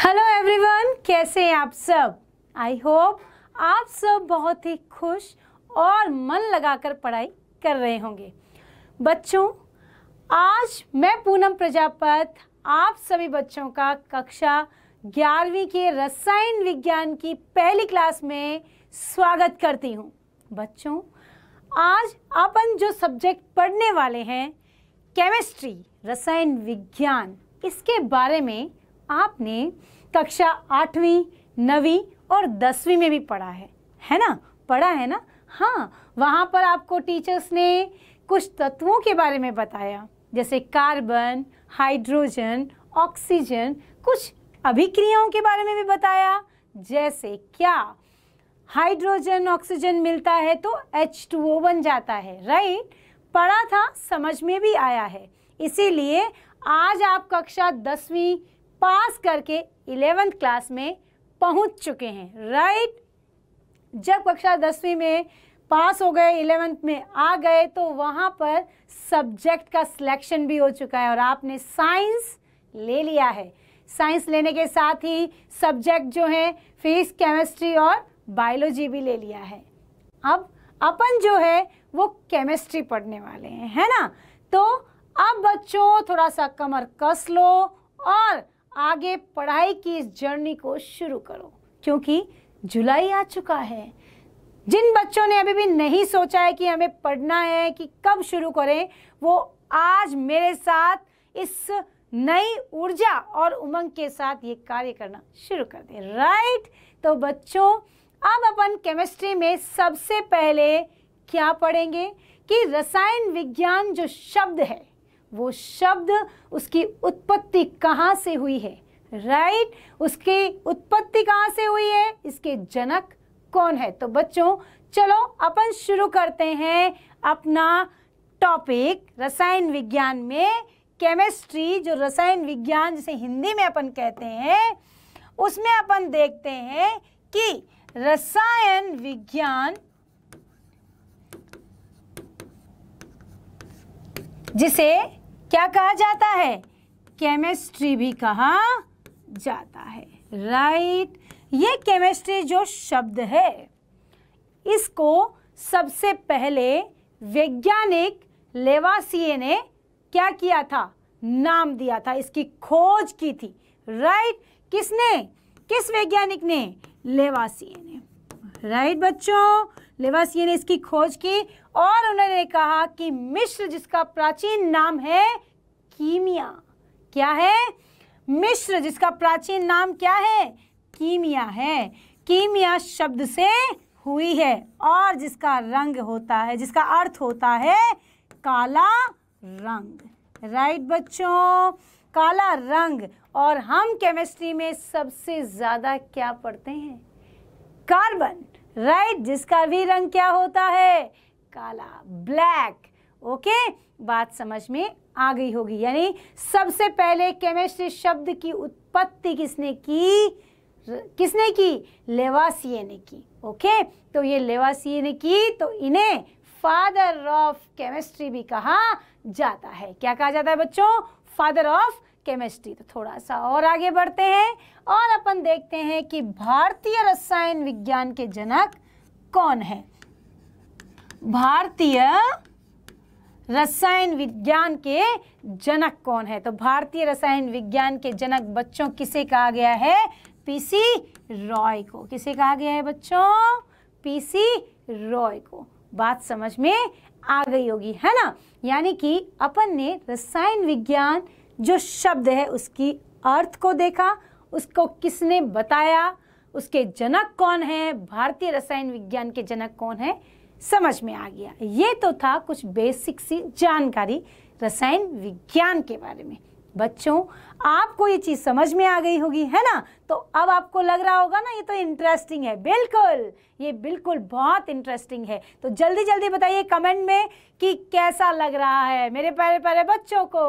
Hello everyone कैसे हैं आप सब आई होप आप सब बहुत ही खुश और मन लगाकर पढ़ाई कर रहे होंगे बच्चों आज मैं पूनम प्रजापत आप सभी बच्चों का कक्षा ग्यारहवीं के रसायन विज्ञान की पहली क्लास में स्वागत करती हूँ बच्चों आज अपन जो सब्जेक्ट पढ़ने वाले हैं केमिस्ट्री रसायन विज्ञान इसके बारे में आपने कक्षा आठवीं नवीं और दसवीं में भी पढ़ा है है ना पढ़ा है ना हाँ वहाँ पर आपको टीचर्स ने कुछ तत्वों के बारे में बताया जैसे कार्बन हाइड्रोजन ऑक्सीजन कुछ अभिक्रियाओं के बारे में भी बताया जैसे क्या हाइड्रोजन ऑक्सीजन मिलता है तो H2O बन जाता है राइट पढ़ा था समझ में भी आया है इसीलिए आज आप कक्षा दसवीं पास करके इलेवेंथ क्लास में पहुंच चुके हैं राइट जब कक्षा दसवीं में पास हो गए इलेवेंथ में आ गए तो वहाँ पर सब्जेक्ट का सिलेक्शन भी हो चुका है और आपने साइंस ले लिया है साइंस लेने के साथ ही सब्जेक्ट जो है फिजिक्स केमिस्ट्री और बायोलॉजी भी ले लिया है अब अपन जो है वो केमिस्ट्री पढ़ने वाले हैं है ना तो अब बच्चों थोड़ा सा कमर कस लो और आगे पढ़ाई की इस जर्नी को शुरू करो क्योंकि जुलाई आ चुका है जिन बच्चों ने अभी भी नहीं सोचा है कि हमें पढ़ना है कि कब शुरू करें वो आज मेरे साथ इस नई ऊर्जा और उमंग के साथ ये कार्य करना शुरू कर दें राइट तो बच्चों अब अपन केमिस्ट्री में सबसे पहले क्या पढ़ेंगे कि रसायन विज्ञान जो शब्द है वो शब्द उसकी उत्पत्ति कहाँ से हुई है राइट right? उसकी उत्पत्ति कहाँ से हुई है इसके जनक कौन है तो बच्चों चलो अपन शुरू करते हैं अपना टॉपिक रसायन विज्ञान में केमिस्ट्री जो रसायन विज्ञान जिसे हिंदी में अपन कहते हैं उसमें अपन देखते हैं कि रसायन विज्ञान जिसे क्या कहा जाता है केमिस्ट्री भी कहा जाता है राइट ये केमिस्ट्री जो शब्द है इसको सबसे पहले वैज्ञानिक लेवासिए ने क्या किया था नाम दिया था इसकी खोज की थी राइट किसने किस वैज्ञानिक ने लेवासिए ने राइट बच्चों लेवासिया ने इसकी खोज की और उन्होंने कहा कि मिश्र जिसका प्राचीन नाम है कीमिया क्या है मिश्र जिसका प्राचीन नाम क्या है कीमिया है कीमिया शब्द से हुई है और जिसका रंग होता है जिसका अर्थ होता है काला रंग राइट बच्चों काला रंग और हम केमिस्ट्री में सबसे ज़्यादा क्या पढ़ते हैं कार्बन राइट right? जिसका भी रंग क्या होता है काला ब्लैक ओके बात समझ में आ गई होगी यानी सबसे पहले केमिस्ट्री शब्द की उत्पत्ति किसने की किसने की लेवासिए ने की ओके तो ये लेवासिए ने की तो इन्हें फादर ऑफ केमिस्ट्री भी कहा जाता है क्या कहा जाता है बच्चों फादर ऑफ केमिस्ट्री तो थोड़ा सा और आगे बढ़ते हैं और अपन देखते हैं कि भारतीय रसायन विज्ञान के जनक कौन है भारतीय रसायन विज्ञान के जनक कौन है तो भारतीय रसायन विज्ञान के जनक बच्चों किसे कहा गया है पीसी रॉय को किसे कहा गया है बच्चों पीसी रॉय को बात समझ में आ गई होगी है ना यानी कि अपन ने रसायन विज्ञान जो शब्द है उसकी अर्थ को देखा उसको किसने बताया उसके जनक कौन है भारतीय रसायन विज्ञान के जनक कौन है समझ में आ गया ये तो था कुछ बेसिक सी जानकारी रसायन विज्ञान के बारे में बच्चों आपको ये चीज़ समझ में आ गई होगी है ना तो अब आपको लग रहा होगा ना ये तो इंटरेस्टिंग है बिल्कुल ये बिल्कुल बहुत इंटरेस्टिंग है तो जल्दी जल्दी बताइए कमेंट में कि कैसा लग रहा है मेरे प्यारे प्यारे बच्चों को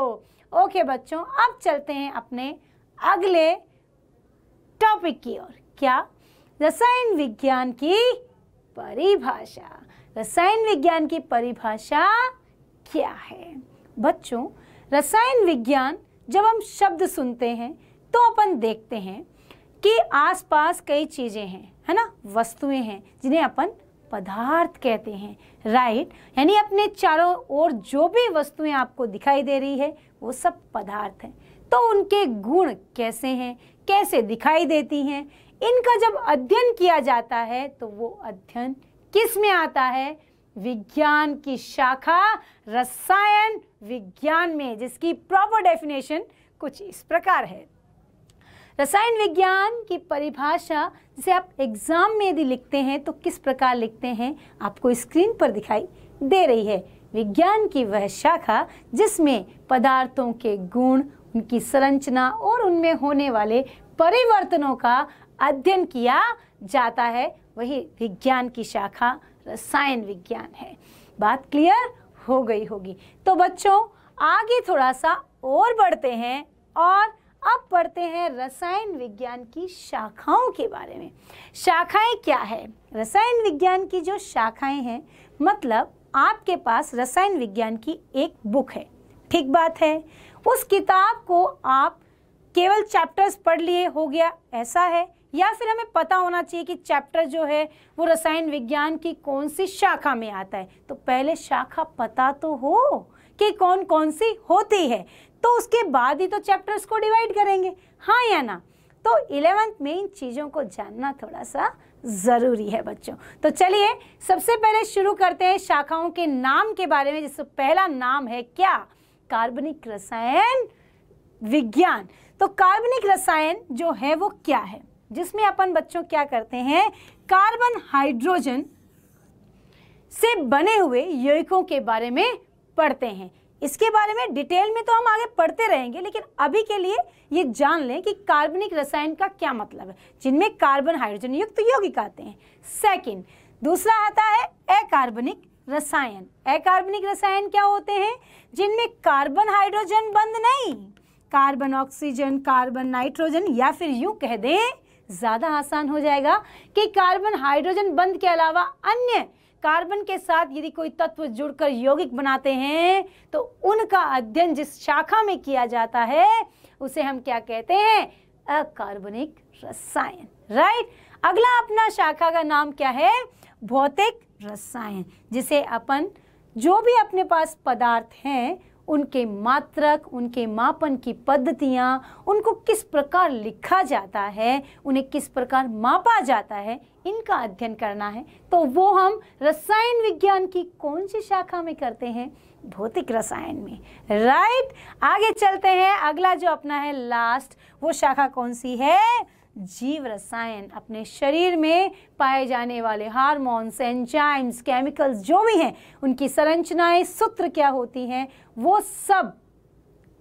ओके बच्चों अब चलते हैं अपने अगले टॉपिक की ओर क्या रसायन विज्ञान की परिभाषा रसायन विज्ञान की परिभाषा क्या है बच्चों रसायन विज्ञान जब हम शब्द सुनते हैं तो अपन देखते हैं कि आसपास कई चीज़ें हैं है ना वस्तुएं हैं जिन्हें अपन पदार्थ कहते हैं राइट यानी अपने चारों ओर जो भी वस्तुएं आपको दिखाई दे रही है वो सब पदार्थ हैं तो उनके गुण कैसे हैं कैसे दिखाई देती हैं इनका जब अध्ययन किया जाता है तो वो अध्ययन किस में आता है विज्ञान की शाखा रसायन विज्ञान में जिसकी प्रॉपर डेफिनेशन कुछ इस प्रकार है रसायन विज्ञान की परिभाषा जिसे आप एग्ज़ाम में यदि लिखते हैं तो किस प्रकार लिखते हैं आपको स्क्रीन पर दिखाई दे रही है विज्ञान की वह शाखा जिसमें पदार्थों के गुण उनकी संरचना और उनमें होने वाले परिवर्तनों का अध्ययन किया जाता है वही विज्ञान की शाखा रसायन विज्ञान है बात क्लियर हो गई होगी तो बच्चों आगे थोड़ा सा और बढ़ते हैं और अब पढ़ते हैं रसायन विज्ञान की शाखाओं के बारे में शाखाएं क्या है रसायन विज्ञान की जो शाखाएं हैं मतलब आपके पास रसायन विज्ञान की एक बुक है ठीक बात है उस किताब को आप केवल चैप्टर्स पढ़ लिए हो गया ऐसा है या फिर हमें पता होना चाहिए कि चैप्टर जो है वो रसायन विज्ञान की कौन सी शाखा में आता है तो पहले शाखा पता तो हो कि कौन कौन सी होती है तो उसके बाद ही तो चैप्टर्स को डिवाइड करेंगे हाँ या ना तो इलेवेंथ में इन चीज़ों को जानना थोड़ा सा ज़रूरी है बच्चों तो चलिए सबसे पहले शुरू करते हैं शाखाओं के नाम के बारे में जिससे पहला नाम है क्या कार्बनिक रसायन विज्ञान तो कार्बनिक रसायन जो है वो क्या है जिसमें अपन बच्चों क्या करते हैं कार्बन हाइड्रोजन से बने हुए यौगिकों के बारे में पढ़ते हैं इसके बारे में डिटेल में तो हम आगे पढ़ते रहेंगे लेकिन अभी के लिए ये जान लें कि कार्बनिक रसायन का क्या मतलब है जिनमें कार्बन हाइड्रोजन युक्त यौगिक आते हैं सेकंड दूसरा आता है अकार्बनिक रसायन अकार्बनिक रसायन क्या होते हैं जिनमें कार्बन हाइड्रोजन बंद नहीं कार्बन ऑक्सीजन कार्बन नाइट्रोजन या फिर यूं कह दें ज़्यादा आसान हो जाएगा कि कार्बन हाइड्रोजन बंद के अलावा अन्य कार्बन के साथ यदि कोई तत्व जुड़कर यौगिक बनाते हैं तो उनका अध्ययन जिस शाखा में किया जाता है उसे हम क्या कहते हैं अकार्बनिक रसायन राइट अगला अपना शाखा का नाम क्या है भौतिक रसायन जिसे अपन जो भी अपने पास पदार्थ हैं उनके मात्रक उनके मापन की पद्धतियाँ उनको किस प्रकार लिखा जाता है उन्हें किस प्रकार मापा जाता है इनका अध्ययन करना है तो वो हम रसायन विज्ञान की कौन सी शाखा में करते हैं भौतिक रसायन में राइट आगे चलते हैं अगला जो अपना है लास्ट वो शाखा कौन सी है जीव रसायन अपने शरीर में पाए जाने वाले हारमोन्स एंजाइम्स केमिकल्स जो भी हैं उनकी संरचनाएं सूत्र क्या होती हैं वो सब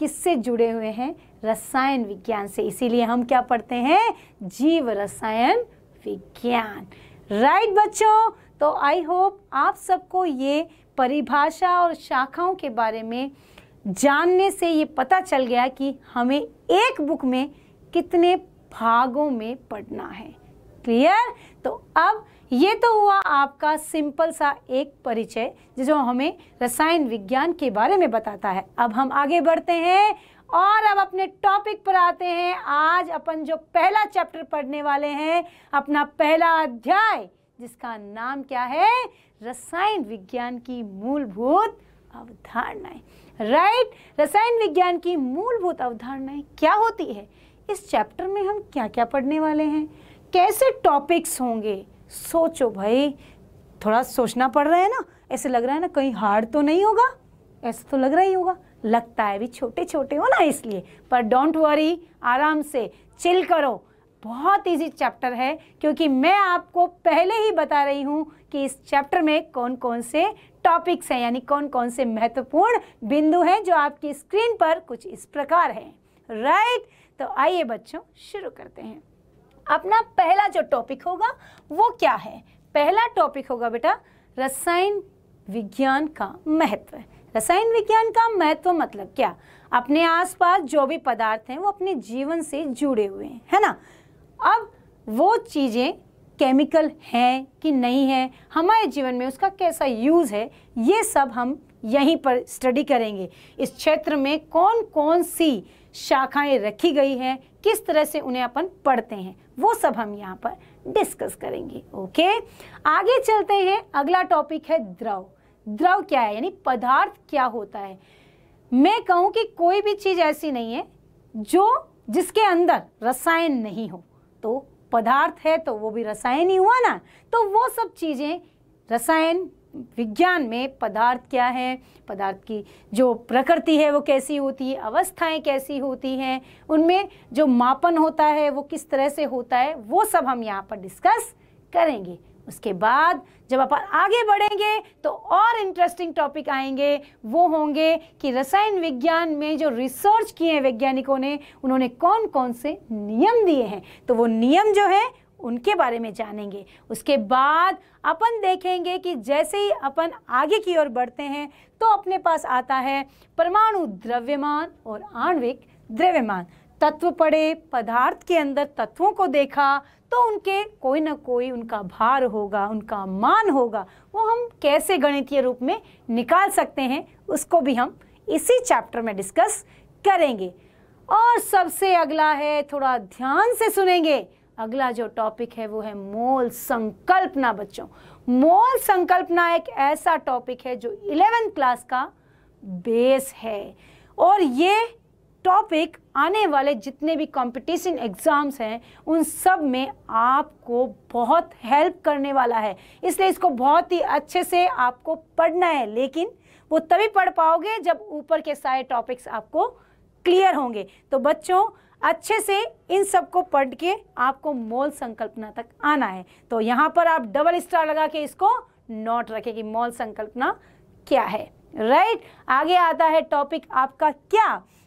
किससे जुड़े हुए हैं रसायन विज्ञान से इसीलिए हम क्या पढ़ते हैं जीव रसायन विज्ञान राइट right, बच्चों तो आई होप आप सबको ये परिभाषा और शाखाओं के बारे में जानने से ये पता चल गया कि हमें एक बुक में कितने भागों में पढ़ना है क्लियर तो अब ये तो हुआ आपका सिंपल सा एक परिचय जो हमें रसायन विज्ञान के बारे में बताता है अब हम आगे बढ़ते हैं और अब अपने टॉपिक पर आते हैं आज अपन जो पहला चैप्टर पढ़ने वाले हैं अपना पहला अध्याय जिसका नाम क्या है रसायन विज्ञान की मूलभूत अवधारणाएं राइट रसायन विज्ञान की मूलभूत अवधारणाएं क्या होती है इस चैप्टर में हम क्या क्या पढ़ने वाले हैं कैसे टॉपिक्स होंगे सोचो भाई थोड़ा सोचना पड़ रहा है ना ऐसे लग रहा है ना कहीं हार्ड तो नहीं होगा ऐसा तो लग रहा ही होगा लगता है अभी छोटे छोटे हो ना इसलिए पर डोंट वरी आराम से चिल करो बहुत इजी चैप्टर है क्योंकि मैं आपको पहले ही बता रही हूँ कि इस चैप्टर में कौन कौन से टॉपिक्स हैं यानी कौन कौन से महत्वपूर्ण बिंदु हैं जो आपकी स्क्रीन पर कुछ इस प्रकार हैं राइट right? तो आइए बच्चों शुरू करते हैं अपना पहला जो टॉपिक होगा वो क्या है पहला टॉपिक होगा बेटा रसायन विज्ञान का महत्व रसायन विज्ञान का महत्व मतलब क्या अपने आसपास जो भी पदार्थ हैं वो अपने जीवन से जुड़े हुए हैं है ना अब वो चीज़ें केमिकल हैं कि नहीं है हमारे जीवन में उसका कैसा यूज़ है ये सब हम यहीं पर स्टडी करेंगे इस क्षेत्र में कौन कौन सी शाखाएं रखी गई हैं किस तरह से उन्हें अपन पढ़ते हैं वो सब हम यहाँ पर डिस्कस करेंगे ओके आगे चलते हैं अगला टॉपिक है द्रव द्रव क्या है यानी पदार्थ क्या होता है मैं कहूँ कि कोई भी चीज़ ऐसी नहीं है जो जिसके अंदर रसायन नहीं हो तो पदार्थ है तो वो भी रसायन ही हुआ ना तो वो सब चीज़ें रसायन विज्ञान में पदार्थ क्या है पदार्थ की जो प्रकृति है वो कैसी होती है अवस्थाएं कैसी होती हैं उनमें जो मापन होता है वो किस तरह से होता है वो सब हम यहाँ पर डिस्कस करेंगे उसके बाद जब आप आगे बढ़ेंगे तो और इंटरेस्टिंग टॉपिक आएंगे वो होंगे कि रसायन विज्ञान में जो रिसर्च किए हैं वैज्ञानिकों ने उन्होंने कौन कौन से नियम दिए हैं तो वो नियम जो है उनके बारे में जानेंगे उसके बाद अपन देखेंगे कि जैसे ही अपन आगे की ओर बढ़ते हैं तो अपने पास आता है परमाणु द्रव्यमान और आणविक द्रव्यमान तत्व पड़े पदार्थ के अंदर तत्वों को देखा तो उनके कोई ना कोई उनका भार होगा उनका मान होगा वो हम कैसे गणितीय रूप में निकाल सकते हैं उसको भी हम इसी चैप्टर में डिस्कस करेंगे और सबसे अगला है थोड़ा ध्यान से सुनेंगे अगला जो टॉपिक है वो है मोल संकल्पना बच्चों मोल संकल्पना एक ऐसा टॉपिक है जो इलेवेंथ क्लास का बेस है और ये टॉपिक आने वाले जितने भी कंपटीशन एग्ज़ाम्स हैं उन सब में आपको बहुत हेल्प करने वाला है इसलिए इसको बहुत ही अच्छे से आपको पढ़ना है लेकिन वो तभी पढ़ पाओगे जब ऊपर के सारे टॉपिक्स आपको क्लियर होंगे तो बच्चों अच्छे से इन सबको पढ़ के आपको मोल संकल्पना तक आना है तो यहाँ पर आप डबल स्टार लगा के इसको नोट रखें कि मोल संकल्पना क्या है राइट आगे आता है टॉपिक आपका क्या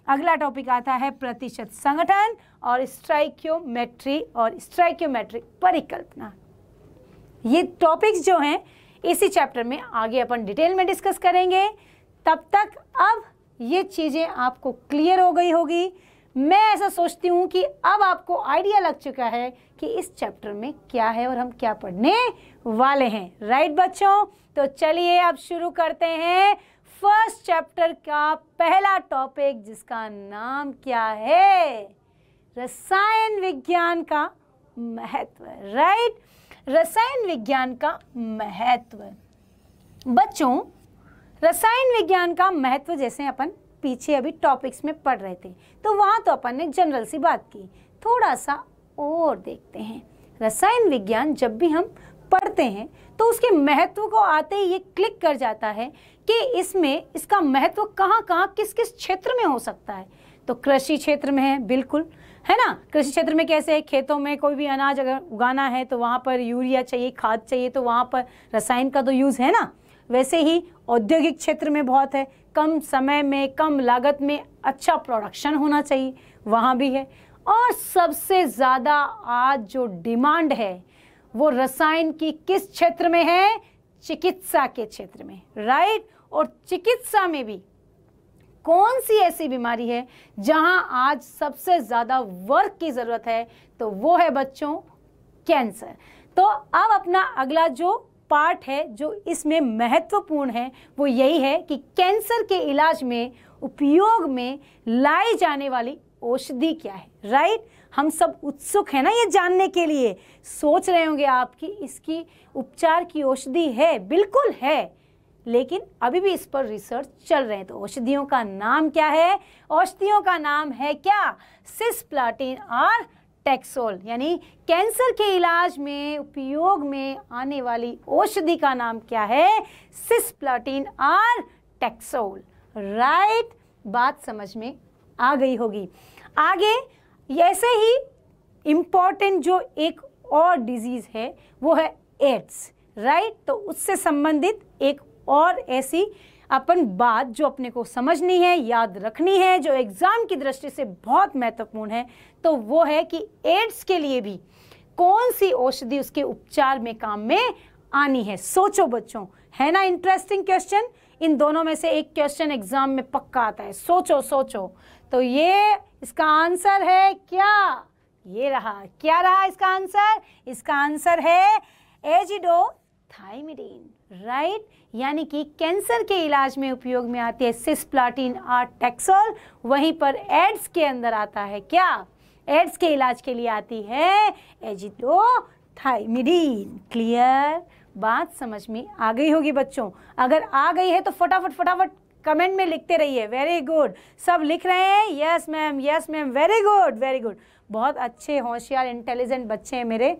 अगला टॉपिक आता है प्रतिशत संगठन और स्ट्राइक्योमेट्री और स्ट्राइक्योमेट्रिक परिकल्पना ये टॉपिक्स जो हैं इसी चैप्टर में आगे अपन डिटेल में डिस्कस करेंगे तब तक अब ये चीज़ें आपको क्लियर हो गई होगी मैं ऐसा सोचती हूँ कि अब आपको आइडिया लग चुका है कि इस चैप्टर में क्या है और हम क्या पढ़ने वाले हैं राइट बच्चों तो चलिए अब शुरू करते हैं फर्स्ट चैप्टर का पहला टॉपिक जिसका नाम क्या है रसायन विज्ञान का महत्व राइट रसायन विज्ञान का महत्व बच्चों रसायन विज्ञान का महत्व जैसे अपन पीछे अभी टॉपिक्स में पढ़ रहे थे तो वहाँ तो अपन ने जनरल सी बात की थोड़ा सा और देखते हैं रसायन विज्ञान जब भी हम पढ़ते हैं तो उसके महत्व को आते ही ये क्लिक कर जाता है कि इसमें इसका महत्व कहाँ कहाँ किस किस क्षेत्र में हो सकता है तो कृषि क्षेत्र में है बिल्कुल है ना कृषि क्षेत्र में कैसे है खेतों में कोई भी अनाज अगर उगाना है तो वहाँ पर यूरिया चाहिए खाद चाहिए तो वहाँ पर रसायन का तो यूज़ है ना वैसे ही औद्योगिक क्षेत्र में बहुत है कम समय में कम लागत में अच्छा प्रोडक्शन होना चाहिए वहाँ भी है और सबसे ज़्यादा आज जो डिमांड है वो रसायन की किस क्षेत्र में है चिकित्सा के क्षेत्र में राइट और चिकित्सा में भी कौन सी ऐसी बीमारी है जहां आज सबसे ज़्यादा वर्क की ज़रूरत है तो वो है बच्चों कैंसर तो अब अपना अगला जो पार्ट है जो इसमें महत्वपूर्ण है वो यही है कि कैंसर के इलाज में उपयोग में लाई जाने वाली औषधि क्या है राइट हम सब उत्सुक हैं ना ये जानने के लिए सोच रहे होंगे आपकी इसकी उपचार की औषधि है बिल्कुल है लेकिन अभी भी इस पर रिसर्च चल रहे हैं तो औषधियों का नाम क्या है औषधियों का नाम है क्या सिस प्लाटीन आर टेक्सोल यानी कैंसर के इलाज में उपयोग में आने वाली औषधि का नाम क्या है सिस्प्लाटीन आर टेक्सोल राइट बात समझ में आ गई होगी आगे ऐसे ही इम्पॉर्टेंट जो एक और डिजीज़ है वो है एड्स राइट तो उससे संबंधित एक और ऐसी अपन बात जो अपने को समझनी है याद रखनी है जो एग्ज़ाम की दृष्टि से बहुत महत्वपूर्ण है तो वो है कि एड्स के लिए भी कौन सी औषधि उसके उपचार में काम में आनी है सोचो बच्चों है ना इंटरेस्टिंग क्वेश्चन इन दोनों में से एक क्वेश्चन एग्जाम में पक्का आता है सोचो सोचो तो ये इसका आंसर है क्या ये रहा क्या रहा इसका आंसर इसका आंसर है एजिडो थाइमिडीन राइट यानी कि कैंसर के इलाज में उपयोग में आती है सिस्प्लाटीन आर टेक्सोल वहीं पर एड्स के अंदर आता है क्या एड्स के इलाज के लिए आती है थाइमिडीन क्लियर बात समझ में आ गई होगी बच्चों अगर आ गई है तो फटाफट फटाफट कमेंट में लिखते रहिए वेरी गुड सब लिख रहे हैं yes ma'am yes ma'am very good very good बहुत अच्छे होशियार इंटेलिजेंट बच्चे हैं मेरे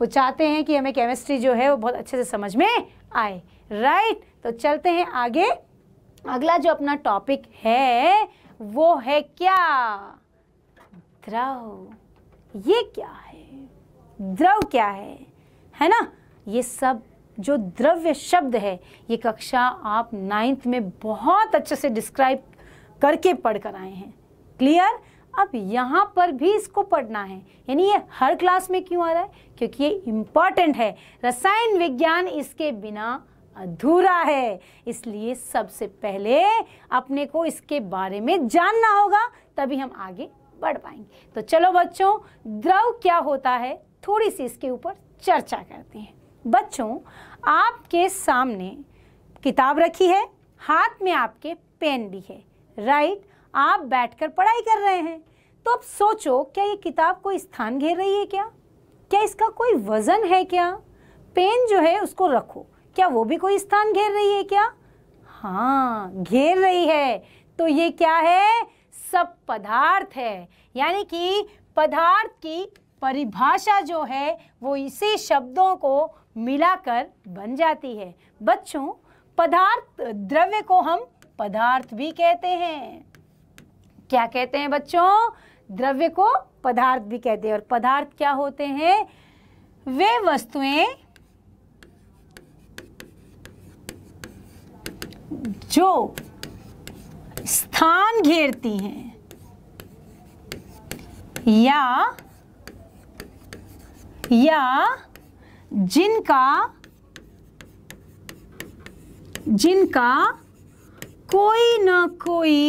वो चाहते हैं कि हमें केमिस्ट्री जो है वो बहुत अच्छे से समझ में आए राइट तो चलते हैं आगे अगला जो अपना टॉपिक है वो है क्या द्रव ये क्या है द्रव क्या है है ना ये सब जो द्रव्य शब्द है ये कक्षा आप नाइन्थ में बहुत अच्छे से डिस्क्राइब करके पढ़ कर आए हैं क्लियर अब यहाँ पर भी इसको पढ़ना है यानी ये हर क्लास में क्यों आ रहा है क्योंकि ये इम्पॉर्टेंट है रसायन विज्ञान इसके बिना अधूरा है इसलिए सबसे पहले अपने को इसके बारे में जानना होगा तभी हम आगे बढ़ पाएंगे तो चलो बच्चों द्रव क्या होता है थोड़ी सी इसके ऊपर चर्चा करते हैं बच्चों आपके सामने किताब रखी है हाथ में आपके पेन भी है राइट आप बैठकर पढ़ाई कर रहे हैं तो अब सोचो क्या ये किताब कोई स्थान घेर रही है क्या क्या इसका कोई वज़न है क्या पेन जो है उसको रखो क्या वो भी कोई स्थान घेर रही है क्या हाँ घेर रही है तो ये क्या है सब पदार्थ है यानी कि पदार्थ की परिभाषा जो है वो इसी शब्दों को मिलाकर बन जाती है बच्चों पदार्थ द्रव्य को हम पदार्थ भी कहते हैं क्या कहते हैं बच्चों द्रव्य को पदार्थ भी कहते हैं और पदार्थ क्या होते हैं वे वस्तुएं जो स्थान घेरती हैं या या जिनका जिनका कोई ना कोई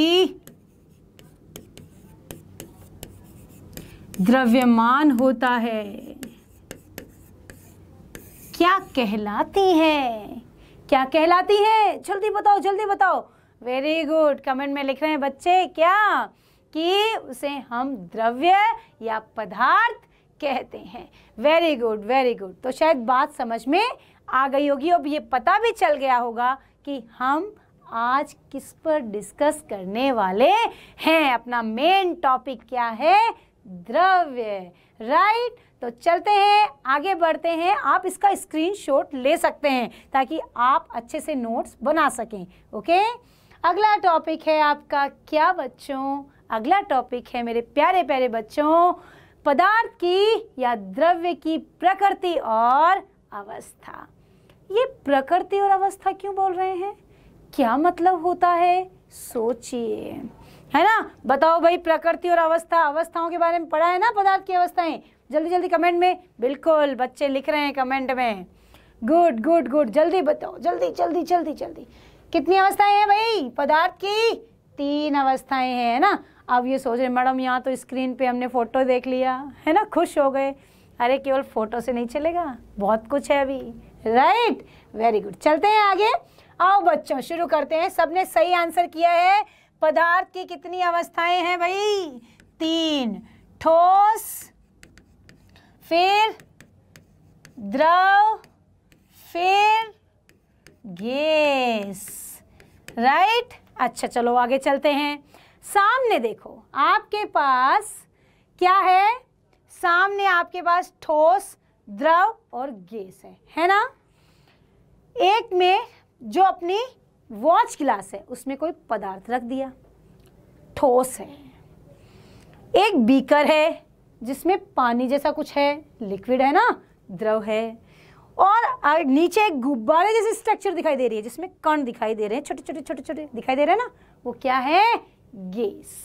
द्रव्यमान होता है क्या कहलाती है क्या कहलाती है जल्दी बताओ जल्दी बताओ वेरी गुड कमेंट में लिख रहे हैं बच्चे क्या कि उसे हम द्रव्य या पदार्थ कहते हैं वेरी गुड वेरी गुड तो शायद बात समझ में आ गई होगी अब ये पता भी चल गया होगा कि हम आज किस पर डिस्कस करने वाले हैं अपना मेन टॉपिक क्या है द्रव्य राइट तो चलते हैं आगे बढ़ते हैं आप इसका स्क्रीनशॉट ले सकते हैं ताकि आप अच्छे से नोट्स बना सकें ओके अगला टॉपिक है आपका क्या बच्चों अगला टॉपिक है मेरे प्यारे प्यारे बच्चों पदार्थ की या द्रव्य की प्रकृति और अवस्था ये प्रकृति और अवस्था क्यों बोल रहे हैं क्या मतलब होता है सोचिए है ना बताओ भाई प्रकृति और अवस्था अवस्थाओं के बारे में पढ़ा है ना पदार्थ की अवस्थाएं जल्दी जल्दी कमेंट में बिल्कुल बच्चे लिख रहे हैं कमेंट में गुड गुड गुड जल्दी बताओ जल्दी जल्दी जल्दी जल्दी कितनी अवस्थाएं हैं भाई पदार्थ की तीन अवस्थाएं हैं ना अब ये सोच रहे मैडम यहाँ तो स्क्रीन पे हमने फ़ोटो देख लिया है ना खुश हो गए अरे केवल फ़ोटो से नहीं चलेगा बहुत कुछ है अभी राइट वेरी गुड चलते हैं आगे आओ बच्चों शुरू करते हैं सबने सही आंसर किया है पदार्थ की कितनी अवस्थाएं हैं भाई तीन ठोस फिर द्रव फिर गैस राइट अच्छा चलो आगे चलते हैं सामने देखो आपके पास क्या है सामने आपके पास ठोस द्रव और गैस है है ना एक में जो अपनी वॉच ग्लास है उसमें कोई पदार्थ रख दिया ठोस है एक बीकर है जिसमें पानी जैसा कुछ है लिक्विड है ना द्रव है और नीचे एक गुब्बारे जैसे स्ट्रक्चर दिखाई दे रही है जिसमें कण दिखाई दे रहे हैं छोटे छोटे छोटे छोटे दिखाई दे रहे हैं ना वो क्या है गैस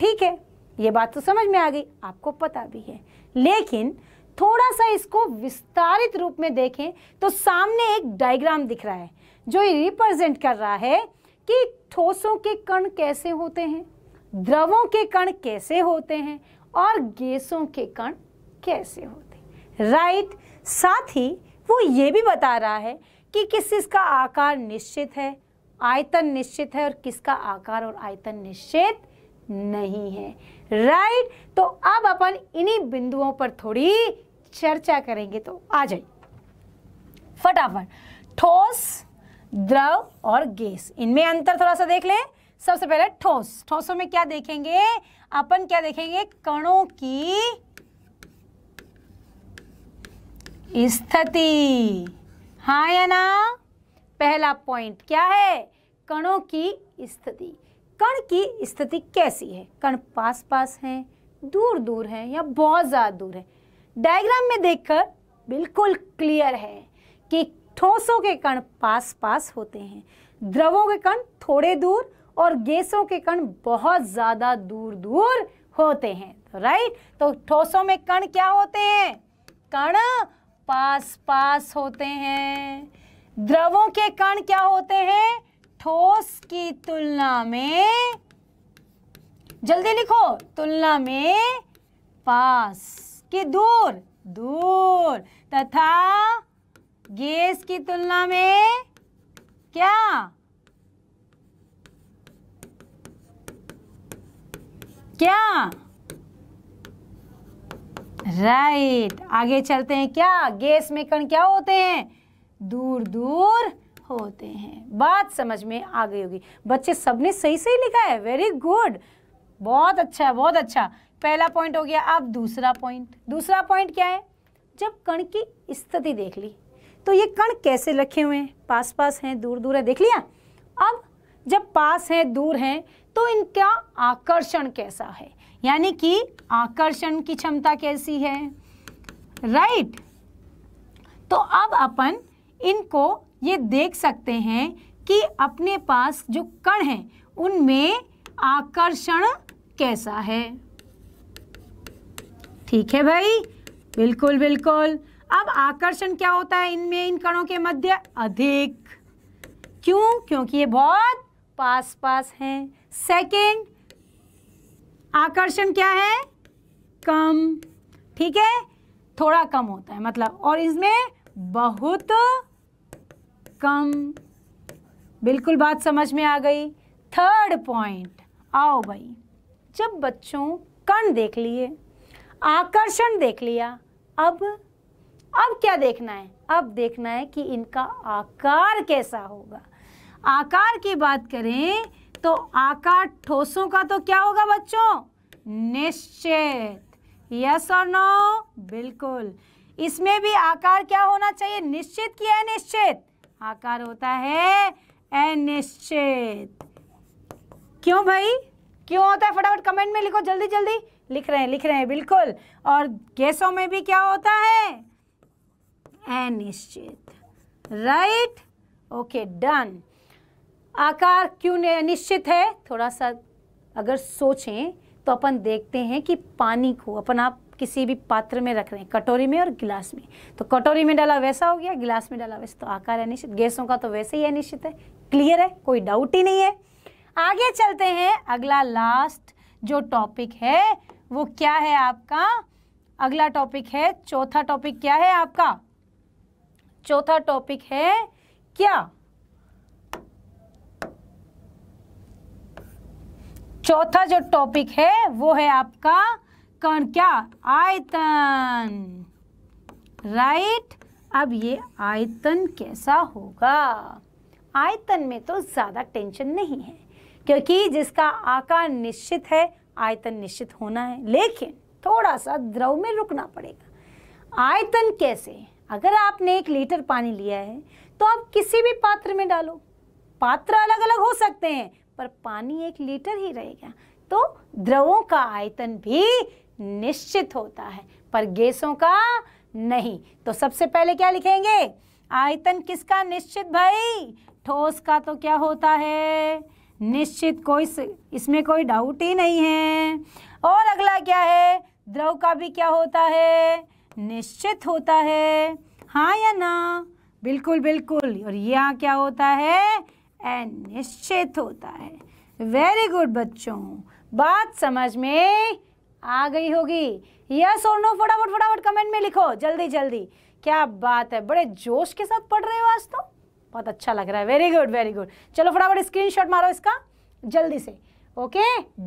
ठीक है ये बात तो समझ में आ गई आपको पता भी है लेकिन थोड़ा सा इसको विस्तारित रूप में देखें तो सामने एक डायग्राम दिख रहा है जो ये रिप्रेजेंट कर रहा है कि ठोसों के कण कैसे होते हैं द्रवों के कण कैसे होते हैं और गैसों के कण कैसे होते हैं राइट साथ ही वो ये भी बता रहा है कि किस चीज़ का आकार निश्चित है आयतन निश्चित है और किसका आकार और आयतन निश्चित नहीं है राइट right? तो अब अपन इन्हीं बिंदुओं पर थोड़ी चर्चा करेंगे तो आ जाइए फटाफट ठोस द्रव और गैस इनमें अंतर थोड़ा सा देख लें सबसे पहले ठोस ठोसों में क्या देखेंगे अपन क्या देखेंगे कणों की स्थिति हा या ना पहला पॉइंट क्या है कणों की स्थिति कण की स्थिति कैसी है कण पास पास हैं दूर दूर हैं या बहुत ज़्यादा दूर है डायग्राम में देखकर बिल्कुल क्लियर है कि ठोसों के कण पास पास होते हैं द्रवों के कण थोड़े दूर और गैसों के कण बहुत ज़्यादा दूर दूर होते हैं तो राइट तो ठोसों में कण क्या होते हैं कण पास पास होते हैं द्रवों के कण क्या होते हैं ठोस की तुलना में जल्दी लिखो तुलना में पास कि दूर दूर तथा गैस की तुलना में क्या क्या राइट right. आगे चलते हैं क्या गैस में कण क्या होते हैं दूर दूर होते हैं बात समझ में आ गई होगी बच्चे सबने सही सही लिखा है वेरी गुड बहुत अच्छा बहुत अच्छा पहला पॉइंट हो गया अब दूसरा पॉइंट दूसरा पॉइंट क्या है जब कण की स्थिति देख ली तो ये कण कैसे रखे हुए हैं पास पास हैं दूर दूर है देख लिया अब जब पास हैं दूर हैं तो इनका आकर्षण कैसा है यानी कि आकर्षण की क्षमता कैसी है राइट right. तो अब अपन इनको ये देख सकते हैं कि अपने पास जो कण हैं उनमें आकर्षण कैसा है ठीक है भाई बिल्कुल बिल्कुल अब आकर्षण क्या होता है इनमें इन कणों के मध्य अधिक क्यों क्योंकि ये बहुत पास पास हैं सेकंड आकर्षण क्या है कम ठीक है थोड़ा कम होता है मतलब और इसमें बहुत कम बिल्कुल बात समझ में आ गई थर्ड पॉइंट आओ भाई जब बच्चों कण देख लिए आकर्षण देख लिया अब अब क्या देखना है अब देखना है कि इनका आकार कैसा होगा आकार की बात करें तो आकार ठोसों का तो क्या होगा बच्चों निश्चित यस और नो बिल्कुल इसमें भी आकार क्या होना चाहिए निश्चित की अनिश्चित आकार होता है अनिश्चित क्यों भाई क्यों होता है फटाफट कमेंट में लिखो जल्दी जल्दी लिख रहे हैं लिख रहे हैं बिल्कुल और गैसों में भी क्या होता है अनिश्चित राइट ओके डन आकार क्यों अनिश्चित है थोड़ा सा अगर सोचें तो अपन देखते हैं कि पानी को अपन आप किसी भी पात्र में रख रहे हैं कटोरी में और गिलास में तो कटोरी में डाला वैसा हो गया गिलास में डाला वैसा तो आकार अनिश्चित गैसों का तो वैसे ही अनिश्चित है क्लियर है कोई डाउट ही नहीं है आगे चलते हैं अगला लास्ट जो टॉपिक है वो क्या है आपका अगला टॉपिक है चौथा टॉपिक क्या है आपका चौथा टॉपिक है क्या चौथा जो टॉपिक है वो है आपका कण क्या आयतन राइट अब ये आयतन कैसा होगा आयतन में तो ज़्यादा टेंशन नहीं है क्योंकि जिसका आकार निश्चित है आयतन निश्चित होना है लेकिन थोड़ा सा द्रव में रुकना पड़ेगा आयतन कैसे अगर आपने एक लीटर पानी लिया है तो आप किसी भी पात्र में डालो पात्र अलग अलग हो सकते हैं पर पानी एक लीटर ही रहेगा तो द्रवों का आयतन भी निश्चित होता है पर गैसों का नहीं तो सबसे पहले क्या लिखेंगे आयतन किसका निश्चित भाई ठोस का तो क्या होता है निश्चित कोई इसमें कोई डाउट ही नहीं है और अगला क्या है द्रव का भी क्या होता है निश्चित होता है हाँ या ना बिल्कुल बिल्कुल और यहाँ क्या होता है अनिश्चित होता है वेरी गुड बच्चों बात समझ में आ गई होगी यस और नो फटाफट फटाफट कमेंट में लिखो जल्दी जल्दी क्या बात है बड़े जोश के साथ पढ़ रहे हो आज तो बहुत अच्छा लग रहा है वेरी गुड वेरी गुड चलो फटाफट शॉट मारो इसका जल्दी से ओके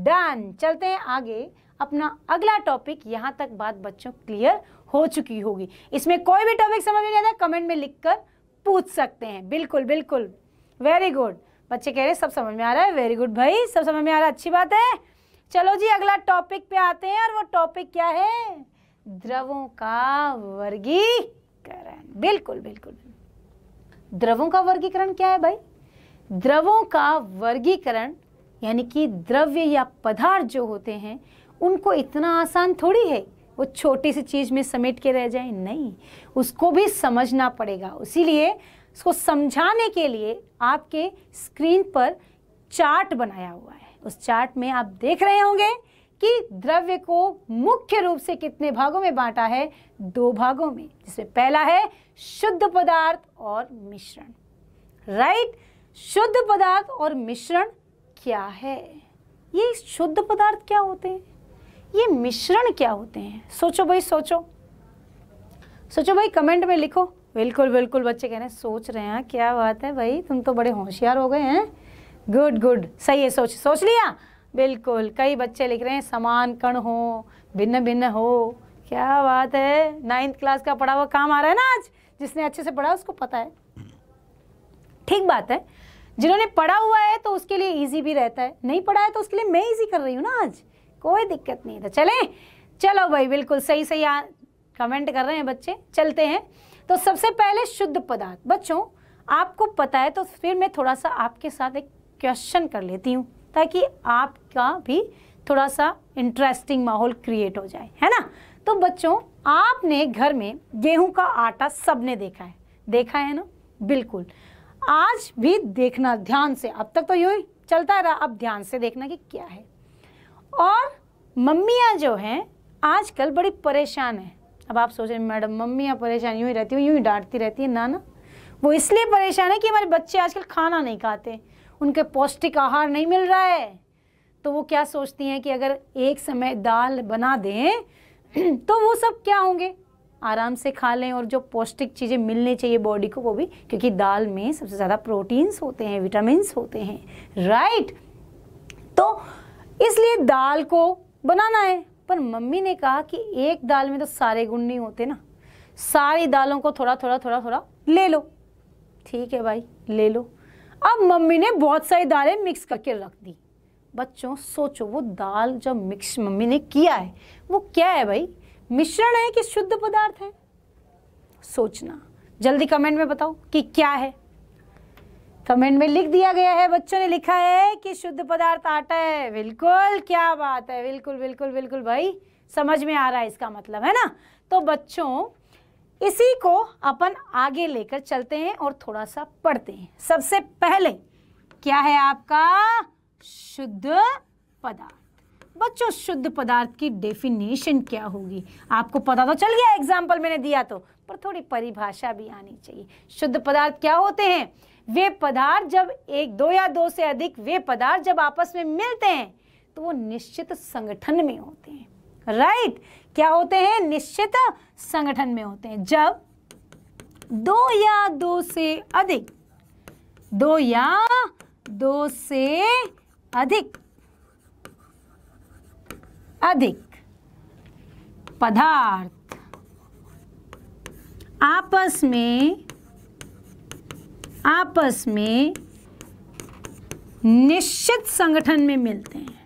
डन चलते हैं आगे अपना अगला टॉपिक यहाँ तक बात बच्चों क्लियर हो चुकी होगी इसमें कोई भी टॉपिक समझ में नहीं आता कमेंट में लिख कर पूछ सकते हैं बिल्कुल बिल्कुल वेरी गुड बच्चे कह रहे सब समझ में आ रहा है वेरी गुड भाई सब समझ में आ रहा है अच्छी बात है चलो जी अगला टॉपिक पे आते हैं और वो टॉपिक क्या है द्रवों का वर्गीकरण बिल्कुल बिल्कुल द्रवों का वर्गीकरण क्या है भाई द्रवों का वर्गीकरण यानी कि द्रव्य या पदार्थ जो होते हैं उनको इतना आसान थोड़ी है वो छोटी सी चीज़ में समेट के रह जाए नहीं उसको भी समझना पड़ेगा इसीलिए उसको समझाने के लिए आपके स्क्रीन पर चार्ट बनाया हुआ है उस चार्ट में आप देख रहे होंगे कि द्रव्य को मुख्य रूप से कितने भागों में बांटा है दो भागों में जिसमें पहला है शुद्ध पदार्थ और मिश्रण राइट शुद्ध पदार्थ और मिश्रण क्या है ये शुद्ध पदार्थ क्या होते हैं ये मिश्रण क्या होते हैं सोचो भाई सोचो सोचो भाई कमेंट में लिखो बिल्कुल बिल्कुल बच्चे कह रहे हैं सोच रहे हैं क्या बात है भाई तुम तो बड़े होशियार हो गए हैं गुड गुड सही है सोच सोच लिया बिल्कुल कई बच्चे लिख रहे हैं समान कण हो भिन्न भिन्न हो क्या बात है नाइन्थ क्लास का पढ़ा हुआ काम आ रहा है ना आज जिसने अच्छे से पढ़ा उसको पता है ठीक बात है जिन्होंने पढ़ा हुआ है तो उसके लिए इजी भी रहता है नहीं पढ़ा है तो उसके लिए मैं इजी कर रही हूँ ना आज कोई दिक्कत नहीं था तो चले चलो भाई बिल्कुल सही सही आ, कमेंट कर रहे हैं बच्चे चलते हैं तो सबसे पहले शुद्ध पदार्थ बच्चों आपको पता है तो फिर मैं थोड़ा सा आपके साथ एक क्वेश्चन कर लेती हूँ ताकि आपका भी थोड़ा सा इंटरेस्टिंग माहौल क्रिएट हो जाए है ना तो बच्चों आपने घर में गेहूं का आटा सबने देखा है देखा है ना बिल्कुल आज भी देखना ध्यान से अब तक तो यही चलता रहा अब ध्यान से देखना कि क्या है और मम्मियाँ जो हैं आजकल बड़ी परेशान हैं अब आप सोच रहे मैडम मम्मियाँ परेशान यूँ ही रहती हूँ यूँ ही डांटती रहती है ना ना वो इसलिए परेशान है कि हमारे बच्चे आजकल खाना नहीं खाते उनके पौष्टिक आहार नहीं मिल रहा है तो वो क्या सोचती हैं कि अगर एक समय दाल बना दें तो वो सब क्या होंगे आराम से खा लें और जो पौष्टिक चीज़ें मिलनी चाहिए बॉडी को वो भी क्योंकि दाल में सबसे ज़्यादा प्रोटीन्स होते हैं विटामिन होते हैं राइट तो इसलिए दाल को बनाना है पर मम्मी ने कहा कि एक दाल में तो सारे गुण नहीं होते ना सारी दालों को थोड़ा थोड़ा थोड़ा थोड़ा ले लो ठीक है भाई ले लो अब मम्मी ने बहुत सारी दालें मिक्स करके रख दी बच्चों सोचो वो दाल जब मिक्स मम्मी ने किया है वो क्या है भाई मिश्रण है कि शुद्ध पदार्थ है सोचना जल्दी कमेंट में बताओ कि क्या है कमेंट में लिख दिया गया है बच्चों ने लिखा है कि शुद्ध पदार्थ आटा है बिल्कुल क्या बात है बिल्कुल बिल्कुल बिल्कुल भाई समझ में आ रहा है इसका मतलब है ना तो बच्चों इसी को अपन आगे लेकर चलते हैं और थोड़ा सा पढ़ते हैं सबसे पहले क्या है आपका शुद्ध पदार्थ बच्चों शुद्ध पदार्थ की डेफिनेशन क्या होगी आपको पता तो चल गया एग्जाम्पल मैंने दिया तो पर थोड़ी परिभाषा भी आनी चाहिए शुद्ध पदार्थ क्या होते हैं वे पदार्थ जब एक दो या दो से अधिक वे पदार्थ जब आपस में मिलते हैं तो वो निश्चित संगठन में होते हैं राइट right? क्या होते हैं निश्चित संगठन में होते हैं जब दो या दो से अधिक दो या दो से अधिक अधिक पदार्थ आपस में आपस में निश्चित संगठन में मिलते हैं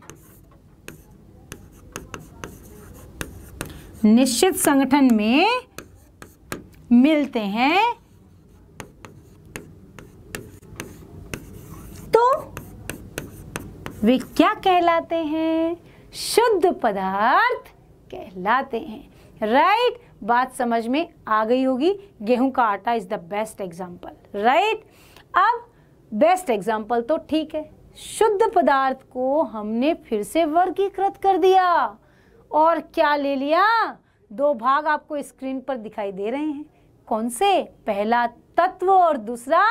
निश्चित संगठन में मिलते हैं तो वे क्या कहलाते हैं शुद्ध पदार्थ कहलाते हैं राइट right? बात समझ में आ गई होगी गेहूं का आटा is the best example right अब बेस्ट एग्जाम्पल तो ठीक है शुद्ध पदार्थ को हमने फिर से वर्गीकृत कर दिया और क्या ले लिया दो भाग आपको स्क्रीन पर दिखाई दे रहे हैं कौन से पहला तत्व और दूसरा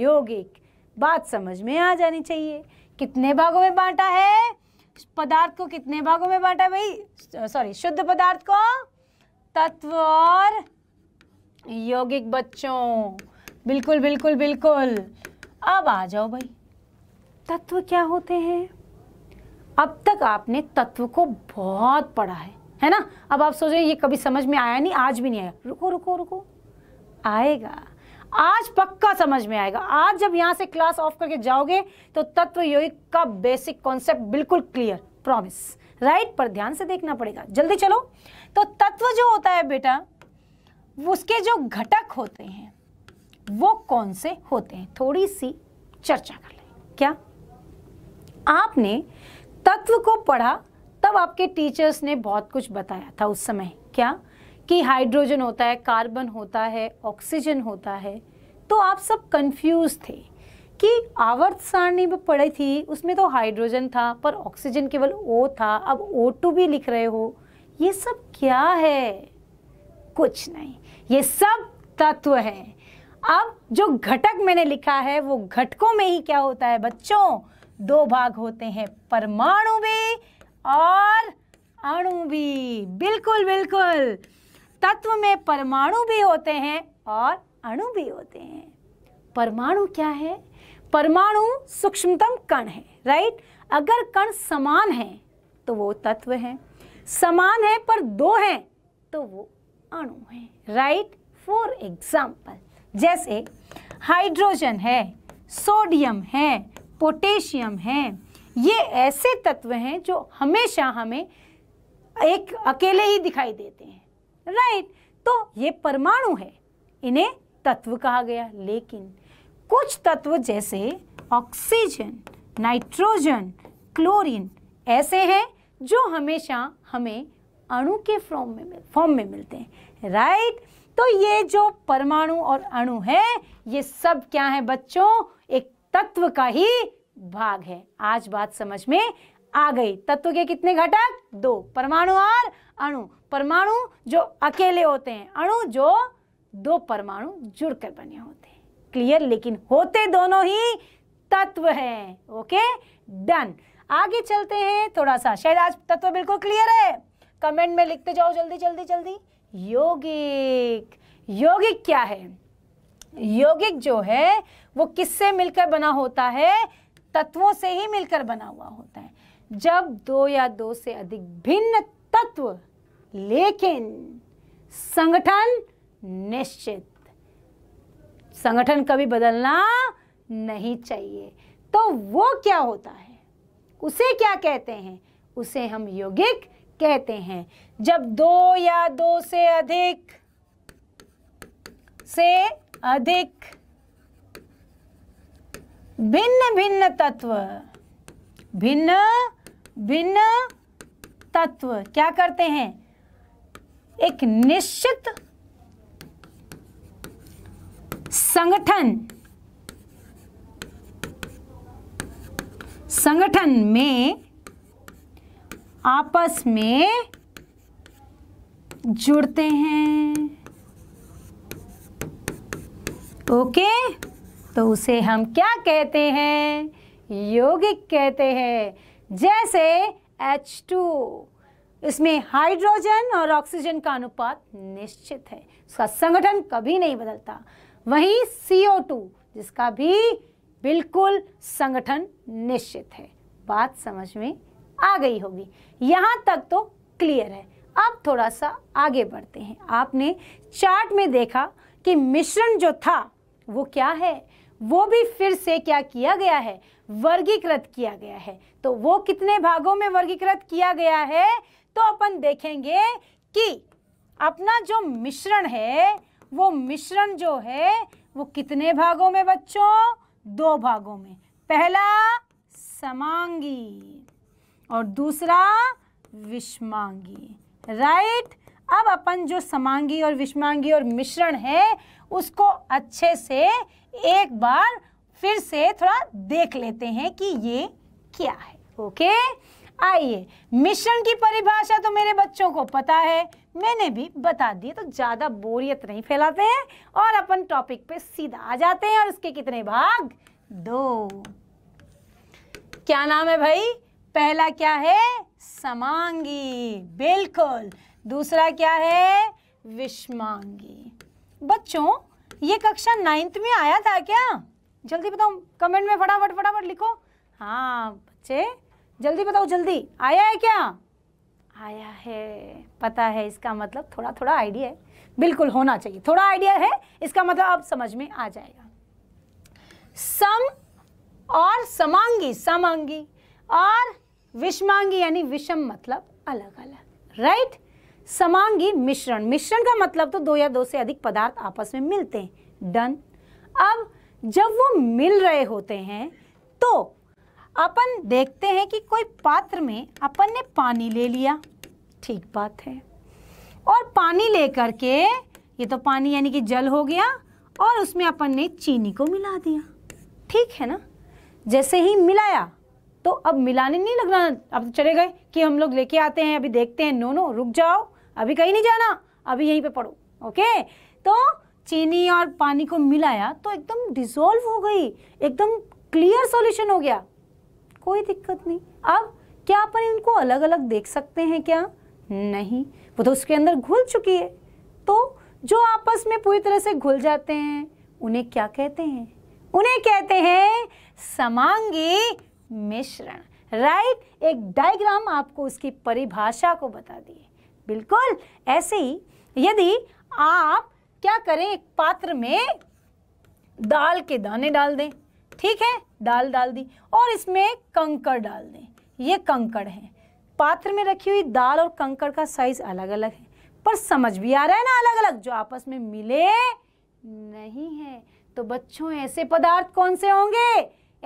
यौगिक बात समझ में आ जानी चाहिए कितने भागों में बांटा है पदार्थ को कितने भागों में बांटा है भाई सॉरी शुद्ध पदार्थ को तत्व और यौगिक बच्चों बिल्कुल बिल्कुल बिल्कुल अब आ जाओ भाई तत्व क्या होते हैं अब तक आपने तत्व को बहुत पढ़ा है है ना अब आप सोच रहे ये कभी समझ में आया नहीं आज भी नहीं आया रुको रुको रुको आएगा आज पक्का समझ में आएगा आज जब यहाँ से क्लास ऑफ करके जाओगे तो तत्व योगिक का बेसिक कॉन्सेप्ट बिल्कुल क्लियर प्रॉमिस राइट पर ध्यान से देखना पड़ेगा जल्दी चलो तो तत्व जो होता है बेटा उसके जो घटक होते हैं वो कौन से होते हैं थोड़ी सी चर्चा कर लें क्या आपने तत्व को पढ़ा तब आपके टीचर्स ने बहुत कुछ बताया था उस समय क्या कि हाइड्रोजन होता है कार्बन होता है ऑक्सीजन होता है तो आप सब कंफ्यूज थे कि आवर्त सारणी में पढ़ी थी उसमें तो हाइड्रोजन था पर ऑक्सीजन केवल ओ था अब ओ टू भी लिख रहे हो ये सब क्या है कुछ नहीं ये सब तत्व हैं अब जो घटक मैंने लिखा है वो घटकों में ही क्या होता है बच्चों दो भाग होते हैं परमाणु भी और अणु भी बिल्कुल बिल्कुल तत्व में परमाणु भी होते हैं और अणु भी होते हैं परमाणु क्या है परमाणु सूक्ष्मतम कण है राइट अगर कण समान है तो वो तत्व है समान है पर दो हैं तो वो अणु है राइट फॉर एग्जाम्पल जैसे हाइड्रोजन है सोडियम है पोटेशियम है ये ऐसे तत्व हैं जो हमेशा हमें एक अकेले ही दिखाई देते हैं राइट तो ये परमाणु है इन्हें तत्व कहा गया लेकिन कुछ तत्व जैसे ऑक्सीजन नाइट्रोजन क्लोरीन ऐसे हैं जो हमेशा हमें अणु के फॉर्म में फॉर्म में मिलते हैं राइट तो ये जो परमाणु और अणु है ये सब क्या है बच्चों तत्व का ही भाग है आज बात समझ में आ गई तत्व के कितने घटक दो परमाणु और अणु परमाणु जो अकेले होते हैं अणु जो दो परमाणु जुड़कर बने होते हैं क्लियर लेकिन होते दोनों ही तत्व हैं ओके डन आगे चलते हैं थोड़ा सा शायद आज तत्व बिल्कुल क्लियर है कमेंट में लिखते जाओ जल्दी जल्दी जल्दी योगिक योगिक क्या है योगिक जो है वो किससे मिलकर बना होता है तत्वों से ही मिलकर बना हुआ होता है जब दो या दो से अधिक भिन्न तत्व लेकिन संगठन निश्चित संगठन कभी बदलना नहीं चाहिए तो वो क्या होता है उसे क्या कहते हैं उसे हम यौगिक कहते हैं जब दो या दो से अधिक से अधिक भिन्न भिन्न तत्व भिन्न भिन्न तत्व क्या करते हैं एक निश्चित संगठन संगठन में आपस में जुड़ते हैं ओके okay? तो उसे हम क्या कहते हैं यौगिक कहते हैं जैसे H2 इसमें हाइड्रोजन और ऑक्सीजन का अनुपात निश्चित है उसका संगठन कभी नहीं बदलता वहीं CO2 जिसका भी बिल्कुल संगठन निश्चित है बात समझ में आ गई होगी यहाँ तक तो क्लियर है अब थोड़ा सा आगे बढ़ते हैं आपने चार्ट में देखा कि मिश्रण जो था वो क्या है वो भी फिर से क्या किया गया है वर्गीकृत किया गया है तो वो कितने भागों में वर्गीकृत किया गया है तो अपन देखेंगे कि अपना जो मिश्रण है वो मिश्रण जो है वो कितने भागों में बच्चों दो भागों में पहला समांगी और दूसरा विषमांगी राइट अब अपन जो समांगी और विषमांगी और मिश्रण है उसको अच्छे से एक बार फिर से थोड़ा देख लेते हैं कि ये क्या है ओके आइए मिश्रण की परिभाषा तो मेरे बच्चों को पता है मैंने भी बता दी तो ज़्यादा बोरियत नहीं फैलाते हैं और अपन टॉपिक पे सीधा आ जाते हैं और उसके कितने भाग दो क्या नाम है भाई पहला क्या है समांगी बिल्कुल दूसरा क्या है विषमांगी बच्चों ये कक्षा नाइन्थ में आया था क्या जल्दी बताओ कमेंट में फटाफट फटाफट लिखो हाँ बच्चे जल्दी बताओ जल्दी आया है क्या आया है पता है इसका मतलब थोड़ा थोड़ा आइडिया है बिल्कुल होना चाहिए थोड़ा आइडिया है इसका मतलब अब समझ में आ जाएगा सम और समांगी समांगी और विषमांगी यानी विषम मतलब अलग अलग राइट समांगी मिश्रण मिश्रण का मतलब तो दो या दो से अधिक पदार्थ आपस में मिलते हैं डन अब जब वो मिल रहे होते हैं तो अपन देखते हैं कि कोई पात्र में अपन ने पानी ले लिया ठीक बात है और पानी लेकर के ये तो पानी यानी कि जल हो गया और उसमें अपन ने चीनी को मिला दिया ठीक है ना जैसे ही मिलाया तो अब मिलाने नहीं लगना अब तो चले गए कि हम लोग लेके आते हैं अभी देखते हैं नो नो रुक जाओ अभी कहीं नहीं जाना अभी यहीं पे पढ़ो ओके तो चीनी और पानी को मिलाया तो एकदम डिजोल्व हो गई एकदम क्लियर सॉल्यूशन हो गया कोई दिक्कत नहीं अब क्या अपन इनको अलग अलग देख सकते हैं क्या नहीं वो तो उसके अंदर घुल चुकी है तो जो आपस में पूरी तरह से घुल जाते हैं उन्हें क्या कहते हैं उन्हें कहते हैं समांगी मिश्रण राइट एक डायग्राम आपको उसकी परिभाषा को बता दिए बिल्कुल ऐसे ही यदि आप क्या करें एक पात्र में दाल के दाने डाल दें ठीक है दाल डाल दी और इसमें कंकड़ डाल दें ये कंकड़ हैं पात्र में रखी हुई दाल और कंकड़ का साइज अलग अलग है पर समझ भी आ रहा है ना अलग अलग जो आपस में मिले नहीं है तो बच्चों ऐसे पदार्थ कौन से होंगे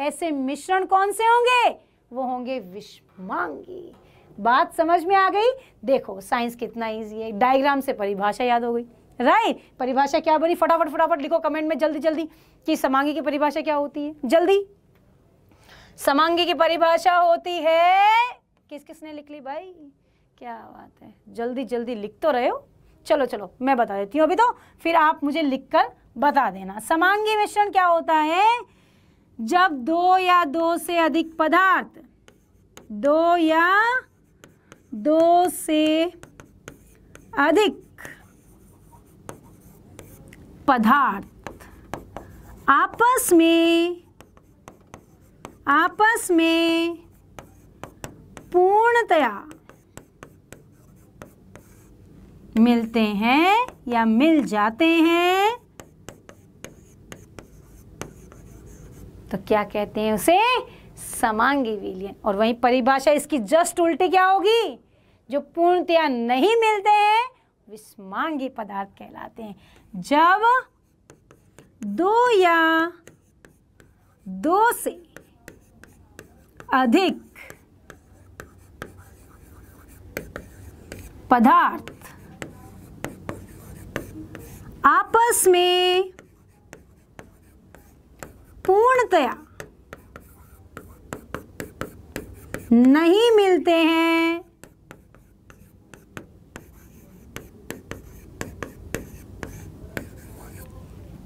ऐसे मिश्रण कौन से होंगे वो होंगे विषमांगी बात समझ में आ गई देखो साइंस कितना ईजी है डायग्राम से परिभाषा याद हो गई राइट परिभाषा क्या बनी फटाफट फटाफट लिखो कमेंट में जल्दी जल्दी कि समांगी की परिभाषा क्या होती है जल्दी समांगी की परिभाषा होती है किस किसने लिख ली भाई क्या बात है जल्दी जल्दी लिख तो रहे हो चलो चलो मैं बता देती हूँ अभी तो फिर आप मुझे लिख कर बता देना समांगी मिश्रण क्या होता है जब दो या दो से अधिक पदार्थ दो या दो से अधिक पदार्थ आपस में आपस में पूर्णतया मिलते हैं या मिल जाते हैं तो क्या कहते हैं उसे समांगी विलियन और वहीं परिभाषा इसकी जस्ट उल्टी क्या होगी जो पूर्णतया नहीं मिलते हैं विस्मांगी पदार्थ कहलाते हैं जब दो या दो से अधिक पदार्थ आपस में पूर्णतया नहीं मिलते हैं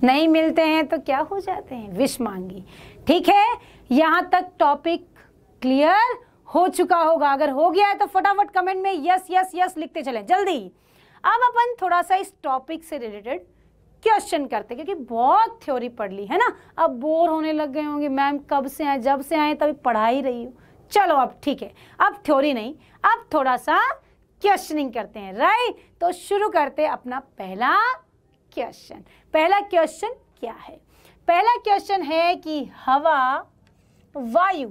नहीं मिलते हैं तो क्या हो जाते हैं विश मांगी ठीक है यहाँ तक टॉपिक क्लियर हो चुका होगा अगर हो गया है तो फटाफट कमेंट में यस यस यस लिखते चले जल्दी अब अपन थोड़ा सा इस टॉपिक से रिलेटेड क्वेश्चन करते क्योंकि बहुत थ्योरी पढ़ ली है ना अब बोर होने लग गए होंगे मैम कब से आए जब से आए तभी पढ़ा ही रही हूँ चलो अब ठीक है अब थ्योरी नहीं अब थोड़ा सा क्वेश्चनिंग करते हैं राइट तो शुरू करते अपना पहला क्वेश्चन पहला क्वेश्चन क्या है पहला क्वेश्चन है कि हवा वायु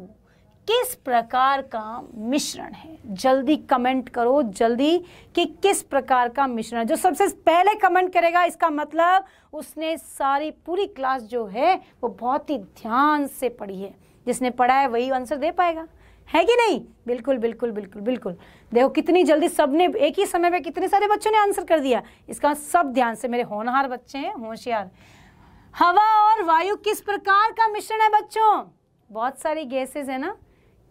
किस प्रकार का मिश्रण है जल्दी कमेंट करो जल्दी कि किस प्रकार का मिश्रण जो सबसे पहले कमेंट करेगा इसका मतलब उसने सारी पूरी क्लास जो है वो बहुत ही ध्यान से पढ़ी है जिसने पढ़ा है वही आंसर दे पाएगा है कि नहीं बिल्कुल बिल्कुल बिल्कुल बिल्कुल देखो कितनी जल्दी सब ने एक ही समय में कितने सारे बच्चों ने आंसर कर दिया इसका मतलब सब ध्यान से मेरे होनहार बच्चे हैं होशियार हवा और वायु किस प्रकार का मिश्रण है बच्चों बहुत सारी गैसेज है ना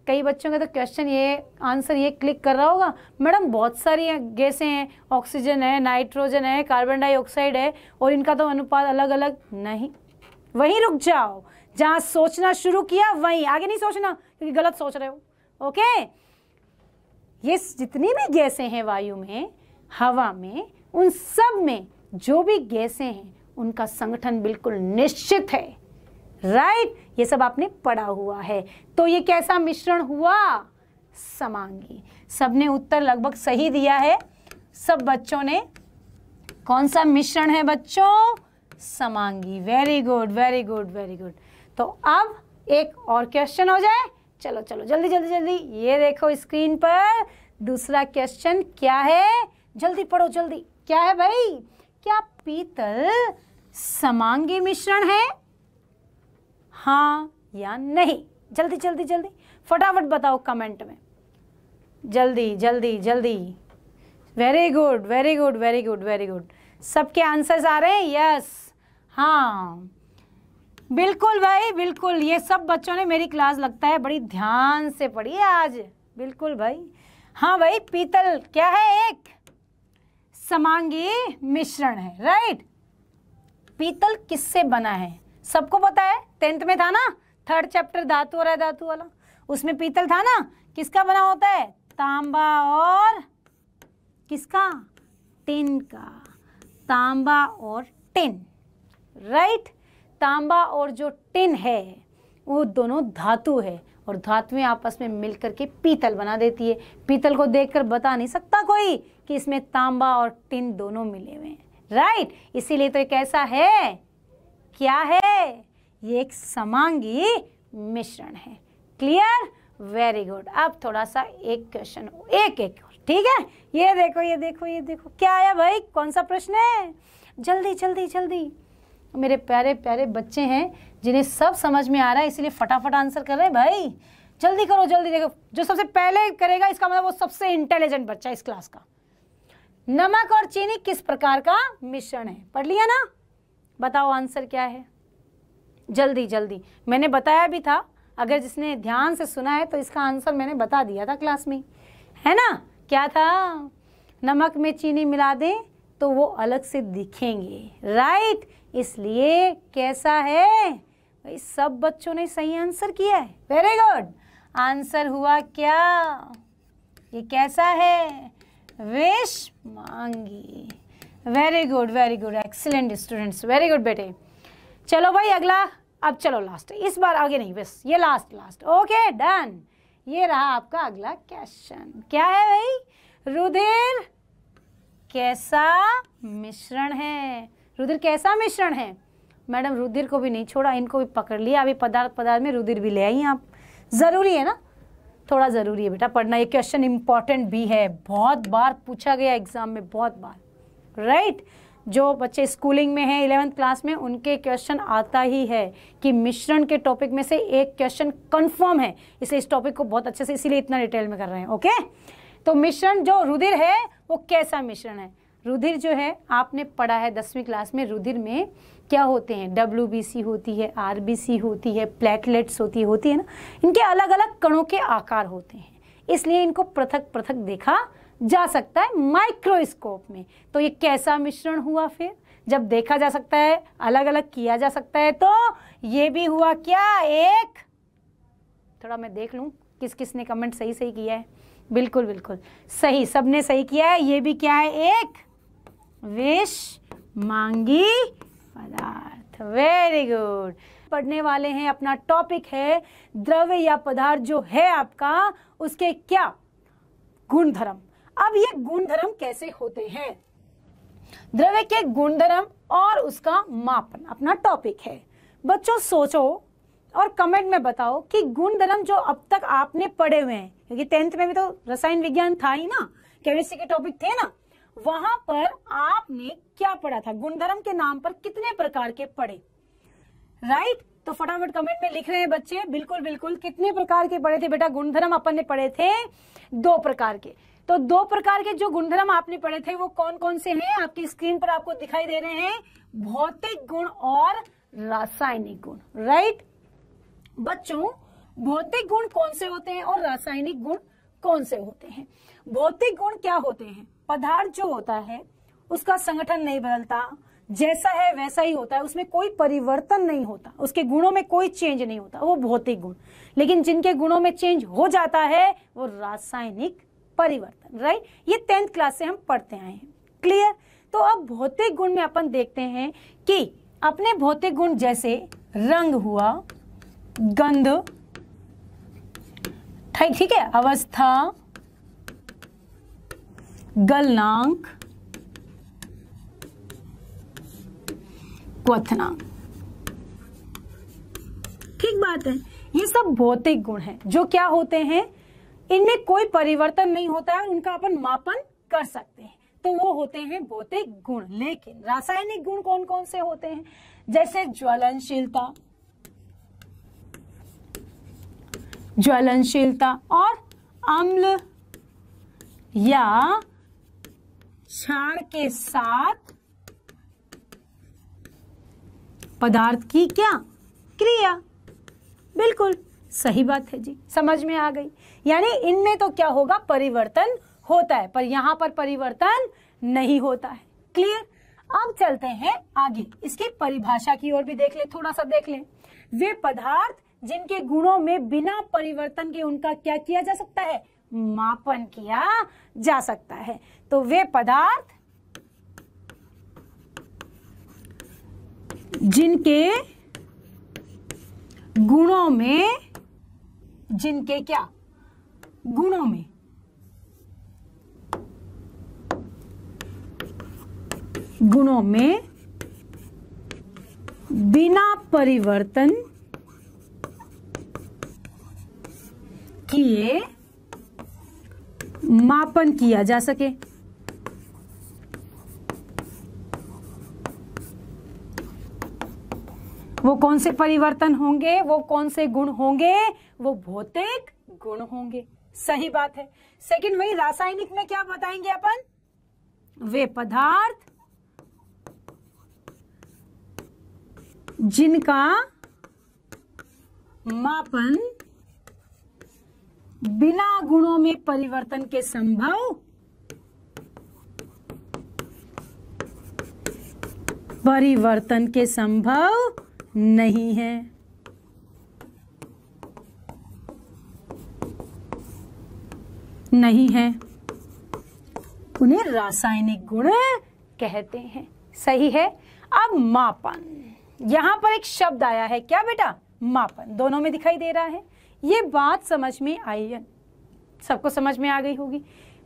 कई बच्चों का तो क्वेश्चन ये आंसर ये क्लिक कर रहा होगा मैडम बहुत सारी गैसें हैं ऑक्सीजन है नाइट्रोजन है कार्बन डाइऑक्साइड है और इनका तो अनुपात अलग अलग नहीं वहीं रुक जाओ जहाँ सोचना शुरू किया वहीं आगे नहीं सोचना क्योंकि गलत सोच रहे हो ओके ये जितनी भी गैसें हैं वायु में हवा में उन सब में जो भी गैसें हैं उनका संगठन बिल्कुल निश्चित है राइट right? ये सब आपने पढ़ा हुआ है तो ये कैसा मिश्रण हुआ समांगी सबने उत्तर लगभग सही दिया है सब बच्चों ने कौन सा मिश्रण है बच्चों समांगी very good very good very good तो अब एक और क्वेश्चन हो जाए चलो चलो जल्दी जल्दी जल्दी ये देखो स्क्रीन पर दूसरा क्वेश्चन क्या है जल्दी पढ़ो जल्दी क्या है भाई क्या पीतल समांगी मिश्रण है हाँ या नहीं जल्दी जल्दी जल्दी फटाफट बताओ कमेंट में जल्दी जल्दी जल्दी very good very good very good very good सबके आंसर्स आ रहे हैं यस हाँ बिल्कुल भाई बिल्कुल ये सब बच्चों ने मेरी क्लास लगता है बड़ी ध्यान से पढ़ी है आज बिल्कुल भाई हाँ भाई पीतल क्या है एक समांगी मिश्रण है राइट पीतल किससे बना है सबको पता है टेंथ में था ना थर्ड चैप्टर धातु और धातु वाला उसमें पीतल था ना किसका बना होता है तांबा और किसका टिन का तांबा और टिन राइट right? तांबा और जो टिन है वो दोनों धातु है और धातुएं आपस में मिलकर के पीतल बना देती है पीतल को देखकर बता नहीं सकता कोई कि इसमें तांबा और टिन दोनों मिले हुए हैं राइट इसीलिए तो एक ऐसा है क्या है ये एक समांगी मिश्रण है क्लियर वेरी गुड अब थोड़ा सा एक क्वेश्चन एक एक ठीक है ये देखो ये देखो ये देखो क्या आया भाई कौन सा प्रश्न है जल्दी जल्दी जल्दी मेरे प्यारे प्यारे बच्चे हैं जिन्हें सब समझ में आ रहा है इसीलिए फटाफट आंसर कर रहे हैं भाई जल्दी करो जल्दी देखो जो सबसे पहले करेगा इसका मतलब वो सबसे इंटेलिजेंट बच्चा इस क्लास का नमक और चीनी किस प्रकार का मिश्रण है पढ़ लिया ना बताओ आंसर क्या है जल्दी जल्दी मैंने बताया भी था अगर जिसने ध्यान से सुना है तो इसका आंसर मैंने बता दिया था क्लास में है ना क्या था नमक में चीनी मिला दें तो वो अलग से दिखेंगे राइट इसलिए कैसा है भाई सब बच्चों ने सही आंसर किया है वेरी गुड आंसर हुआ क्या ये कैसा है विश मांगी very good very good excellent students very good बेटे चलो भाई अगला अब चलो लास्ट इस बार आगे नहीं बस ये लास्ट लास्ट ओके डन ये रहा आपका अगला क्वेश्चन क्या है भाई रुधिर कैसा मिश्रण है रुधिर कैसा मिश्रण है मैडम रुधिर को भी नहीं छोड़ा इनको भी पकड़ लिया अभी पदार्थ पदार्थ में रुधिर भी ले आई आप ज़रूरी है ना थोड़ा ज़रूरी है बेटा पढ़ना ये क्वेश्चन इंपॉर्टेंट भी है बहुत बार पूछा गया एग्ज़ाम में बहुत बार राइट right? जो बच्चे स्कूलिंग में हैं इलेवेंथ क्लास में उनके क्वेश्चन आता ही है कि मिश्रण के टॉपिक में से एक क्वेश्चन कन्फर्म है इसलिए इस टॉपिक को बहुत अच्छे से इसीलिए इतना डिटेल में कर रहे हैं ओके तो मिश्रण जो रुधिर है वो कैसा मिश्रण है रुधिर जो है आपने पढ़ा है दसवीं क्लास में रुधिर में क्या होते हैं डब्ल्यू होती है आर होती है प्लेटलेट्स होती होती है ना इनके अलग अलग कणों के आकार होते हैं इसलिए इनको पृथक पृथक देखा जा सकता है माइक्रोस्कोप में तो ये कैसा मिश्रण हुआ फिर जब देखा जा सकता है अलग अलग किया जा सकता है तो ये भी हुआ क्या एक थोड़ा मैं देख लूँ किस किस ने कमेंट सही सही किया है बिल्कुल बिल्कुल सही सबने सही किया है ये भी क्या है एक विश मांगी पदार्थ वेरी गुड पढ़ने वाले हैं अपना टॉपिक है द्रव्य या पदार्थ जो है आपका उसके क्या गुणधर्म अब ये गुणधर्म कैसे होते हैं द्रव्य के गुणधर्म और उसका मापन अपना टॉपिक है बच्चों सोचो और कमेंट में बताओ कि गुणधर्म जो अब तक आपने पढ़े हुए हैं क्योंकि टेंथ में भी तो रसायन विज्ञान था ही ना केमिस्ट्री के टॉपिक थे ना वहां पर आपने क्या पढ़ा था गुणधर्म के नाम पर कितने प्रकार के पढ़े राइट right? तो फटाफट कमेंट में लिख रहे हैं बच्चे बिल्कुल बिल्कुल कितने प्रकार के पढ़े थे बेटा गुणधर्म अपन ने पढ़े थे दो प्रकार के तो दो प्रकार के जो गुणधर्म आपने पढ़े थे वो कौन कौन से हैं आपकी स्क्रीन पर आपको दिखाई दे रहे हैं भौतिक गुण और रासायनिक गुण राइट बच्चों भौतिक गुण कौन से होते हैं और रासायनिक गुण कौन से होते हैं भौतिक गुण क्या होते हैं पदार्थ जो होता है उसका संगठन नहीं बदलता जैसा है वैसा ही होता है उसमें कोई परिवर्तन नहीं होता उसके गुणों में कोई चेंज नहीं होता वो भौतिक गुण लेकिन जिनके गुणों में चेंज हो जाता है वो रासायनिक परिवर्तन राइट ये टेंथ क्लास से हम पढ़ते आए हैं क्लियर तो अब भौतिक गुण में अपन देखते हैं कि अपने भौतिक गुण जैसे रंग हुआ गंध ठीक है अवस्था गलनांक क्वनांक ठीक बात है ये सब भौतिक गुण हैं जो क्या होते हैं इनमें कोई परिवर्तन नहीं होता है उनका अपन मापन कर सकते हैं तो वो होते हैं भौतिक गुण लेकिन रासायनिक गुण कौन कौन से होते हैं जैसे ज्वलनशीलता ज्वलनशीलता और अम्ल या क्षण के साथ पदार्थ की क्या क्रिया बिल्कुल सही बात है जी समझ में आ गई यानी इनमें तो क्या होगा परिवर्तन होता है पर यहां पर परिवर्तन नहीं होता है क्लियर अब चलते हैं आगे इसकी परिभाषा की ओर भी देख ले थोड़ा सा देख ले वे पदार्थ जिनके गुणों में बिना परिवर्तन के उनका क्या किया जा सकता है मापन किया जा सकता है तो वे पदार्थ जिनके गुणों में जिनके क्या गुणों में गुणों में बिना परिवर्तन किए मापन किया जा सके वो कौन से परिवर्तन होंगे वो कौन से गुण होंगे वो भौतिक गुण होंगे सही बात है सेकंड वही रासायनिक में क्या बताएंगे अपन वे पदार्थ जिनका मापन बिना गुणों में परिवर्तन के संभव परिवर्तन के संभव नहीं है नहीं है उन्हें रासायनिक गुण कहते हैं सही है अब मापन यहां पर एक शब्द आया है क्या बेटा मापन दोनों में दिखाई दे रहा है ये बात समझ में आई है सबको समझ में आ गई होगी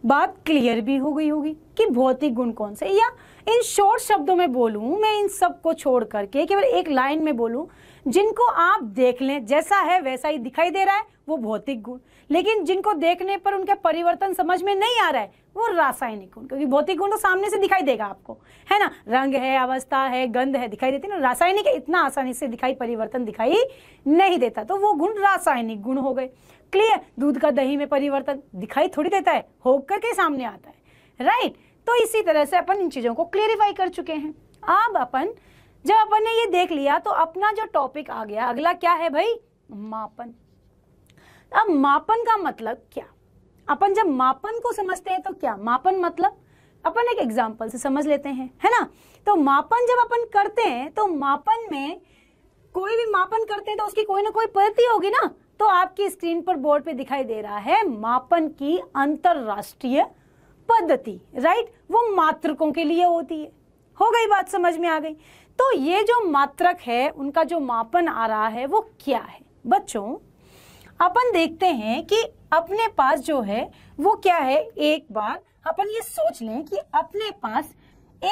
बात क्लियर भी हो गई होगी कि भौतिक गुण कौन से या इन शॉर्ट शब्दों में बोलूं मैं इन सब को छोड़ करके केवल एक लाइन में बोलूं जिनको आप देख लें जैसा है वैसा ही दिखाई दे रहा है वो भौतिक गुण लेकिन जिनको देखने पर उनके परिवर्तन समझ में नहीं आ रहा है वो रासायनिक गुण क्योंकि भौतिक गुण तो सामने से दिखाई देगा आपको है ना रंग है अवस्था है गंध है दिखाई देती है ना रासायनिक इतना आसानी से दिखाई परिवर्तन दिखाई नहीं देता तो वो गुण रासायनिक गुण हो गए क्लियर दूध का दही में परिवर्तन दिखाई थोड़ी देता है होकर के सामने आता है राइट तो इसी तरह से अपन इन चीज़ों को क्लियरिफाई कर चुके हैं अब अपन जब अपन ने ये देख लिया तो अपना जो टॉपिक आ गया अगला क्या है भाई मापन अब मापन का मतलब क्या अपन जब मापन को समझते हैं तो क्या मापन मतलब अपन एक एग्जाम्पल से समझ लेते हैं है ना तो मापन जब अपन करते हैं तो मापन में कोई भी मापन करते हैं तो उसकी कोई ना कोई पद्धति होगी ना तो आपकी स्क्रीन पर बोर्ड पे दिखाई दे रहा है मापन की अंतरराष्ट्रीय पद्धति राइट वो मात्रकों के लिए होती है हो गई बात समझ में आ गई तो ये जो मात्रक है उनका जो मापन आ रहा है वो क्या है बच्चों अपन देखते हैं कि अपने पास जो है वो क्या है एक बार अपन ये सोच लें कि अपने पास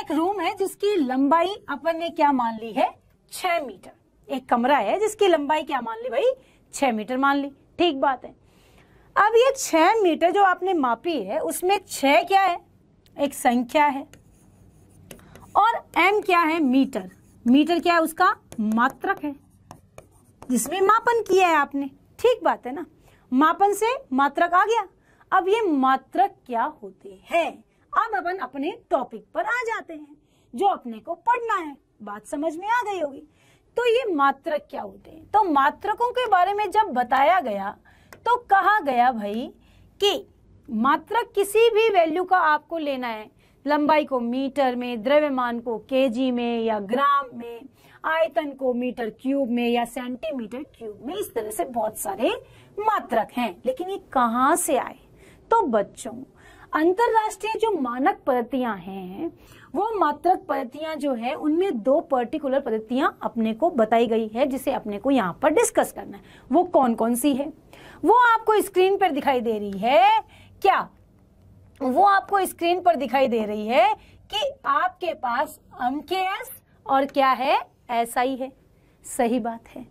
एक रूम है जिसकी लंबाई अपन ने क्या मान ली है छह मीटर एक कमरा है जिसकी लंबाई क्या मान ली भाई छः मीटर मान ली ठीक बात है अब ये छः मीटर जो आपने मापी है उसमें छः क्या है एक संख्या है और एम क्या है मीटर मीटर क्या है उसका मात्रक है जिसमें मापन किया है आपने ठीक बात है ना मापन से मात्रक आ गया अब ये मात्रक क्या होते हैं अब अपन अपने टॉपिक पर आ जाते हैं जो अपने को पढ़ना है बात समझ में आ गई होगी तो ये मात्रक क्या होते हैं तो मात्रकों के बारे में जब बताया गया तो कहा गया भाई कि मात्रक किसी भी वैल्यू का आपको लेना है लंबाई को मीटर में द्रव्यमान को केजी में या ग्राम में आयतन को मीटर क्यूब में या सेंटीमीटर क्यूब में इस तरह से बहुत सारे मात्रक हैं लेकिन ये कहाँ से आए तो बच्चों अंतरराष्ट्रीय जो मानक पद्धतियां हैं वो मात्रक पद्धतियां जो है उनमें दो पर्टिकुलर पद्धतियां अपने को बताई गई है जिसे अपने को यहाँ पर डिस्कस करना है वो कौन कौन सी है वो आपको स्क्रीन पर दिखाई दे रही है क्या वो आपको स्क्रीन पर दिखाई दे रही है कि आपके पास एम के एस और क्या है ऐसा ही है सही बात है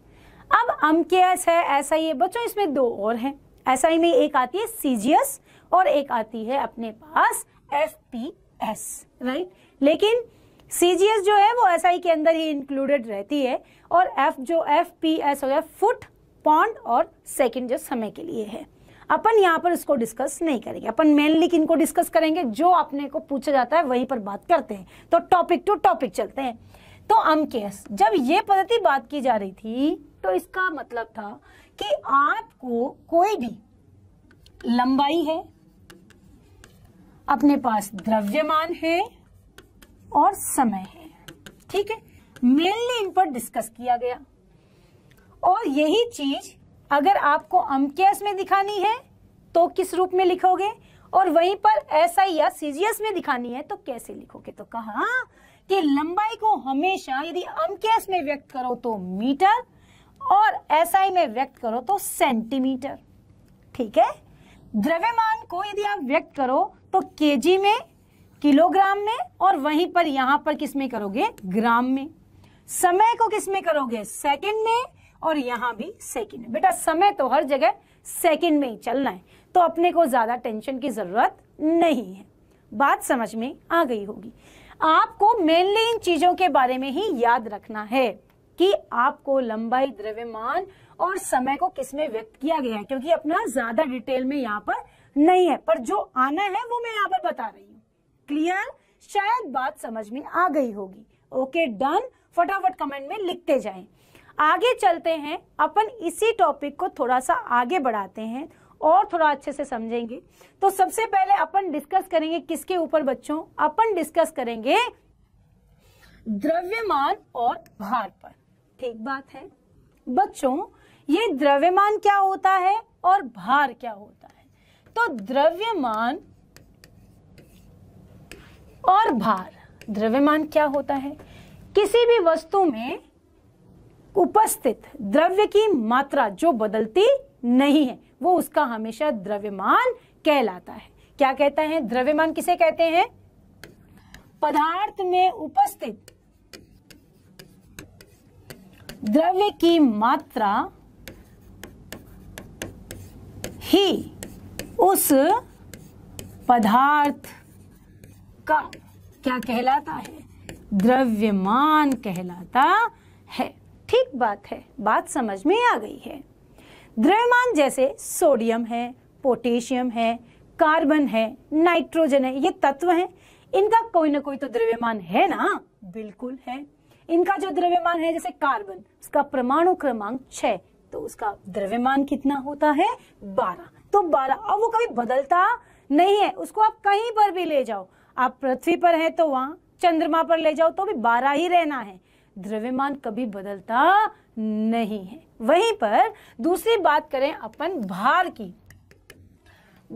अब एम के एस है ऐसा ही है बच्चों इसमें दो और हैं ऐसा ही में एक आती है सी जी एस और एक आती है अपने पास एफ पी एस राइट लेकिन सी जो है वो एस के अंदर ही इंक्लूडेड रहती है और एफ जो एफ पी एस हो गया फुट पॉन्ड और सेकेंड जो समय के लिए है अपन यहाँ पर इसको डिस्कस नहीं करेंगे अपन मेनली किनको डिस्कस करेंगे जो अपने को पूछा जाता है वहीं पर बात करते हैं तो टॉपिक टू टॉपिक चलते हैं तो अम केस जब ये पद्धति बात की जा रही थी तो इसका मतलब था कि आपको कोई भी लंबाई है अपने पास द्रव्यमान है और समय है ठीक है मेनली इन पर डिस्कस किया गया और यही चीज अगर आपको अमकेस में दिखानी है तो किस रूप में लिखोगे और वहीं पर एस आई या सीजीएस में दिखानी है तो कैसे लिखोगे तो कहा कि लंबाई को हमेशा यदि अमकेस में व्यक्त करो तो मीटर और एसआई में व्यक्त करो तो सेंटीमीटर ठीक है द्रव्यमान को यदि आप व्यक्त करो तो केजी में किलोग्राम में और वहीं पर यहां पर किस में करोगे ग्राम में समय को किस में करोगे सेकंड में और यहां भी सेकंड में बेटा समय तो हर जगह सेकंड में ही चलना है तो अपने को ज्यादा टेंशन की जरूरत नहीं है बात समझ में आ गई होगी आपको मेनली इन चीजों के बारे में ही याद रखना है कि आपको लंबाई द्रव्यमान और समय को किसमें व्यक्त किया गया है क्योंकि अपना ज्यादा डिटेल में यहाँ पर नहीं है पर जो आना है वो मैं यहाँ पर बता रही हूँ क्लियर शायद बात समझ में आ गई होगी ओके डन फटाफट कमेंट में लिखते जाएं आगे चलते हैं अपन इसी टॉपिक को थोड़ा सा आगे बढ़ाते हैं और थोड़ा अच्छे से समझेंगे तो सबसे पहले अपन डिस्कस करेंगे किसके ऊपर बच्चों अपन डिस्कस करेंगे द्रव्यमान और भार पर ठीक बात है बच्चों ये द्रव्यमान क्या होता है और भार क्या होता है तो द्रव्यमान और भार द्रव्यमान क्या होता है किसी भी वस्तु में उपस्थित द्रव्य की मात्रा जो बदलती नहीं है वो उसका हमेशा द्रव्यमान कहलाता है क्या कहता है द्रव्यमान किसे कहते हैं पदार्थ में उपस्थित द्रव्य की मात्रा ही उस पदार्थ का क्या कहलाता है द्रव्यमान कहलाता है ठीक बात है बात समझ में आ गई है द्रव्यमान जैसे सोडियम है पोटेशियम है कार्बन है नाइट्रोजन है ये तत्व हैं इनका कोई ना कोई तो द्रव्यमान है ना बिल्कुल है इनका जो द्रव्यमान है जैसे कार्बन उसका परमाणु क्रमांक छह तो उसका द्रव्यमान कितना होता है बारह तो बारह और वो कभी बदलता नहीं है उसको आप कहीं पर भी ले जाओ आप पृथ्वी पर हैं तो वहां चंद्रमा पर ले जाओ तो भी बारह ही रहना है द्रव्यमान कभी बदलता नहीं है वहीं पर दूसरी बात करें अपन भार की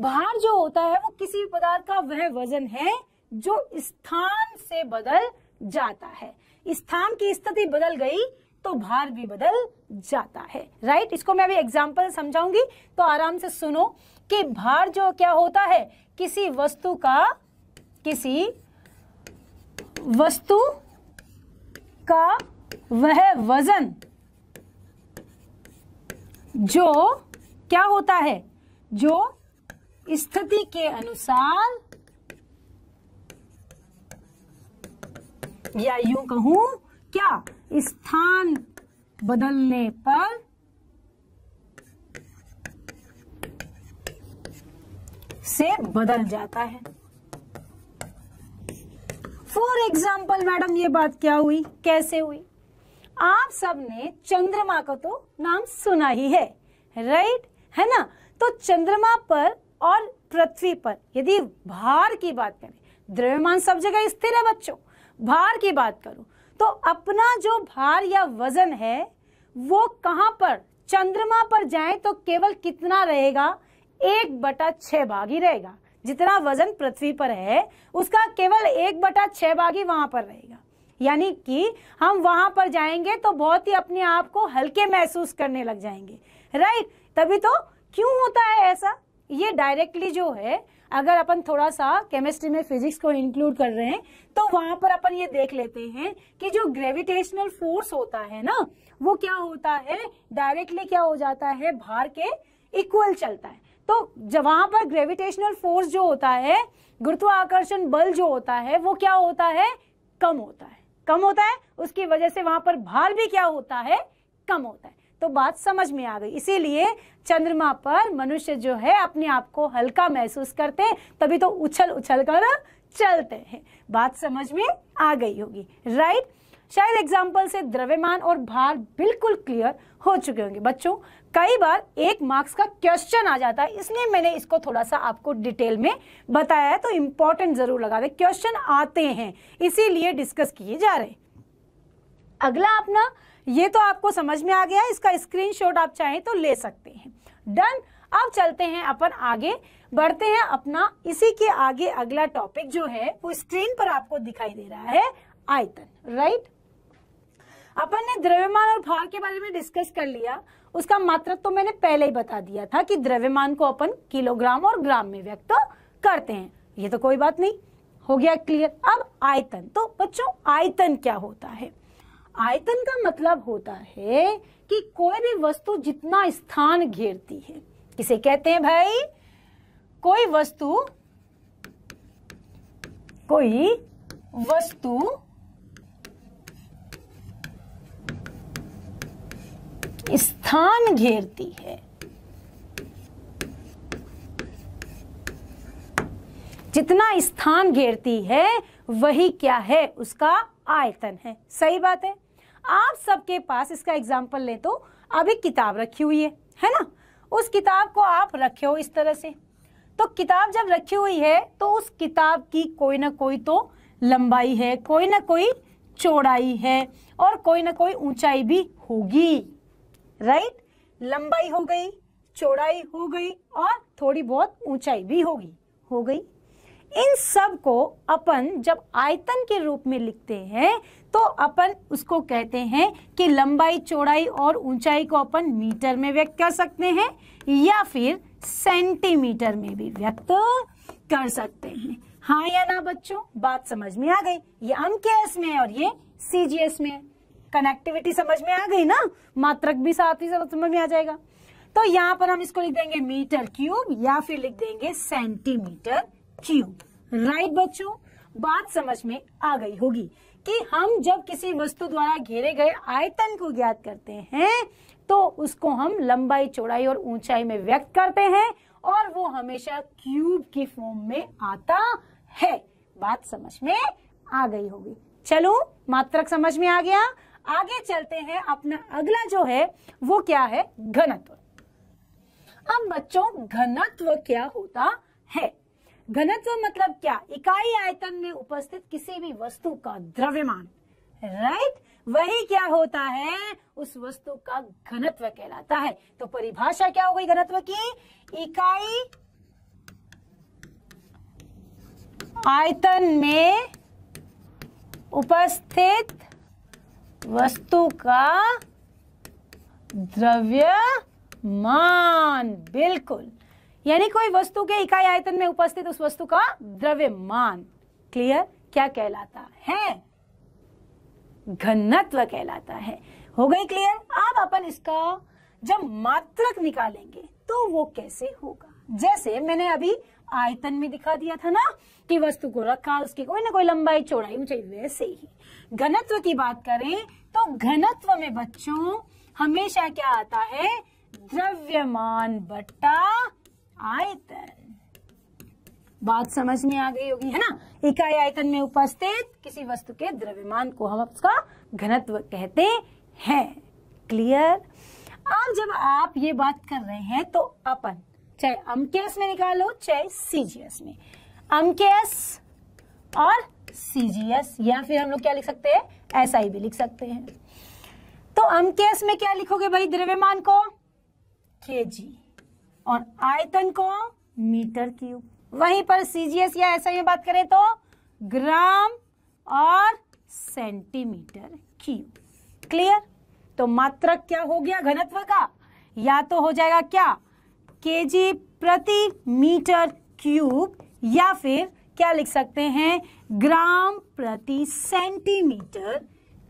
भार जो होता है वो किसी भी पदार्थ का वह वजन है जो स्थान से बदल जाता है स्थान की स्थिति बदल गई तो भार भी बदल जाता है राइट इसको मैं अभी एग्जाम्पल समझाऊंगी तो आराम से सुनो कि भार जो क्या होता है किसी वस्तु का किसी वस्तु का वह वजन जो क्या होता है जो स्थिति के अनुसार या यूं कहूं क्या स्थान बदलने पर से बदल जाता है फॉर एग्जाम्पल मैडम ये बात क्या हुई कैसे हुई आप सब ने चंद्रमा का तो नाम सुना ही है राइट right? है ना तो चंद्रमा पर और पृथ्वी पर यदि भार की बात करें द्रव्यमान सब जगह स्थिर है बच्चों भार की बात करूं तो अपना जो भार या वजन है वो कहां पर चंद्रमा पर जाए तो केवल कितना रहेगा एक बटा छह भाग ही रहेगा जितना वजन पृथ्वी पर है उसका केवल एक बटा छह भाग ही वहां पर रहेगा यानी कि हम वहां पर जाएंगे तो बहुत ही अपने आप को हल्के महसूस करने लग जाएंगे राइट तभी तो क्यों होता है ऐसा ये डायरेक्टली जो है अगर अपन थोड़ा सा केमिस्ट्री में फिजिक्स को इंक्लूड कर रहे हैं तो वहां पर अपन ये देख लेते हैं कि जो ग्रेविटेशनल फोर्स होता है ना वो क्या होता है डायरेक्टली क्या हो जाता है भार के इक्वल चलता है तो जब वहां पर ग्रेविटेशनल फोर्स जो होता है गुरुत्वाकर्षण बल जो होता है वो क्या होता है कम होता है कम होता है उसकी वजह से वहां पर भार भी क्या होता है कम होता है तो बात समझ में आ गई इसीलिए चंद्रमा पर मनुष्य जो है अपने आप को हल्का महसूस करते हैं तभी तो उछल उछल कर चलते हैं बात समझ में आ गई होगी राइट शायद एग्जाम्पल से द्रव्यमान और भार बिल्कुल क्लियर हो चुके होंगे बच्चों कई बार एक मार्क्स का क्वेश्चन आ जाता है इसलिए मैंने इसको थोड़ा सा आपको डिटेल में बताया है तो इंपॉर्टेंट जरूर लगा दें क्वेश्चन आते हैं इसीलिए डिस्कस किए जा रहे अगला अपना ये तो आपको समझ में आ गया इसका स्क्रीनशॉट आप चाहें तो ले सकते हैं डन अब चलते हैं अपन आगे बढ़ते हैं अपना इसी के आगे अगला टॉपिक जो है वो स्क्रीन पर आपको दिखाई दे रहा है आयतन राइट अपन ने द्रव्यमान और भार के बारे में डिस्कस कर लिया उसका मात्रक तो मैंने पहले ही बता दिया था कि द्रव्यमान को अपन किलोग्राम और ग्राम में व्यक्त करते हैं ये तो कोई बात नहीं हो गया क्लियर अब आयतन तो बच्चों आयतन क्या होता है आयतन का मतलब होता है कि कोई भी वस्तु जितना स्थान घेरती है किसे कहते हैं भाई कोई वस्तु कोई वस्तु स्थान घेरती है जितना स्थान घेरती है वही क्या है उसका आयतन है सही बात है आप सबके पास इसका एग्जाम्पल ले तो अभी किताब रखी हुई है है ना उस किताब को आप रखे हो इस तरह से तो किताब जब रखी हुई है तो उस किताब की कोई ना कोई तो लंबाई है कोई ना कोई चौड़ाई है और कोई ना कोई ऊंचाई भी होगी राइट लंबाई हो गई चौड़ाई हो गई और थोड़ी बहुत ऊंचाई भी होगी हो गई इन सब को अपन जब आयतन के रूप में लिखते हैं तो अपन उसको कहते हैं कि लंबाई चौड़ाई और ऊंचाई को अपन मीटर में व्यक्त कर सकते हैं या फिर सेंटीमीटर में भी व्यक्त कर सकते हैं हाँ या ना बच्चों बात समझ में आ गई ये एम के एस में है और ये सी जी एस में है कनेक्टिविटी समझ में आ गई ना मात्रक भी साथ ही समझ में आ जाएगा तो यहाँ पर हम इसको लिख देंगे मीटर क्यूब या फिर लिख देंगे सेंटीमीटर क्यूब राइट बच्चों बात समझ में आ गई होगी कि हम जब किसी वस्तु द्वारा घेरे गए आयतन को ज्ञात करते हैं तो उसको हम लंबाई चौड़ाई और ऊंचाई में व्यक्त करते हैं और वो हमेशा क्यूब की फॉर्म में आता है बात समझ में आ गई होगी चलो मात्रक समझ में आ गया आगे चलते हैं अपना अगला जो है वो क्या है घनत्व अब बच्चों घनत्व क्या होता है घनत्व मतलब क्या इकाई आयतन में उपस्थित किसी भी वस्तु का द्रव्यमान राइट वही क्या होता है उस वस्तु का घनत्व कहलाता है तो परिभाषा क्या हो गई घनत्व की इकाई आयतन में उपस्थित वस्तु का द्रव्य मान बिल्कुल यानी कोई वस्तु के इकाई आयतन में उपस्थित उस वस्तु का द्रव्यमान क्लियर क्या कहलाता है घनत्व कहलाता है हो गई क्लियर अब अपन इसका जब मात्रक निकालेंगे तो वो कैसे होगा जैसे मैंने अभी आयतन में दिखा दिया था ना की वस्तु को रखा उसकी कोई ना कोई लंबाई चौड़ाई ऊंचाई वैसे ही घनत्व की बात करें तो घनत्व में बच्चों हमेशा क्या आता है द्रव्यमान बट्टा आयतन बात समझ में आ गई होगी है ना इकाई आयतन में उपस्थित किसी वस्तु के द्रव्यमान को हम उसका घनत्व कहते हैं क्लियर अब जब आप ये बात कर रहे हैं तो अपन चाहे अमकेस में निकालो चाहे सीजीएस में एमकेएस और सीजीएस या फिर हम लोग क्या लिख सकते हैं आई भी लिख सकते हैं तो एमकेएस में क्या लिखोगे भाई द्रव्यमान को केजी और आयतन को मीटर क्यूब वहीं पर सीजीएस या एसआई में बात करें तो ग्राम और सेंटीमीटर क्यूब क्लियर तो मात्रक क्या हो गया घनत्व का या तो हो जाएगा क्या केजी प्रति मीटर क्यूब या फिर क्या लिख सकते हैं ग्राम प्रति सेंटीमीटर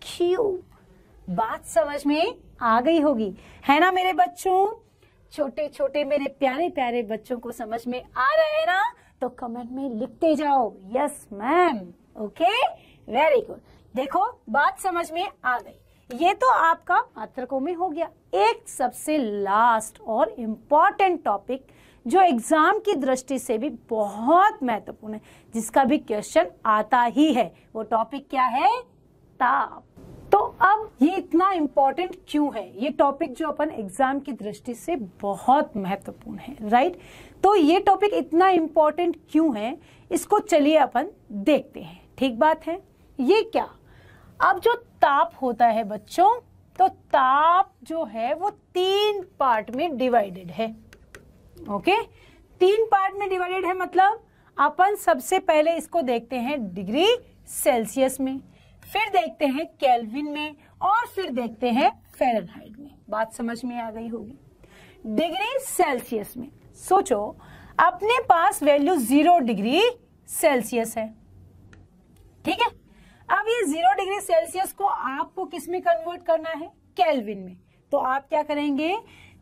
क्यूब बात समझ में आ गई होगी है ना मेरे बच्चों छोटे छोटे मेरे प्यारे प्यारे बच्चों को समझ में आ रहे है ना तो कमेंट में लिखते जाओ yes ma'am okay very good देखो बात समझ में आ गई ये तो आपका मात्रकों में हो गया एक सबसे लास्ट और इम्पॉर्टेंट टॉपिक जो एग्ज़ाम की दृष्टि से भी बहुत महत्वपूर्ण है जिसका भी क्वेश्चन आता ही है वो टॉपिक क्या है ताप तो अब ये इतना इम्पोर्टेंट क्यों है ये टॉपिक जो अपन एग्जाम की दृष्टि से बहुत महत्वपूर्ण है राइट तो ये टॉपिक इतना इम्पोर्टेंट क्यों है इसको चलिए अपन देखते हैं ठीक बात है ये क्या अब जो ताप होता है बच्चों तो ताप जो है वो तीन पार्ट में डिवाइडेड है ओके तीन पार्ट में डिवाइडेड है मतलब अपन सबसे पहले इसको देखते हैं डिग्री सेल्सियस में फिर देखते हैं कैलविन में और फिर देखते हैं फेरनहाइट में बात समझ में आ गई होगी डिग्री सेल्सियस में सोचो अपने पास वैल्यू जीरो डिग्री सेल्सियस है ठीक है अब ये जीरो डिग्री सेल्सियस को आपको किसमें कन्वर्ट करना है कैलविन में तो आप क्या करेंगे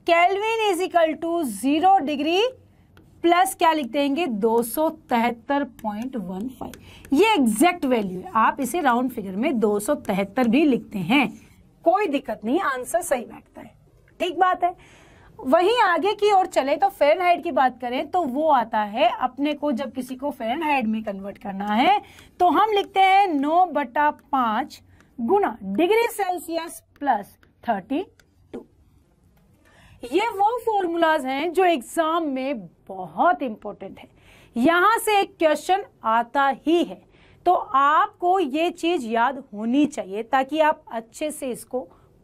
Kelvin is equal to zero degree plus क्या लिख देंगे दो सौ तिहत्तर पॉइंट वन फाइव ये एग्जैक्ट वैल्यू है आप इसे राउंड फिगर में दो सौ तिहत्तर भी लिखते हैं कोई दिक्कत नहीं आंसर सही बैठता है ठीक बात है वहीं आगे की ओर चले तो फेरनहाइट की बात करें तो वो आता है अपने को जब किसी को फेरनहाइट में कन्वर्ट करना है तो हम लिखते हैं नौ बटा पांच गुना डिग्री सेल्सियस प्लस थर्टी ये वो फॉर्मूलाज हैं जो एग्जाम में बहुत इंपॉर्टेंट है यहाँ से एक क्वेश्चन आता ही है तो आपको ये चीज़ याद होनी चाहिए ताकि आप अच्छे से इसको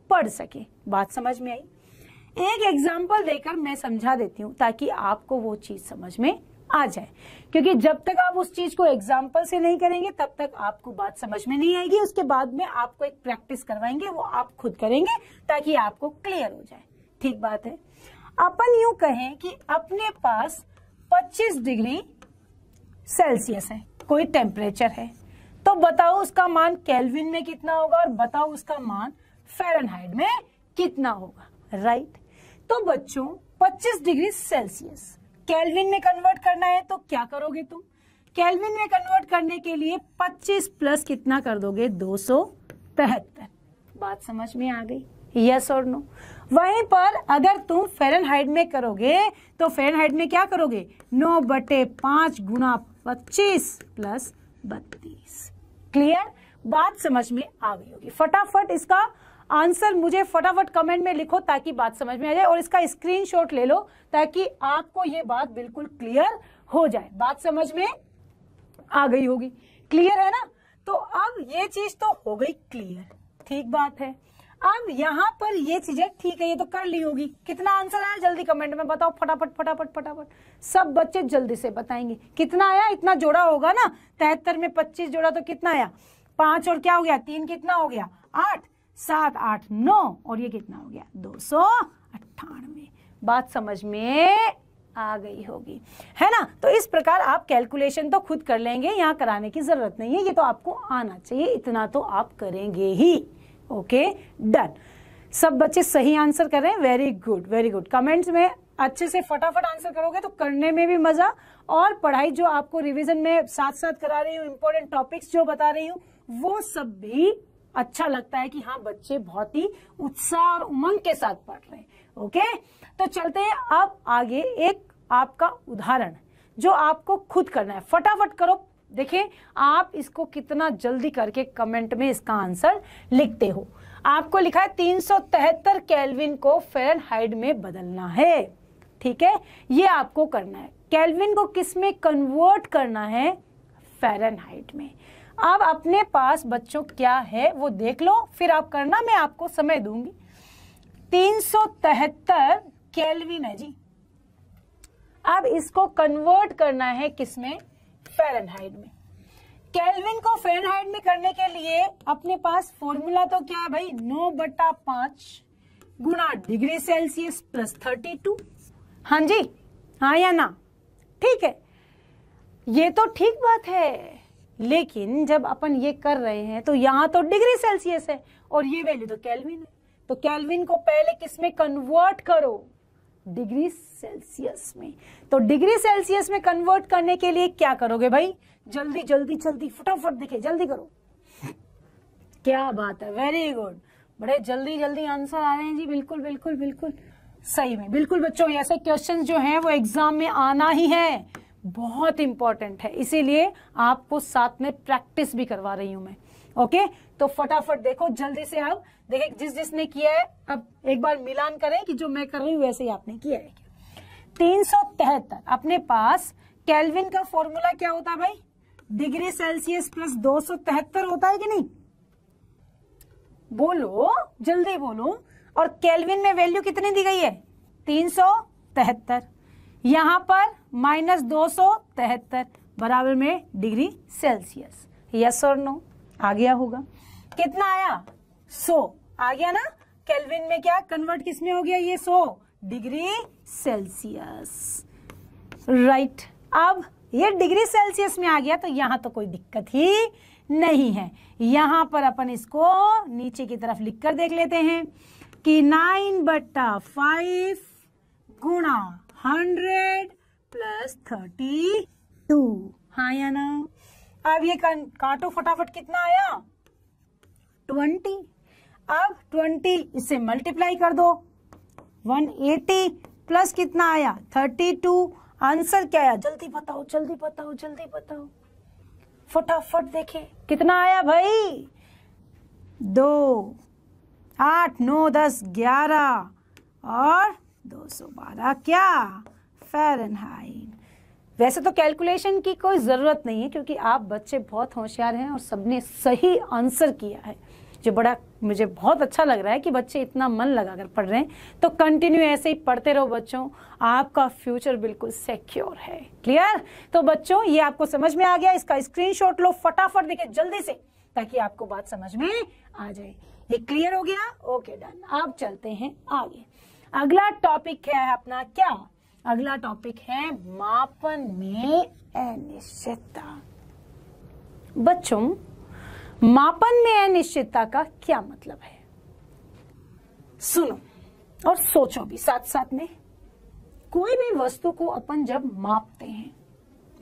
पढ़ सके बात समझ में आई एक एग्जाम्पल देकर मैं समझा देती हूँ ताकि आपको वो चीज़ समझ में आ जाए क्योंकि जब तक आप उस चीज को एग्जाम्पल से नहीं करेंगे तब तक आपको बात समझ में नहीं आएगी उसके बाद में आपको एक प्रैक्टिस करवाएंगे वो आप खुद करेंगे ताकि आपको क्लियर हो जाए ठीक बात है अपन यू कहें कि अपने पास 25 डिग्री सेल्सियस है कोई टेम्परेचर है तो बताओ उसका मान केल्विन में कितना होगा और बताओ उसका मान फेरनहाइट में कितना होगा राइट तो बच्चों 25 डिग्री सेल्सियस केल्विन में कन्वर्ट करना है तो क्या करोगे तुम केल्विन में कन्वर्ट करने के लिए 25 प्लस कितना कर दोगे दो बात समझ में आ गई यस और नो वहीं पर अगर तुम फेरनहाइट में करोगे तो फेरनहाइट में क्या करोगे नौ बटे पांच गुना पच्चीस प्लस बत्तीस क्लियर बात समझ में आ गई होगी फटाफट इसका आंसर मुझे फटाफट कमेंट में लिखो ताकि बात समझ में आ जाए और इसका स्क्रीनशॉट ले लो ताकि आपको ये बात बिल्कुल क्लियर हो जाए बात समझ में आ गई होगी क्लियर है ना तो अब ये चीज तो हो गई क्लियर ठीक बात है अब यहाँ पर ये चीजें ठीक है ये तो कर ली होगी कितना आंसर आया जल्दी कमेंट में बताओ फटाफट फटाफट फटाफट सब बच्चे जल्दी से बताएंगे कितना आया इतना जोड़ा होगा ना तिहत्तर में पच्चीस जोड़ा तो कितना आया पांच और क्या हो गया तीन कितना हो गया आठ सात आठ नौ और ये कितना हो गया दो सौ अट्ठानवे बात समझ में आ गई होगी है ना तो इस प्रकार आप कैलकुलेशन तो खुद कर लेंगे यहाँ कराने की जरूरत नहीं है ये तो आपको आना चाहिए इतना तो आप करेंगे ही ओके डन सब बच्चे सही आंसर कर रहे हैं very good very good comments में अच्छे से फटाफट आंसर करोगे तो करने में भी मजा और पढ़ाई जो आपको रिवीजन में साथ साथ करा रही हूँ इम्पोर्टेंट टॉपिक्स जो बता रही हूँ वो सब भी अच्छा लगता है कि हाँ बच्चे बहुत ही उत्साह और उमंग के साथ पढ़ रहे हैं ओके तो चलते हैं अब आगे एक आपका उदाहरण जो आपको खुद करना है फटाफट करो देखें आप इसको कितना जल्दी करके कमेंट में इसका आंसर लिखते हो आपको लिखा है तीन सौ तिहत्तर कैलविन को फेरनहाइट में बदलना है ठीक है ये आपको करना है कैलविन को किस में कन्वर्ट करना है फेरनहाइट में अब अपने पास बच्चों क्या है वो देख लो फिर आप करना मैं आपको समय दूंगी तीन सौ तिहत्तर कैलविन है जी अब इसको कन्वर्ट करना है किसमें फेरनहाइट में केल्विन को फेरनहाइट में करने के लिए अपने पास फॉर्मूला तो क्या है भाई नौ बटा पांच गुना degree Celsius plus thirty two हाँ जी हाँ या ना ठीक है ये तो ठीक बात है लेकिन जब अपन ये कर रहे हैं तो यहाँ तो डिग्री सेल्सियस है और ये वैल्यू तो कैलविन है तो कैलविन को पहले किसमें कन्वर्ट करो डिग्री सेल्सियस में तो डिग्री सेल्सियस में कन्वर्ट करने के लिए क्या करोगे भाई जल्दी जल्दी जल्दी फटाफट दिखे जल्दी करो क्या बात है वेरी गुड बड़े जल्दी जल्दी आंसर आ रहे हैं जी बिल्कुल बिल्कुल बिल्कुल सही में बिल्कुल बच्चों ऐसे क्वेश्चन जो है वो एग्जाम में आना ही है बहुत इंपॉर्टेंट है इसीलिए आपको साथ में प्रैक्टिस भी करवा रही हूं मैं ओके तो फटाफट देखो जल्दी से आप देखे जिस जिसने किया है अब एक बार मिलान करें कि जो मैं कर रही हूँ वैसे ही आपने किया है तीन सौ तिहत्तर अपने पास कैलविन का फॉर्मूला क्या होता है भाई डिग्री सेल्सियस प्लस दो सौ तिहत्तर होता है कि नहीं बोलो जल्दी बोलो और केल्विन में वैल्यू कितनी दी गई है तीन सौ तिहत्तर यहां पर माइनस दो सौ तिहत्तर बराबर में डिग्री सेल्सियस यस और नो आ गया होगा कितना आया सो आ गया ना केल्विन में क्या कन्वर्ट किसमें हो गया ये सो डिग्री सेल्सियस राइट अब ये डिग्री सेल्सियस में आ गया तो यहां तो कोई दिक्कत ही नहीं है यहाँ पर अपन इसको नीचे की तरफ लिख कर देख लेते हैं कि नाइन बट्टा फाइव गुणा hundred plus thirty two two या ना अब ये काटो फटाफट कितना आया ट्वेंटी अब 20 इसे मल्टीप्लाई कर दो 180 प्लस कितना आया 32 आंसर क्या आया जल्दी बताओ जल्दी बताओ जल्दी बताओ फटाफट देखे कितना आया भाई दो आठ नौ दस ग्यारह और दो सौ बारह क्या फ़ारेनहाइट वैसे तो कैलकुलेशन की कोई ज़रूरत नहीं है क्योंकि आप बच्चे बहुत होशियार हैं और सबने सही आंसर किया है जो बड़ा मुझे बहुत अच्छा लग रहा है कि बच्चे इतना मन लगा कर पढ़ रहे हैं तो कंटिन्यू ऐसे ही पढ़ते रहो बच्चों आपका फ्यूचर बिल्कुल सिक्योर है क्लियर तो बच्चों ये आपको समझ में आ गया इसका स्क्रीनशॉट लो फटाफट देखे जल्दी से ताकि आपको बात समझ में आ जाए ये क्लियर हो गया ओके डन आप चलते हैं आगे अगला टॉपिक है अपना क्या अगला टॉपिक है मापन में अनिश्चितता बच्चों मापन में अनिश्चितता का क्या मतलब है सुनो और सोचो भी साथ साथ में कोई भी वस्तु को अपन जब मापते हैं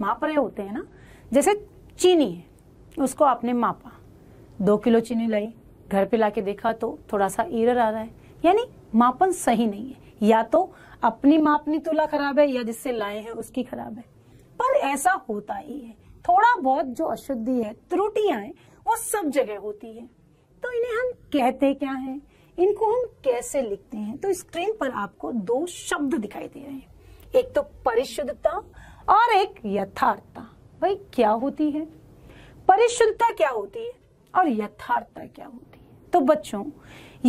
माप रहे होते हैं ना जैसे चीनी है उसको आपने मापा दो किलो चीनी लाई घर पे लाके देखा तो थोड़ा सा ईरर आ रहा है यानी मापन सही नहीं है या तो अपनी मापनी तुला खराब है या जिससे लाए हैं उसकी खराब है पर ऐसा होता ही है थोड़ा बहुत जो अशुद्धि है त्रुटियां हैं वो सब जगह होती है तो इन्हें हम कहते क्या हैं इनको हम कैसे लिखते हैं तो स्क्रीन पर आपको दो शब्द दिखाई दे रहे हैं एक तो परिशुद्धता और एक यथार्थता भाई क्या होती है परिशुद्धता क्या होती है और यथार्थता क्या होती है तो बच्चों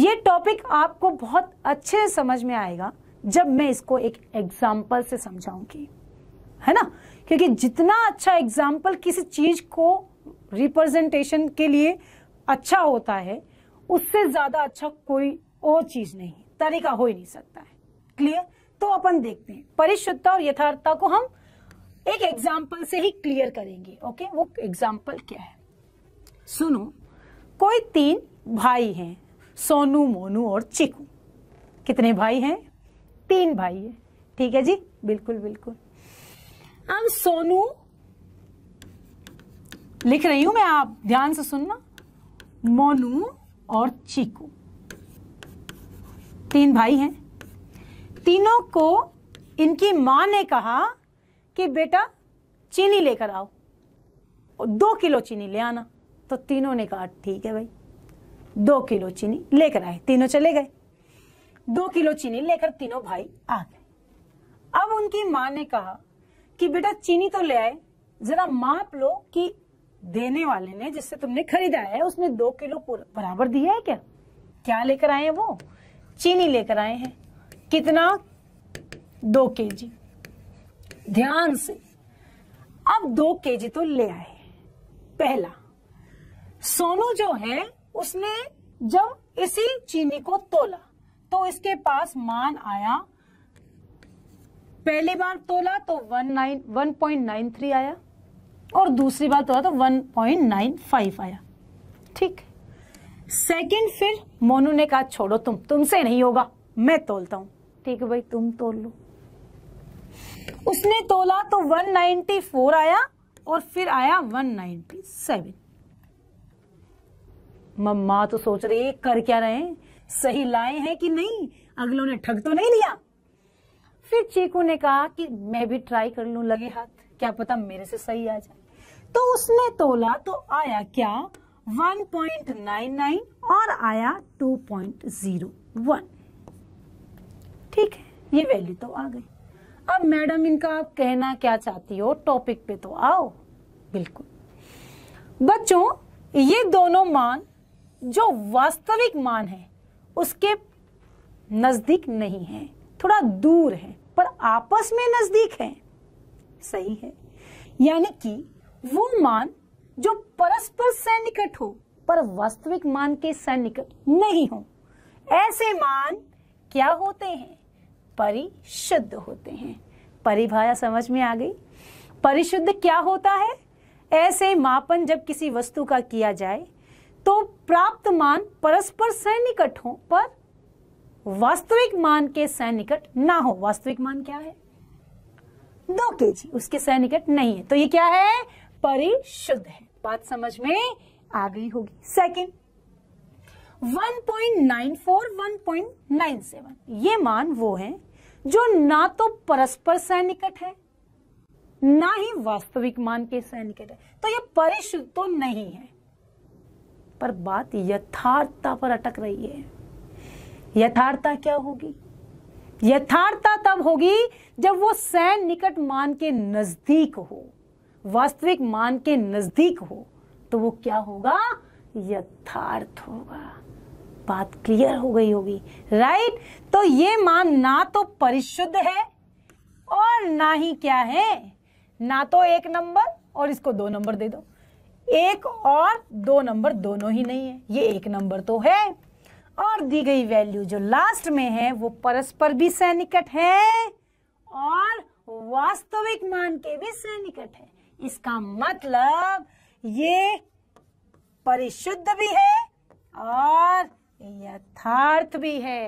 ये टॉपिक आपको बहुत अच्छे से समझ में आएगा जब मैं इसको एक एग्जाम्पल से समझाऊंगी है ना क्योंकि जितना अच्छा एग्जाम्पल किसी चीज को रिप्रेजेंटेशन के लिए अच्छा होता है उससे ज़्यादा अच्छा कोई और चीज़ नहीं तरीका हो ही नहीं सकता है क्लियर तो अपन देखते हैं परिशुद्धता और यथार्थता को हम एक एग्जाम्पल से ही क्लियर करेंगे ओके वो एग्जाम्पल क्या है सुनो कोई तीन भाई हैं सोनू मोनू और चिकू कितने भाई हैं तीन भाई हैं ठीक है जी बिल्कुल बिल्कुल अब सोनू लिख रही हूं मैं आप ध्यान से सुनना मोनू और चीकू तीन भाई हैं तीनों को इनकी मां ने कहा कि बेटा चीनी लेकर आओ और दो किलो चीनी ले आना तो तीनों ने कहा ठीक है भाई दो किलो चीनी लेकर आए तीनों चले गए दो किलो चीनी लेकर तीनों भाई आ गए अब उनकी माँ ने कहा कि बेटा चीनी तो ले आए जरा माप लो कि देने वाले ने जिससे तुमने खरीदा है उसने दो किलो बराबर दिया है क्या क्या लेकर आए हैं वो चीनी लेकर आए हैं कितना दो के जी ध्यान से अब दो के जी तो ले आए पहला सोनू जो है उसने जब इसी चीनी को तोला तो इसके पास मान आया पहली बार तोला तो one nine one point nine three आया और दूसरी बात हुआ तो 1.95 आया ठीक सेकंड फिर मोनू ने कहा छोड़ो तुम तुमसे नहीं होगा मैं तोलता हूं ठीक है भाई तुम तोल लो उसने तोला तो 194 आया और फिर आया 197 मम्मा तो सोच रही कर क्या रहे सही लाए हैं कि नहीं अगलों ने ठग तो नहीं लिया फिर चीकू ने कहा कि मैं भी ट्राई कर लू लगे हाथ क्या पता मेरे से सही आ जाए तो उसने तोला तो आया क्या 1.99 और आया 2.01 ठीक है ये वैल्यू तो आ गई अब मैडम इनका आप कहना क्या चाहती हो टॉपिक पे तो आओ बिल्कुल बच्चों ये दोनों मान जो वास्तविक मान है उसके नज़दीक नहीं है थोड़ा दूर है पर आपस में नज़दीक है सही है यानी कि वो मान जो परस्पर सैनिकट हो पर वास्तविक मान के सैनिकट नहीं हो ऐसे मान क्या होते हैं परिशुद्ध होते हैं परिभाषा समझ में आ गई परिशुद्ध क्या होता है ऐसे मापन जब किसी वस्तु का किया जाए तो प्राप्त मान परस्पर सैनिकट हो पर वास्तविक मान के सैनिकट ना हो वास्तविक मान क्या है दो के जी उसके सह निकट नहीं है तो ये क्या है परिशुद्ध है बात समझ में आ गई होगी सेकेंड 1.94 1.97 ये मान वो हैं जो ना तो परस्पर सैनिकट है ना ही वास्तविक मान के सैनिकट है तो ये परिशुद्ध तो नहीं है पर बात यथार्थता पर अटक रही है यथार्थता क्या होगी यथार्थता तब होगी जब वो सैन निकट मान के नजदीक हो वास्तविक मान के नजदीक हो तो वो क्या होगा यथार्थ होगा बात क्लियर हो गई होगी राइट तो ये मान ना तो परिशुद्ध है और ना ही क्या है ना तो एक नंबर और इसको दो नंबर दे दो एक और दो नंबर दोनों ही नहीं है ये एक नंबर तो है और दी गई वैल्यू जो लास्ट में है वो परस्पर भी सैनिकट है और वास्तविक मान के भी सैनिकट है इसका मतलब ये परिशुद्ध भी है और यथार्थ भी है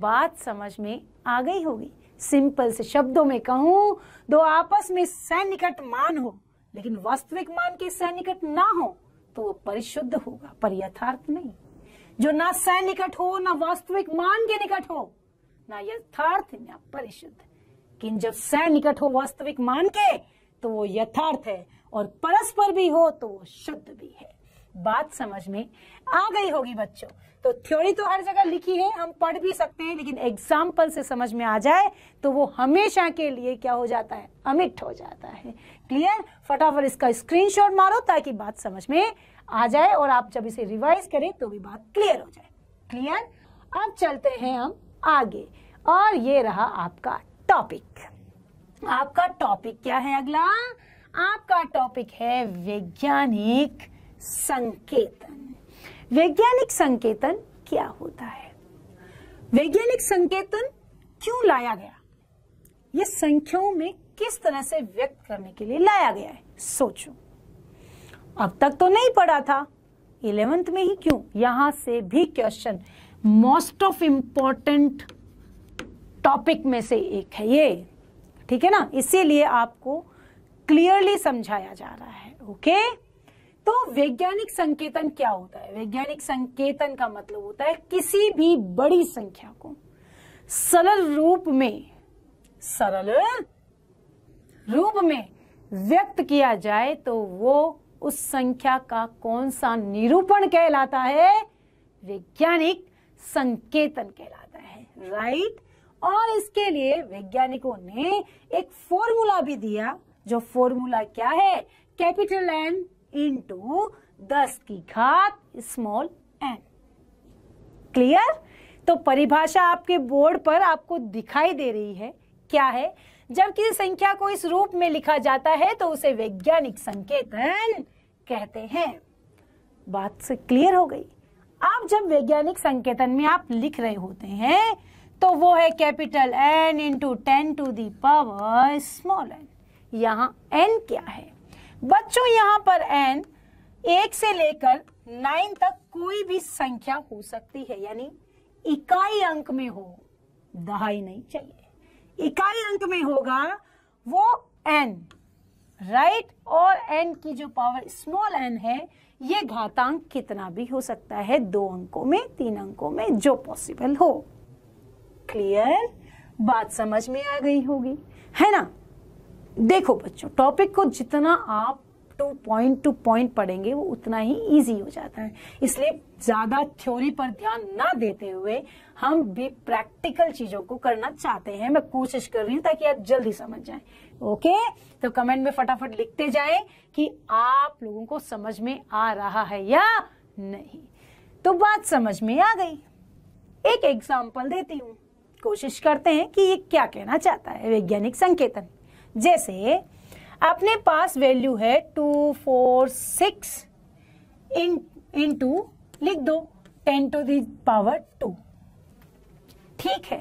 बात समझ में आ गई होगी सिंपल से शब्दों में कहूं दो आपस में सैनिकट मान हो लेकिन वास्तविक मान के सैनिकट ना हो तो वो परिशुद्ध होगा पर यथार्थ नहीं जो ना सह निकट हो ना वास्तविक मान के निकट हो ना यथार्थ ना परिशुद्ध किन जब सह निकट हो वास्तविक मान के तो वो यथार्थ है और परस्पर भी हो तो वो शुद्ध भी है बात समझ में आ गई होगी बच्चों तो थ्योरी तो हर जगह लिखी है हम पढ़ भी सकते हैं लेकिन एग्जाम्पल से समझ में आ जाए तो वो हमेशा के लिए क्या हो जाता है अमिट हो जाता है क्लियर फटाफट इसका स्क्रीनशॉट मारो ताकि बात समझ में आ जाए और आप जब इसे रिवाइज करें तो भी बात क्लियर हो जाए क्लियर अब चलते हैं हम आगे और ये रहा आपका टॉपिक आपका टॉपिक क्या है अगला आपका टॉपिक है वैज्ञानिक संकेतन वैज्ञानिक संकेतन क्या होता है वैज्ञानिक संकेतन क्यों लाया गया ये संख्याओं में किस तरह से व्यक्त करने के लिए लाया गया है सोचो अब तक तो नहीं पढ़ा था इलेवेंथ में ही क्यों यहां से भी question most of important topic में से एक है ये ठीक है ना इसीलिए आपको क्लियरली समझाया जा रहा है ओके तो वैज्ञानिक संकेतन क्या होता है वैज्ञानिक संकेतन का मतलब होता है किसी भी बड़ी संख्या को सरल रूप में सरल रूप में व्यक्त किया जाए तो वो उस संख्या का कौन सा निरूपण कहलाता है वैज्ञानिक संकेतन कहलाता है राइट और इसके लिए वैज्ञानिकों ने एक फॉर्मूला भी दिया जो फॉर्मूला क्या है कैपिटल एन इंटू दस की घात स्मॉल एन क्लियर तो परिभाषा आपके बोर्ड पर आपको दिखाई दे रही है क्या है जब किसी संख्या को इस रूप में लिखा जाता है तो उसे वैज्ञानिक संकेतन कहते हैं बात से क्लियर हो गई आप जब वैज्ञानिक संकेतन में आप लिख रहे होते हैं तो वो है capital N into ten to the power small N यहाँ एन क्या है बच्चों यहाँ पर एन एक से लेकर नाइन तक कोई भी संख्या हो सकती है यानी इकाई अंक में हो दहाई नहीं चाहिए इकाई अंक में होगा वो एन राइट right? और एन की जो पावर स्मॉल एन है ये घातांक कितना भी हो सकता है दो अंकों में तीन अंकों में जो पॉसिबल हो क्लियर बात समझ में आ गई होगी है ना देखो बच्चों टॉपिक को जितना आप टू पॉइंट टू पॉइंट पढ़ेंगे वो उतना ही इजी हो जाता है इसलिए ज्यादा थ्योरी पर ध्यान ना देते हुए हम भी प्रैक्टिकल चीजों को करना चाहते हैं मैं कोशिश कर रही हूँ ताकि आप जल्दी समझ जाए ओके तो कमेंट में फटाफट लिखते जाए कि आप लोगों को समझ में आ रहा है या नहीं तो बात समझ में आ गई एक एग्जाम्पल देती हूँ कोशिश करते हैं कि ये क्या कहना चाहता है वैज्ञानिक संकेतन जैसे अपने पास वैल्यू है two four six in into लिख दो ten to the power two ठीक है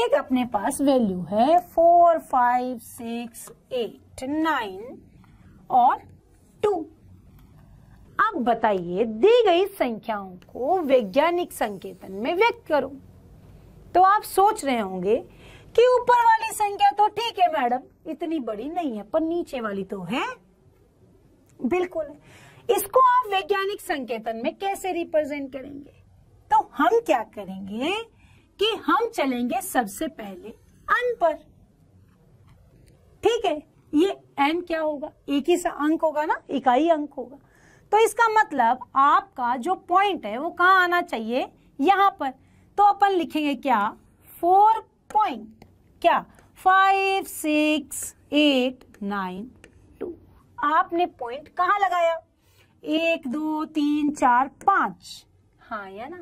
एक अपने पास वैल्यू है four five six eight nine और टू अब बताइए दी गई संख्याओं को वैज्ञानिक संकेतन में व्यक्त करो तो आप सोच रहे होंगे कि ऊपर वाली संख्या तो ठीक है मैडम इतनी बड़ी नहीं है पर नीचे वाली तो है बिल्कुल इसको आप वैज्ञानिक संकेतन में कैसे रिप्रेजेंट करेंगे तो हम क्या करेंगे कि हम चलेंगे सबसे पहले अन पर ठीक है ये एन क्या होगा एक ही अंक होगा ना इकाई अंक होगा तो इसका मतलब आपका जो पॉइंट है वो कहा आना चाहिए यहां पर तो अपन लिखेंगे क्या फोर पॉइंट क्या five six eight nine two आपने पॉइंट कहाँ लगाया एक दो तीन चार पांच हाँ या ना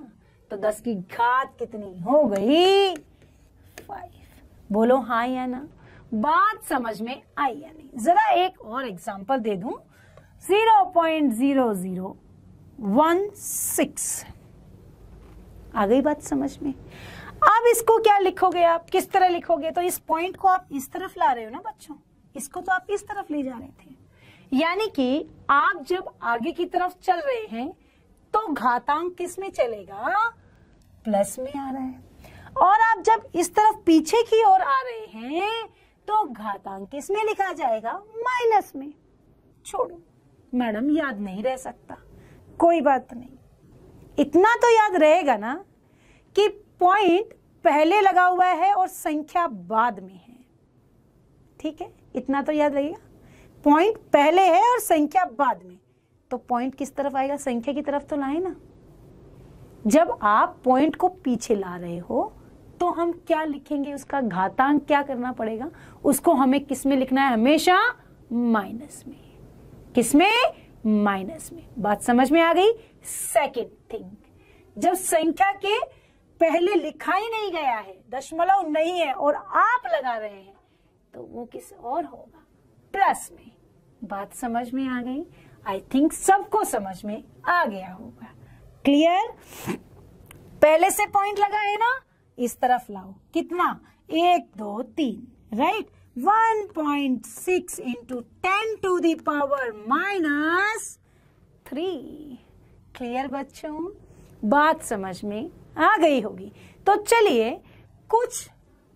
तो दस की घात कितनी हो गई फाइव बोलो हाँ या ना बात समझ में आई या नहीं जरा एक और एग्जाम्पल दे दू zero point zero zero one six आ गई बात समझ में अब इसको क्या लिखोगे आप किस तरह लिखोगे तो इस पॉइंट को आप इस तरफ ला रहे हो ना बच्चों इसको तो आप इस तरफ ले जा रहे थे यानी कि आप जब आगे की तरफ चल रहे हैं तो घातांक किस में चलेगा प्लस में आ रहा है और आप जब इस तरफ पीछे की ओर आ रहे हैं तो घातांक किस में लिखा जाएगा माइनस में छोड़ो मैडम याद नहीं रह सकता कोई बात नहीं इतना तो याद रहेगा ना कि पॉइंट पहले लगा हुआ है और संख्या बाद में है ठीक है इतना तो याद रहेगा पॉइंट पहले है और संख्या बाद में तो पॉइंट किस तरफ आएगा संख्या की तरफ तो लाए ना जब आप पॉइंट को पीछे ला रहे हो तो हम क्या लिखेंगे उसका घातांक क्या करना पड़ेगा उसको हमें किस में लिखना है हमेशा माइनस में किस में माइनस में बात समझ में आ गई सेकेंड थिंग जब संख्या के पहले लिखा ही नहीं गया है दशमलव नहीं है और आप लगा रहे हैं तो वो किस और होगा प्लस में बात समझ में आ गई आई थिंक सबको समझ में आ गया होगा क्लियर पहले से पॉइंट लगा है ना इस तरफ लाओ कितना एक दो तीन right one point six into ten to the power minus three clear बच्चों बात समझ में आ गई होगी तो चलिए कुछ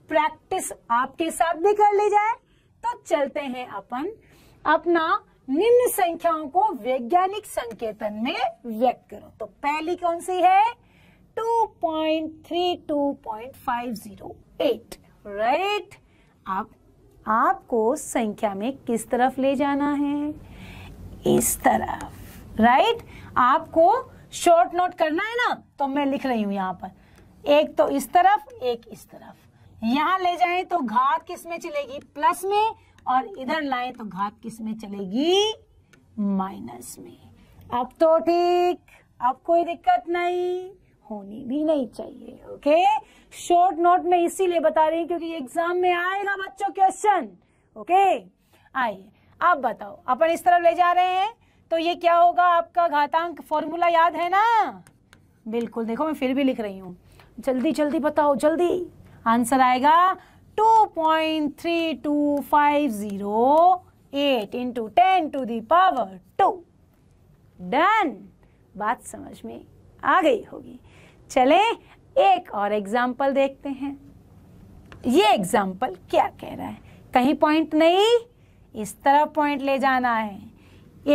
प्रैक्टिस आपके साथ भी कर ली जाए तो चलते हैं अपन अपना निम्न संख्याओं को वैज्ञानिक संकेतन में व्यक्त करो तो पहली कौन सी है 2.32.508 राइट आप आपको संख्या में किस तरफ ले जाना है इस तरफ राइट आपको शॉर्ट नोट करना है ना तो मैं लिख रही हूँ यहाँ पर एक तो इस तरफ एक इस तरफ यहाँ ले जाए तो घात किस में चलेगी प्लस में और इधर लाए तो घात किस में चलेगी माइनस में अब तो ठीक अब कोई दिक्कत नहीं होनी भी नहीं चाहिए ओके शॉर्ट नोट में इसीलिए बता रही हूँ क्योंकि एग्जाम में आएगा बच्चों क्वेश्चन ओके आइए अब बताओ अपन इस तरफ ले जा रहे हैं तो ये क्या होगा आपका घातांक फॉर्मूला याद है ना बिल्कुल देखो मैं फिर भी लिख रही हूँ जल्दी जल्दी बताओ जल्दी आंसर आएगा two point three two five zero eight into ten to the power two done बात समझ में आ गई होगी चले एक और एग्जाम्पल देखते हैं ये एग्जाम्पल क्या कह रहा है कहीं पॉइंट नहीं इस तरफ पॉइंट ले जाना है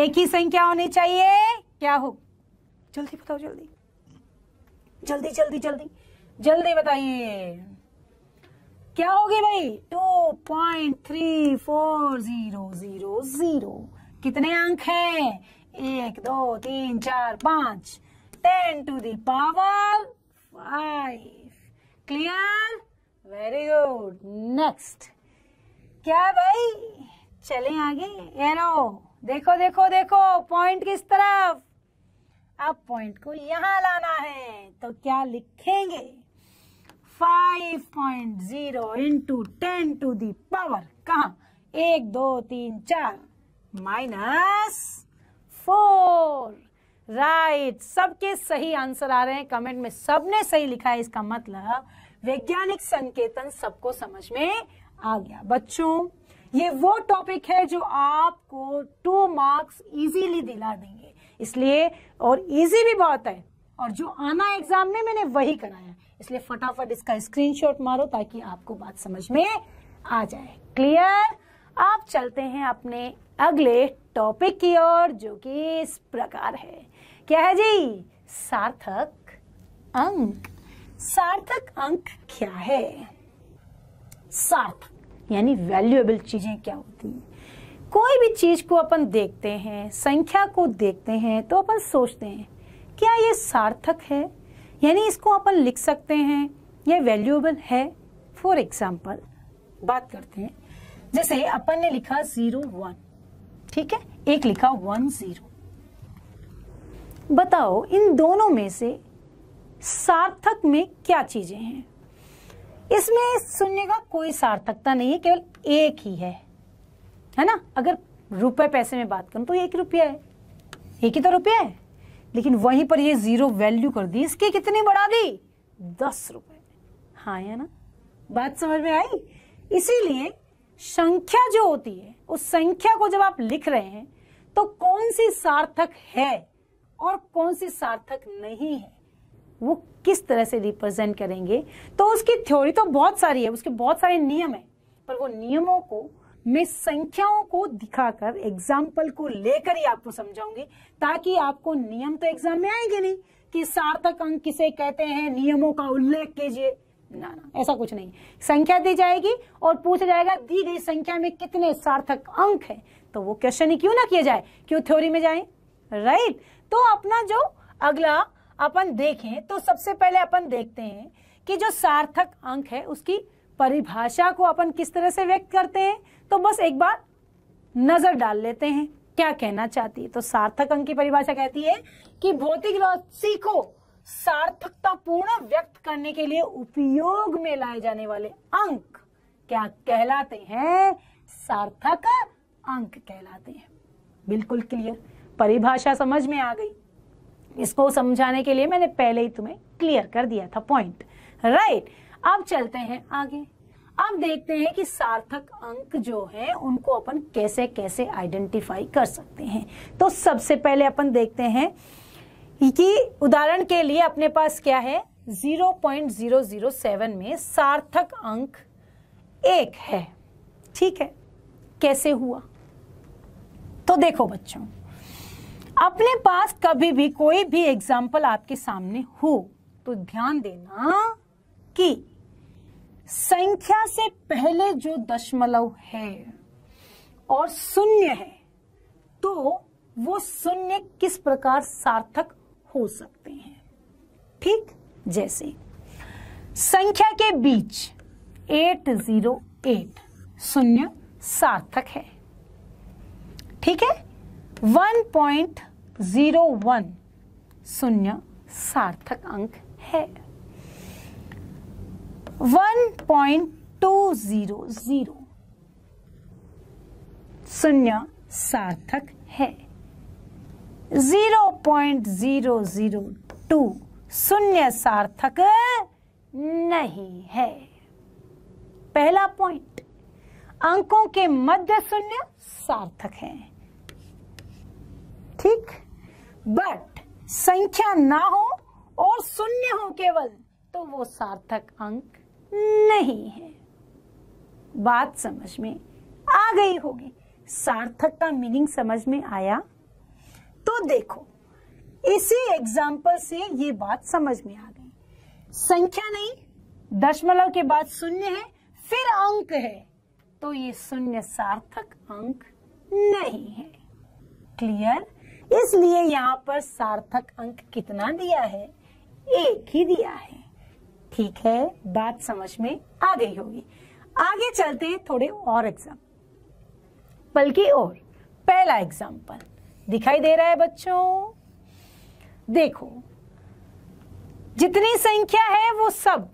एक ही संख्या होनी चाहिए क्या हो जल्दी बताओ जल्दी जल्दी जल्दी जल्दी जल्दी बताइए क्या होगी भाई two point three four zero zero zero कितने अंक हैं एक दो तीन चार पांच ten to the power five clear very good next क्या भाई चले आगे एरो देखो देखो देखो पॉइंट किस तरफ अब पॉइंट को यहां लाना है तो क्या लिखेंगे five point zero into ten to the power कहा एक दो तीन चार माइनस फोर राइट सबके सही आंसर आ रहे हैं कमेंट में सबने सही लिखा है इसका मतलब वैज्ञानिक संकेतन सबको समझ में आ गया बच्चों ये वो टॉपिक है जो आपको टू मार्क्स इजीली दिला देंगे इसलिए और इजी भी बहुत है और जो आना एग्जाम में मैंने वही कराया इसलिए फटाफट इसका स्क्रीनशॉट मारो ताकि आपको बात समझ में आ जाए क्लियर आप चलते हैं अपने अगले टॉपिक की ओर जो कि इस प्रकार है क्या है जी सार्थक अंक सार्थक अंक क्या है सार्थक यानी वैल्यूएबल चीज़ें क्या होती हैं कोई भी चीज़ को अपन देखते हैं संख्या को देखते हैं तो अपन सोचते हैं क्या ये सार्थक है यानी इसको अपन लिख सकते हैं यह वैल्यूएबल है फॉर एग्जाम्पल बात करते हैं जैसे अपन ने लिखा जीरो वन ठीक है एक लिखा वन जीरो बताओ इन दोनों में से सार्थक में क्या चीजें हैं इसमें शून्य का कोई सार्थकता नहीं है केवल एक ही है है ना अगर रुपए पैसे में बात करूं तो एक रुपया है एक ही तो रुपया है लेकिन वहीं पर ये जीरो वैल्यू कर दी इसकी कितनी बढ़ा दी दस रुपए हाँ है ना बात समझ में आई इसीलिए संख्या जो होती है उस संख्या को जब आप लिख रहे हैं तो कौन सी सार्थक है और कौन सी सार्थक नहीं है वो किस तरह से रिप्रेजेंट करेंगे तो उसकी थ्योरी तो बहुत सारी है उसके बहुत सारे नियम है पर वो नियमों को मैं संख्याओं को दिखाकर एग्जाम्पल को लेकर ही आपको समझाऊंगी ताकि आपको नियम तो एग्जाम में आएंगे नहीं कि सार्थक अंक किसे कहते हैं नियमों का उल्लेख कीजिए ना ना ऐसा कुछ नहीं संख्या दी जाएगी और पूछा जाएगा दी गई संख्या में कितने सार्थक अंक हैं तो वो क्वेश्चन ही क्यों ना किया जाए क्यों थ्योरी में जाए राइट तो अपना जो अगला अपन देखें तो सबसे पहले अपन देखते हैं कि जो सार्थक अंक है उसकी परिभाषा को अपन किस तरह से व्यक्त करते हैं तो बस एक बार नजर डाल लेते हैं क्या कहना चाहती है तो सार्थक अंक की परिभाषा कहती है कि भौतिक राशि को सार्थकता पूर्ण व्यक्त करने के लिए उपयोग में लाए जाने वाले अंक क्या कहलाते हैं सार्थक अंक कहलाते हैं बिल्कुल क्लियर परिभाषा समझ में आ गई इसको समझाने के लिए मैंने पहले ही तुम्हें क्लियर कर दिया था पॉइंट राइट अब चलते हैं आगे अब देखते हैं कि सार्थक अंक जो है उनको अपन कैसे कैसे आइडेंटिफाई कर सकते हैं तो सबसे पहले अपन देखते हैं कि उदाहरण के लिए अपने पास क्या है 0.007 में सार्थक अंक एक है ठीक है कैसे हुआ तो देखो बच्चों अपने पास कभी भी कोई भी एग्जाम्पल आपके सामने हो तो ध्यान देना कि संख्या से पहले जो दशमलव है और शून्य है तो वो शून्य किस प्रकार सार्थक हो सकते हैं ठीक जैसे संख्या के बीच एट जीरो एट शून्य सार्थक है ठीक है 1.01 शून्य सार्थक अंक है 1.200 शून्य सार्थक है 0.002 शून्य सार्थक नहीं है पहला पॉइंट अंकों के मध्य शून्य सार्थक है ठीक बट संख्या ना हो और शून्य हो केवल तो वो सार्थक अंक नहीं है बात समझ में आ गई होगी सार्थक का मीनिंग समझ में आया तो देखो इसी एग्जाम्पल से ये बात समझ में आ गई संख्या नहीं दशमलव के बाद शून्य है फिर अंक है तो ये शून्य सार्थक अंक नहीं है क्लियर इसलिए यहाँ पर सार्थक अंक कितना दिया है एक ही दिया है ठीक है बात समझ में आ गई होगी आगे चलते हैं थोड़े और एग्जाम्पल बल्कि और पहला एग्जाम्पल दिखाई दे रहा है बच्चों देखो जितनी संख्या है वो सब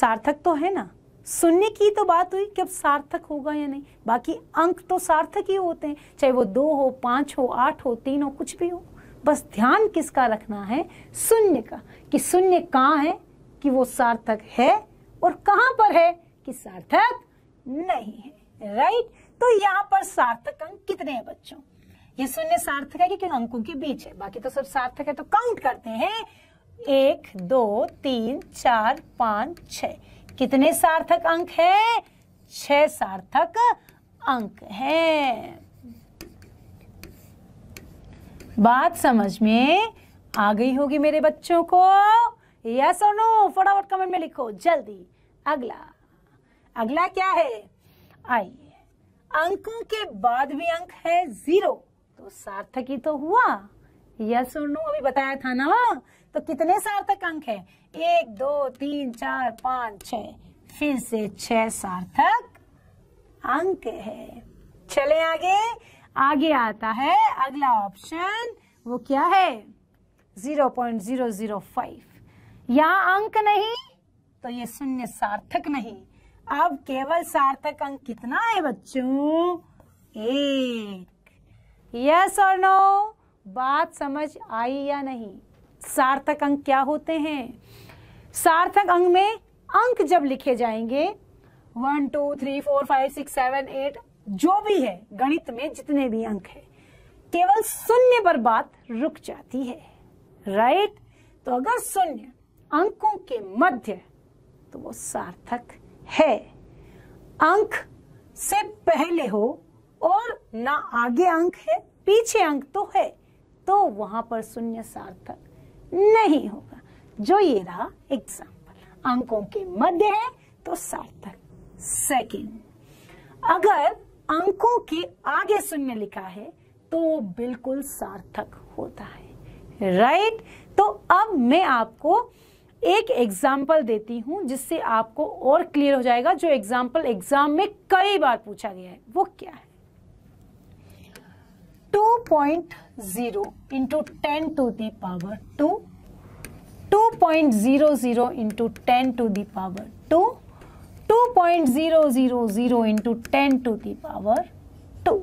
सार्थक तो है ना सुनने की तो बात हुई कि अब सार्थक होगा या नहीं बाकी अंक तो सार्थक ही होते हैं चाहे वो दो हो पांच हो आठ हो तीन हो कुछ भी हो बस ध्यान किसका रखना है शून्य का कि शून्य कहाँ है कि वो सार्थक है और कहाँ पर है कि सार्थक नहीं है राइट तो यहाँ पर सार्थक अंक कितने हैं बच्चों ये शून्य सार्थक है कि किन अंकों के बीच है बाकी तो सब सार्थक है तो काउंट करते हैं एक दो तीन चार पांच छ कितने सार्थक अंक है छह सार्थक अंक है बात समझ में आ गई होगी मेरे बच्चों को यस और नो फटाफट कमेंट में लिखो जल्दी अगला अगला क्या है आइए अंकों के बाद भी अंक है जीरो तो सार्थक ही तो हुआ यस और नो अभी बताया था ना तो कितने सार्थक अंक है एक दो तीन चार पांच छ फिर से छह सार्थक अंक है चले आगे आगे आता है अगला ऑप्शन वो क्या है zero point zero zero five या अंक नहीं तो ये शून्य सार्थक नहीं अब केवल सार्थक अंक कितना है बच्चों एक यस और नो बात समझ आई या नहीं सार्थक अंक क्या होते हैं सार्थक अंग में अंक जब लिखे जाएंगे one two three four five six seven eight जो भी है गणित में जितने भी अंक है केवल शून्य पर बात रुक जाती है राइट तो अगर शून्य अंकों के मध्य तो वो सार्थक है अंक से पहले हो और ना आगे अंक है पीछे अंक तो है तो वहां पर शून्य सार्थक नहीं हो जो ये रहा एग्जाम्पल अंकों के मध्य है तो सार्थक सेकेंड अगर अंकों के आगे शून्य लिखा है तो बिल्कुल सार्थक होता है राइट right? तो अब मैं आपको एक एग्जाम्पल देती हूं जिससे आपको और क्लियर हो जाएगा जो एग्जाम्पल एग्जाम में कई बार पूछा गया है वो क्या है 2.0 point zero into ten to the power two 2.00 into 10 to the power 2 2.000 into 10 to the power 2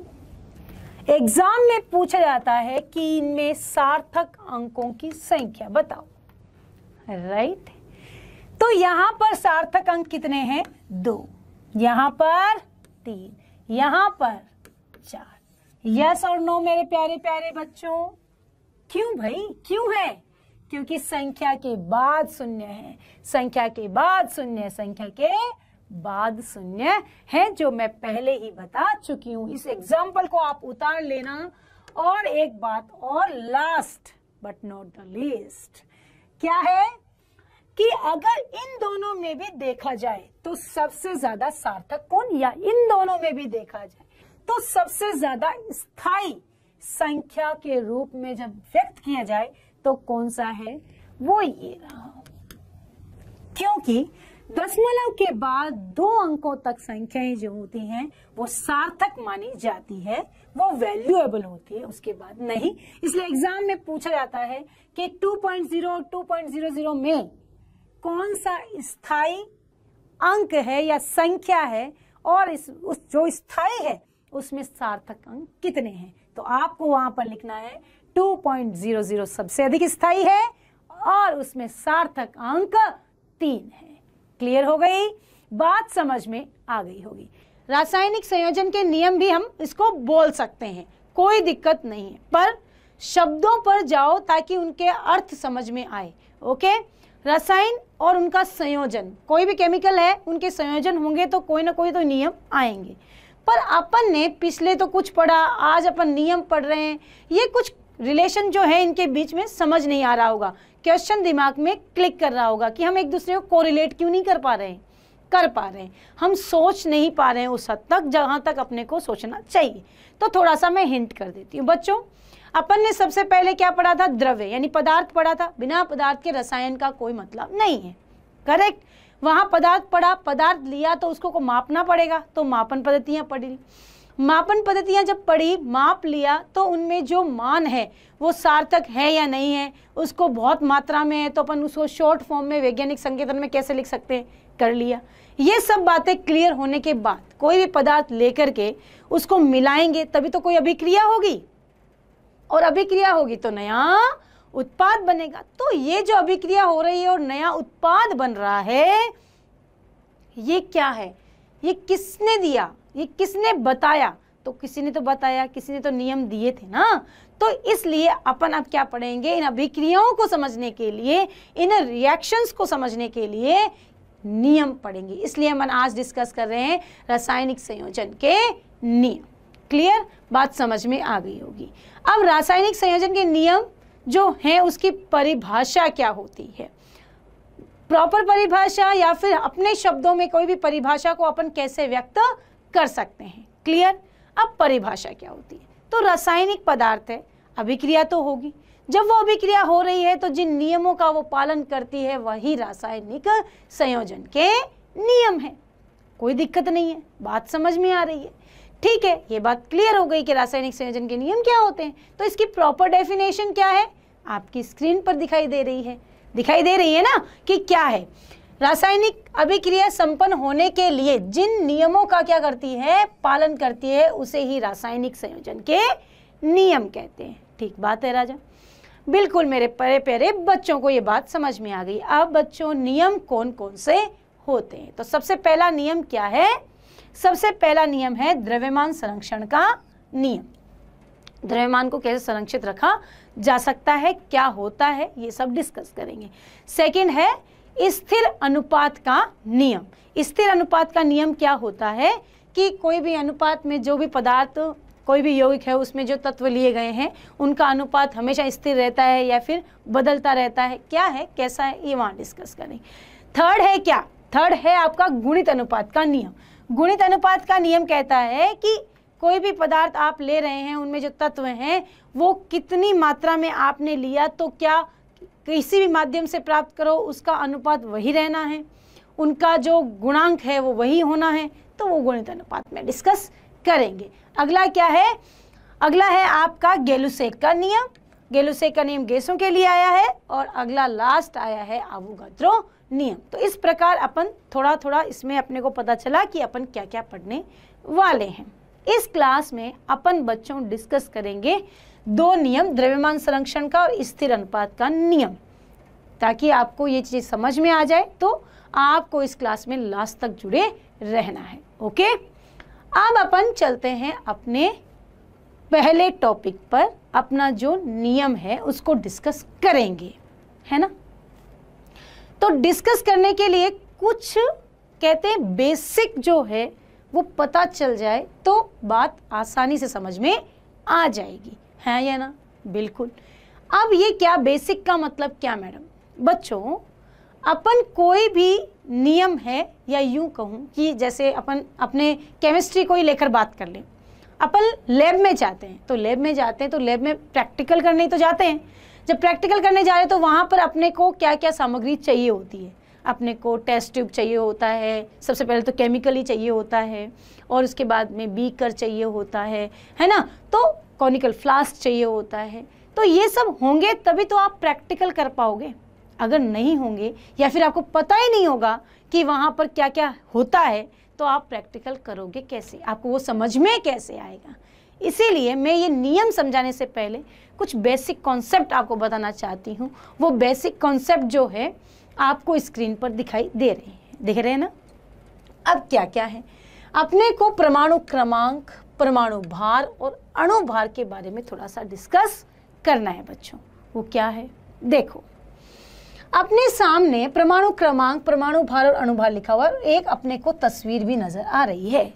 exam में पूछा जाता है कि इनमें सार्थक अंकों की संख्या बताओ राइट right? तो यहाँ पर सार्थक अंक कितने हैं दो यहाँ पर तीन यहाँ पर चार यस और नो मेरे प्यारे प्यारे बच्चों क्यों भाई क्यों है क्योंकि संख्या के बाद शून्य है संख्या के बाद शून्य संख्या के बाद शून्य है जो मैं पहले ही बता चुकी हूँ इस एग्जाम्पल को आप उतार लेना और एक बात और last but not the least क्या है कि अगर इन दोनों में भी देखा जाए तो सबसे ज्यादा सार्थक कौन या इन दोनों में भी देखा जाए तो सबसे ज्यादा स्थायी संख्या के रूप में जब व्यक्त किया जाए तो कौन सा है वो ये रहा क्योंकि दशमलव के बाद दो अंकों तक संख्याएं जो होती हैं वो सार्थक मानी जाती है वो वैल्यूएबल होती है उसके बाद नहीं इसलिए एग्जाम में पूछा जाता है कि 2.0 2.00 में कौन सा स्थाई अंक है या संख्या है और इस उस जो स्थाई है उसमें सार्थक अंक कितने हैं तो आपको वहां पर लिखना है 2.00 सबसे अधिक स्थाई है और उसमें सार्थक अंक तीन है क्लियर हो गई बात समझ में आ गई होगी रासायनिक संयोजन के नियम भी हम इसको बोल सकते हैं कोई दिक्कत नहीं है पर शब्दों पर जाओ ताकि उनके अर्थ समझ में आए ओके रसायन और उनका संयोजन कोई भी केमिकल है उनके संयोजन होंगे तो कोई ना कोई तो नियम आएंगे पर अपन ने पिछले तो कुछ पढ़ा आज अपन नियम पढ़ रहे हैं ये कुछ रिलेशन जो है इनके बीच में समझ नहीं आ रहा होगा क्वेश्चन दिमाग में क्लिक कर रहा होगा कि हम एक दूसरे को कोरिलेट क्यों नहीं कर पा रहे हैं कर पा रहे हैं हम सोच नहीं पा रहे हैं उस हद तक जहाँ तक अपने को सोचना चाहिए तो थोड़ा सा मैं हिंट कर देती हूँ बच्चों अपन ने सबसे पहले क्या पढ़ा था द्रव्य यानी पदार्थ पढ़ा था बिना पदार्थ के रसायन का कोई मतलब नहीं है करेक्ट वहाँ पदार्थ पढ़ा पदार्थ लिया तो उसको को मापना पड़ेगा तो मापन पद्धतियाँ पढ़ी मापन पद्धतियाँ जब पढ़ी माप लिया तो उनमें जो मान है वो सार्थक है या नहीं है उसको बहुत मात्रा में है तो अपन उसको शॉर्ट फॉर्म में वैज्ञानिक संकेतन में कैसे लिख सकते हैं कर लिया ये सब बातें क्लियर होने के बाद कोई भी पदार्थ लेकर के उसको मिलाएंगे तभी तो कोई अभिक्रिया होगी और अभिक्रिया होगी तो नया उत्पाद बनेगा तो ये जो अभिक्रिया हो रही है और नया उत्पाद बन रहा है ये क्या है ये किसने दिया ये किसने बताया तो किसी ने तो बताया किसी ने तो नियम दिए थे ना तो इसलिए अपन अब क्या पढ़ेंगे इन अभिक्रियाओं को समझने के लिए इन रिएक्शंस को समझने के लिए नियम पढ़ेंगे इसलिए हम आज डिस्कस कर रहे हैं रासायनिक संयोजन के नियम क्लियर बात समझ में आ गई होगी अब रासायनिक संयोजन के नियम जो हैं उसकी परिभाषा क्या होती है प्रॉपर परिभाषा या फिर अपने शब्दों में कोई भी परिभाषा को अपन कैसे व्यक्त कर सकते हैं क्लियर अब परिभाषा क्या होती है तो रासायनिक पदार्थ है अभिक्रिया तो होगी जब वो अभिक्रिया हो रही है तो जिन नियमों का वो पालन करती है वही रासायनिक संयोजन के नियम है कोई दिक्कत नहीं है बात समझ में आ रही है ठीक है ये बात क्लियर हो गई कि रासायनिक संयोजन के नियम क्या होते हैं तो इसकी प्रॉपर डेफिनेशन क्या है आपकी स्क्रीन पर दिखाई दे रही है दिखाई दे रही है ना कि क्या है रासायनिक अभिक्रिया संपन्न होने के लिए जिन नियमों का क्या करती है पालन करती है उसे ही रासायनिक संयोजन के नियम कहते हैं ठीक बात है राजा बिल्कुल मेरे प्यारे प्यारे बच्चों को ये बात समझ में आ गई अब बच्चों नियम कौन कौन से होते हैं तो सबसे पहला नियम क्या है सबसे पहला नियम है द्रव्यमान संरक्षण का नियम द्रव्यमान को कैसे संरक्षित रखा जा सकता है क्या होता है ये सब डिस्कस करेंगे सेकंड है स्थिर अनुपात का नियम स्थिर अनुपात का नियम क्या होता है कि कोई भी अनुपात में जो भी पदार्थ कोई भी यौगिक है उसमें जो तत्व लिए गए हैं उनका अनुपात हमेशा स्थिर रहता है या फिर बदलता रहता है क्या है कैसा है ये वहाँ डिस्कस करें थर्ड है क्या थर्ड है आपका गुणित अनुपात का नियम गुणित अनुपात का नियम कहता है कि कोई भी पदार्थ आप ले रहे हैं उनमें जो तत्व हैं वो कितनी मात्रा में आपने लिया तो क्या किसी भी माध्यम से प्राप्त करो उसका अनुपात वही रहना है उनका जो गुणांक है वो वही होना है तो वो गुणित अनुपात में डिस्कस करेंगे अगला क्या है अगला है आपका गेलुसेक का नियम गेलुसेक का नियम गैसों के लिए आया है और अगला लास्ट आया है आबूगात्रो नियम तो इस प्रकार अपन थोड़ा थोड़ा इसमें अपने को पता चला कि अपन क्या क्या पढ़ने वाले हैं इस क्लास में अपन बच्चों डिस्कस करेंगे दो नियम द्रव्यमान संरक्षण का और स्थिर अनुपात का नियम ताकि आपको ये चीज़ समझ में आ जाए तो आपको इस क्लास में लास्ट तक जुड़े रहना है ओके अब अपन चलते हैं अपने पहले टॉपिक पर अपना जो नियम है उसको डिस्कस करेंगे है ना तो डिस्कस करने के लिए कुछ कहते हैं बेसिक जो है वो पता चल जाए तो बात आसानी से समझ में आ जाएगी है या ना बिल्कुल अब ये क्या बेसिक का मतलब क्या मैडम बच्चों अपन कोई भी नियम है या यूं कहूँ कि जैसे अपन अपने केमिस्ट्री को ही लेकर बात कर लें अपन लैब में जाते हैं तो लैब में जाते हैं तो लैब में प्रैक्टिकल करने ही तो जाते हैं जब प्रैक्टिकल करने जा रहे हैं तो वहाँ पर अपने को क्या क्या सामग्री चाहिए होती है अपने को टेस्ट ट्यूब चाहिए होता है सबसे पहले तो केमिकल ही चाहिए होता है और उसके बाद में बीकर चाहिए होता है है ना तो कॉनिकल फ्लास्क चाहिए होता है तो ये सब होंगे तभी तो आप प्रैक्टिकल कर पाओगे अगर नहीं होंगे या फिर आपको पता ही नहीं होगा कि वहाँ पर क्या क्या होता है तो आप प्रैक्टिकल करोगे कैसे आपको वो समझ में कैसे आएगा इसीलिए मैं ये नियम समझाने से पहले कुछ बेसिक कॉन्सेप्ट आपको बताना चाहती हूँ वो बेसिक कॉन्सेप्ट जो है आपको स्क्रीन पर दिखाई दे रहे हैं दिख रहे हैं ना अब क्या क्या है अपने को परमाणु क्रमांक परमाणु भार और अणु भार के बारे में थोड़ा सा डिस्कस करना है बच्चों वो क्या है देखो अपने सामने परमाणु क्रमांक परमाणु भार और अणुभार लिखा हुआ एक अपने को तस्वीर भी नज़र आ रही है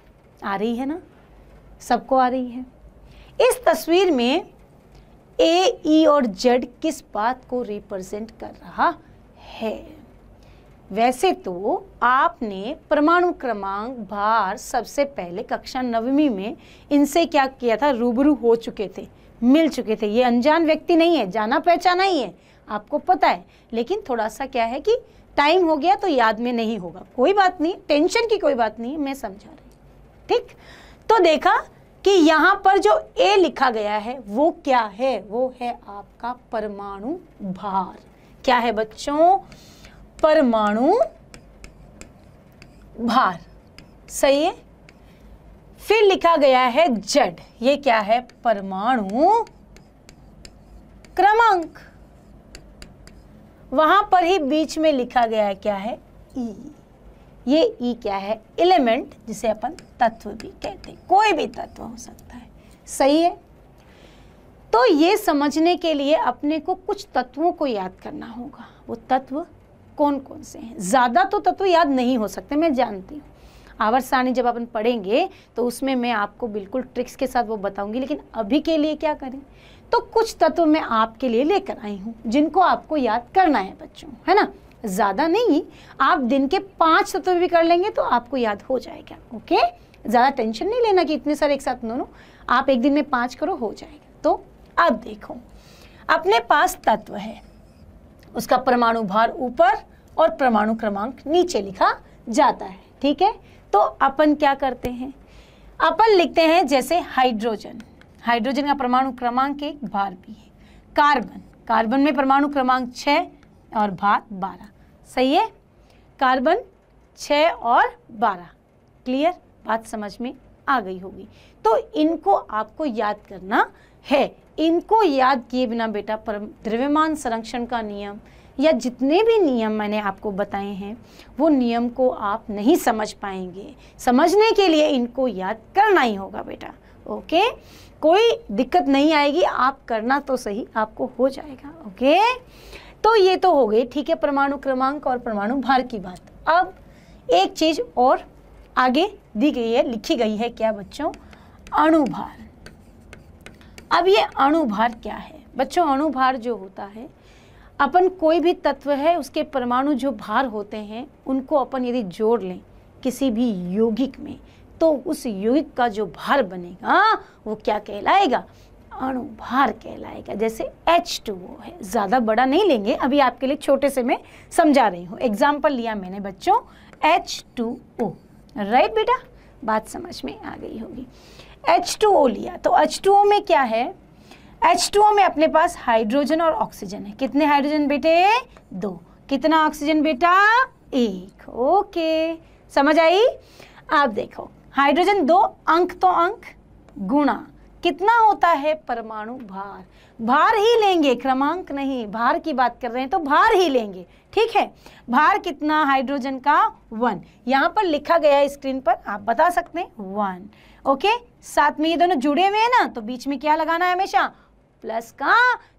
आ रही है ना सबको आ रही है इस तस्वीर में ए ई e और जेड किस बात को रिप्रेजेंट कर रहा है वैसे तो आपने परमाणु क्रमांक भार सबसे पहले कक्षा नवमी में इनसे क्या किया था रूबरू हो चुके थे मिल चुके थे ये अनजान व्यक्ति नहीं है जाना पहचाना ही है आपको पता है लेकिन थोड़ा सा क्या है कि टाइम हो गया तो याद में नहीं होगा कोई बात नहीं टेंशन की कोई बात नहीं मैं समझा रही ठीक तो देखा कि यहाँ पर जो ए लिखा गया है वो क्या है वो है आपका परमाणु भार क्या है बच्चों परमाणु भार सही है फिर लिखा गया है जड ये क्या है परमाणु क्रमांक वहां पर ही बीच में लिखा गया है क्या है ई ये ई क्या है एलिमेंट जिसे अपन तत्व भी कहते हैं कोई भी तत्व हो सकता है सही है तो ये समझने के लिए अपने को कुछ तत्वों को याद करना होगा वो तत्व कौन कौन से हैं ज़्यादा तो तत्व याद नहीं हो सकते मैं जानती हूँ आवर सारणी जब अपन पढ़ेंगे तो उसमें मैं आपको बिल्कुल ट्रिक्स के साथ वो बताऊंगी लेकिन अभी के लिए क्या करें तो कुछ तत्व मैं आपके लिए लेकर आई हूँ जिनको आपको याद करना है बच्चों है ना ज़्यादा नहीं आप दिन के पाँच तत्व भी कर लेंगे तो आपको याद हो जाएगा ओके ज़्यादा टेंशन नहीं लेना कि इतने सारे एक साथ नो आप एक दिन में पाँच करो हो जाएगा तो अब देखो अपने पास तत्व है उसका परमाणु भार ऊपर और परमाणु क्रमांक नीचे लिखा जाता है ठीक है तो अपन क्या करते हैं अपन लिखते हैं जैसे हाइड्रोजन हाइड्रोजन का परमाणु क्रमांक एक भार भी है कार्बन कार्बन में परमाणु क्रमांक छ और भार बारह सही है कार्बन छ और बारह क्लियर बात समझ में आ गई होगी तो इनको आपको याद करना है इनको याद किए बिना बेटा परम द्रव्यमान संरक्षण का नियम या जितने भी नियम मैंने आपको बताए हैं वो नियम को आप नहीं समझ पाएंगे समझने के लिए इनको याद करना ही होगा बेटा ओके कोई दिक्कत नहीं आएगी आप करना तो सही आपको हो जाएगा ओके तो ये तो हो गई ठीक है परमाणु क्रमांक और परमाणु भार की बात अब एक चीज़ और आगे दी गई है लिखी गई है क्या बच्चों अणुभार अब ये अणुभार क्या है बच्चों अणुभार जो होता है अपन कोई भी तत्व है उसके परमाणु जो भार होते हैं उनको अपन यदि जोड़ लें किसी भी यौगिक में तो उस यौगिक का जो भार बनेगा वो क्या कहलाएगा अणु भार कहलाएगा जैसे H2O है ज़्यादा बड़ा नहीं लेंगे अभी आपके लिए छोटे से मैं समझा रही हूँ एग्जाम्पल लिया मैंने बच्चों H2O राइट बेटा बात समझ में आ गई होगी H2O लिया तो H2O में क्या है H2O में अपने पास हाइड्रोजन और ऑक्सीजन है कितने हाइड्रोजन बेटे दो कितना ऑक्सीजन बेटा एक ओके समझ आई आप देखो हाइड्रोजन दो अंक तो अंक गुणा कितना होता है परमाणु भार भार ही लेंगे क्रमांक नहीं भार की बात कर रहे हैं तो भार ही लेंगे ठीक है भार कितना हाइड्रोजन का वन यहाँ पर लिखा गया है स्क्रीन पर आप बता सकते हैं वन ओके साथ में ये दोनों जुड़े हुए हैं ना तो बीच में क्या लगाना है हमेशा प्लस का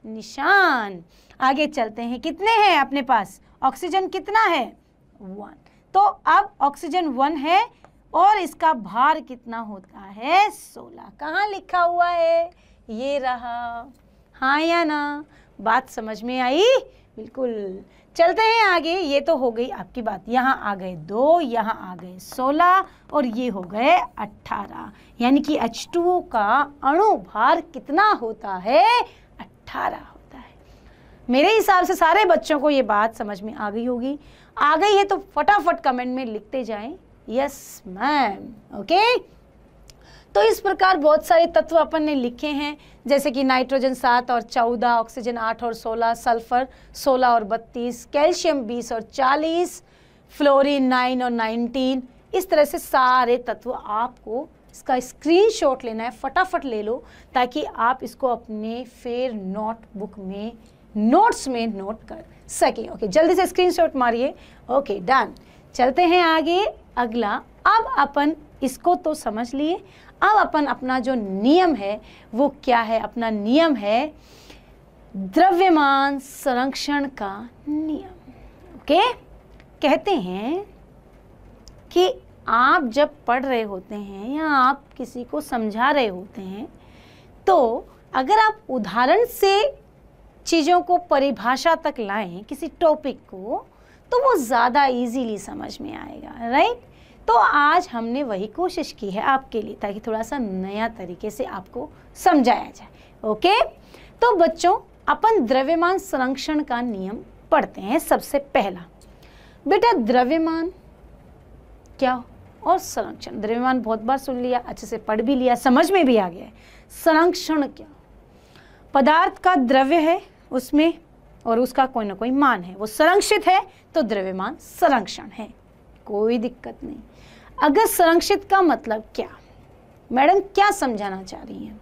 निशान आगे चलते हैं कितने हैं अपने पास ऑक्सीजन कितना है वन तो अब ऑक्सीजन वन है और इसका भार कितना होता है सोलह कहाँ लिखा हुआ है ये रहा हाँ या ना बात समझ में आई बिल्कुल चलते हैं आगे ये तो हो गई आपकी बात यहाँ आ गए दो यहाँ आ गए सोलह और ये हो गए अट्ठारह यानी कि एच टू का अणु भार कितना होता है अट्ठारह होता है मेरे हिसाब से सारे बच्चों को ये बात समझ में आ गई होगी आ गई है तो फटाफट कमेंट में लिखते जाएं यस मैम ओके तो इस प्रकार बहुत सारे तत्व अपन ने लिखे हैं जैसे कि नाइट्रोजन सात और चौदह ऑक्सीजन आठ और सोलह सल्फर सोलह और बत्तीस कैल्शियम बीस और चालीस फ्लोरीन नाइन और नाइनटीन इस तरह से सारे तत्व आपको इसका स्क्रीनशॉट लेना है फटाफट ले लो ताकि आप इसको अपने फेर नोटबुक में नोट्स में नोट कर सकें ओके जल्दी से स्क्रीनशॉट मारिए ओके डन चलते हैं आगे अगला अब अपन इसको तो समझ लिए अब अपन अपना जो नियम है वो क्या है अपना नियम है द्रव्यमान संरक्षण का नियम ओके कहते हैं कि आप जब पढ़ रहे होते हैं या आप किसी को समझा रहे होते हैं तो अगर आप उदाहरण से चीज़ों को परिभाषा तक लाएं किसी टॉपिक को तो वो ज़्यादा इजीली समझ में आएगा राइट तो आज हमने वही कोशिश की है आपके लिए ताकि थोड़ा सा नया तरीके से आपको समझाया जाए ओके तो बच्चों अपन द्रव्यमान संरक्षण का नियम पढ़ते हैं सबसे पहला बेटा द्रव्यमान क्या और संरक्षण द्रव्यमान बहुत बार सुन लिया अच्छे से पढ़ भी लिया समझ में भी आ गया है संरक्षण क्या पदार्थ का द्रव्य है उसमें और उसका कोई ना कोई मान है वो संरक्षित है तो द्रव्यमान संरक्षण है कोई दिक्कत नहीं अगर संरक्षित का मतलब क्या मैडम क्या समझाना चाह रही हैं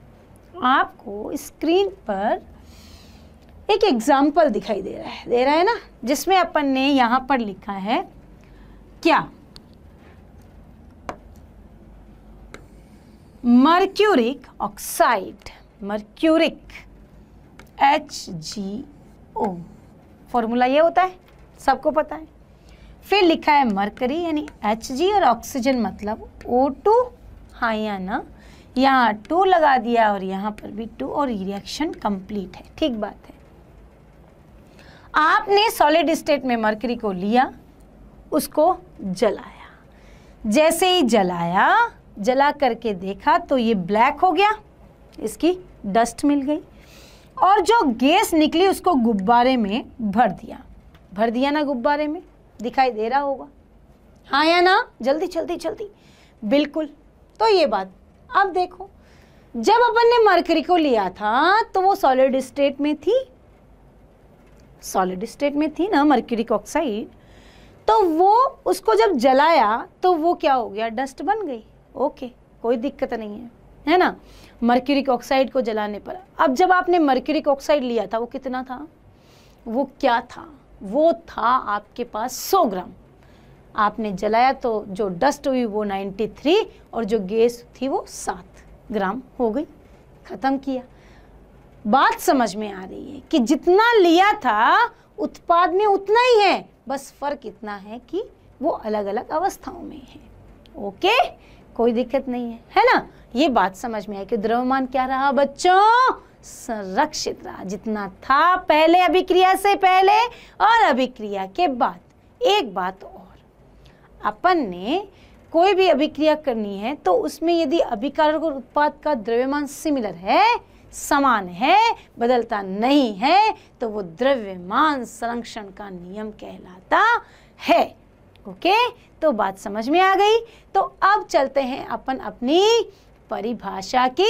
आपको स्क्रीन पर एक एग्जाम्पल दिखाई दे रहा है दे रहा है ना जिसमें अपन ने यहां पर लिखा है क्या mercuric oxide mercuric H G O formula यह होता है सबको पता है फिर लिखा है मरकरी यानी एच जी और ऑक्सीजन मतलब ओ टू हाँ या ना यहाँ टू लगा दिया और यहाँ पर भी टू और रिएक्शन कंप्लीट है ठीक बात है आपने सॉलिड स्टेट में मरकरी को लिया उसको जलाया जैसे ही जलाया जला करके देखा तो ये ब्लैक हो गया इसकी डस्ट मिल गई और जो गैस निकली उसको गुब्बारे में भर दिया भर दिया ना गुब्बारे में दिखाई दे रहा होगा हाँ या ना जल्दी जल्दी जल्दी बिल्कुल तो ये बात अब देखो जब अपन ने मरकरी को लिया था तो वो सॉलिड स्टेट में थी सॉलिड स्टेट में थी ना मर्क्यूरिक ऑक्साइड तो वो उसको जब जलाया तो वो क्या हो गया डस्ट बन गई ओके कोई दिक्कत नहीं है है ना मर्क्यूरिक ऑक्साइड को जलाने पर अब जब आपने मर्क्यूरिक ऑक्साइड लिया था वो कितना था वो क्या था वो था आपके पास 100 ग्राम आपने जलाया तो जो डस्ट हुई वो 93 और जो गैस थी वो 7 ग्राम हो गई ख़त्म किया बात समझ में आ रही है कि जितना लिया था उत्पाद में उतना ही है बस फर्क इतना है कि वो अलग अलग अवस्थाओं में है ओके कोई दिक्कत नहीं है है ना ये बात समझ में आई कि द्रव्यमान क्या रहा बच्चों संरक्षित रहा जितना था पहले अभिक्रिया से पहले और अभिक्रिया के बाद एक बात और अपन ने कोई भी अभिक्रिया करनी है तो उसमें यदि अभिकारक और उत्पाद का द्रव्यमान सिमिलर है समान है बदलता नहीं है तो वो द्रव्यमान संरक्षण का नियम कहलाता है ओके तो बात समझ में आ गई तो अब चलते हैं अपन अपनी परिभाषा की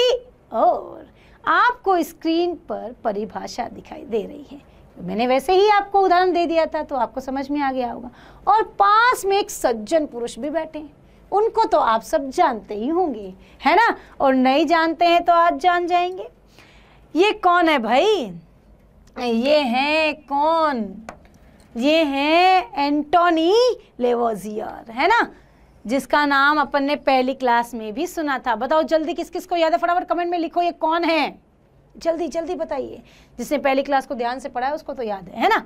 ओर आपको स्क्रीन पर परिभाषा दिखाई दे रही है मैंने वैसे ही आपको उदाहरण दे दिया था तो आपको समझ में आ गया होगा और पास में एक सज्जन पुरुष भी बैठे हैं उनको तो आप सब जानते ही होंगे है ना और नहीं जानते हैं तो आज जान जाएंगे ये कौन है भाई ये है कौन ये है एंटोनी लेवोजियर है ना जिसका नाम अपन ने पहली क्लास में भी सुना था बताओ जल्दी किस किस को याद है फटाफट कमेंट में लिखो ये कौन है जल्दी जल्दी बताइए जिसने पहली क्लास को ध्यान से पढ़ा है उसको तो याद है है ना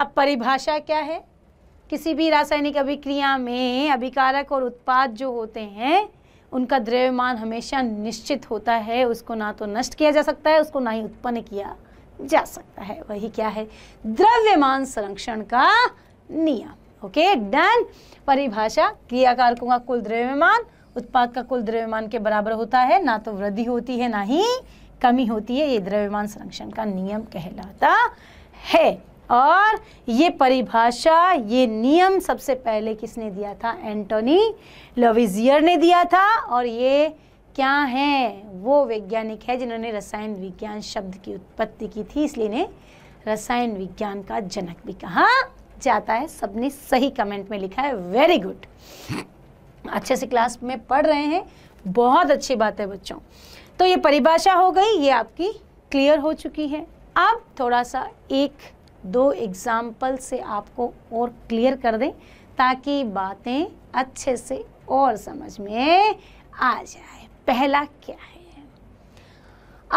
अब परिभाषा क्या है किसी भी रासायनिक अभिक्रिया में अभिकारक और उत्पाद जो होते हैं उनका द्रव्यमान हमेशा निश्चित होता है उसको ना तो नष्ट किया जा सकता है उसको ना ही उत्पन्न किया जा सकता है वही क्या है द्रव्यमान संरक्षण का नियम ओके डन परिभाषा क्रियाकारकों का कुल द्रव्यमान उत्पाद का कुल द्रव्यमान के बराबर होता है ना तो वृद्धि होती है ना ही कमी होती है ये द्रव्यमान संरक्षण का नियम कहलाता है और ये परिभाषा ये नियम सबसे पहले किसने दिया था एंटोनी लोविजियर ने दिया था और ये क्या है वो वैज्ञानिक है जिन्होंने रसायन विज्ञान शब्द की उत्पत्ति की थी इसलिए ने रसायन विज्ञान का जनक भी कहा जाता है सबने सही कमेंट में लिखा है वेरी गुड अच्छे से क्लास में पढ़ रहे हैं बहुत अच्छी बात है बच्चों तो ये परिभाषा हो गई ये आपकी क्लियर हो चुकी है अब थोड़ा सा एक दो एग्ज़ाम्पल से आपको और क्लियर कर दें ताकि बातें अच्छे से और समझ में आ जाए पहला क्या है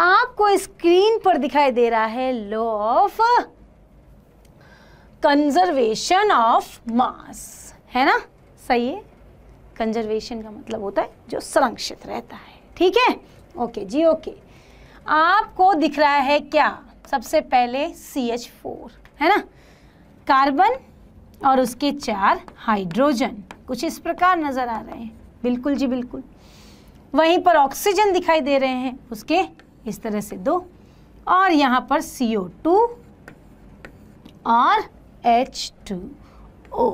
आपको स्क्रीन पर दिखाई दे रहा है law of conservation of mass है ना सही है कंजर्वेशन का मतलब होता है जो संरक्षित रहता है ठीक है ओके जी ओके आपको दिख रहा है क्या सबसे पहले सी एच फोर है ना कार्बन और उसके चार हाइड्रोजन कुछ इस प्रकार नज़र आ रहे हैं बिल्कुल जी बिल्कुल वहीं पर ऑक्सीजन दिखाई दे रहे हैं उसके इस तरह से दो और यहाँ पर सी ओ टू और एच टू ओ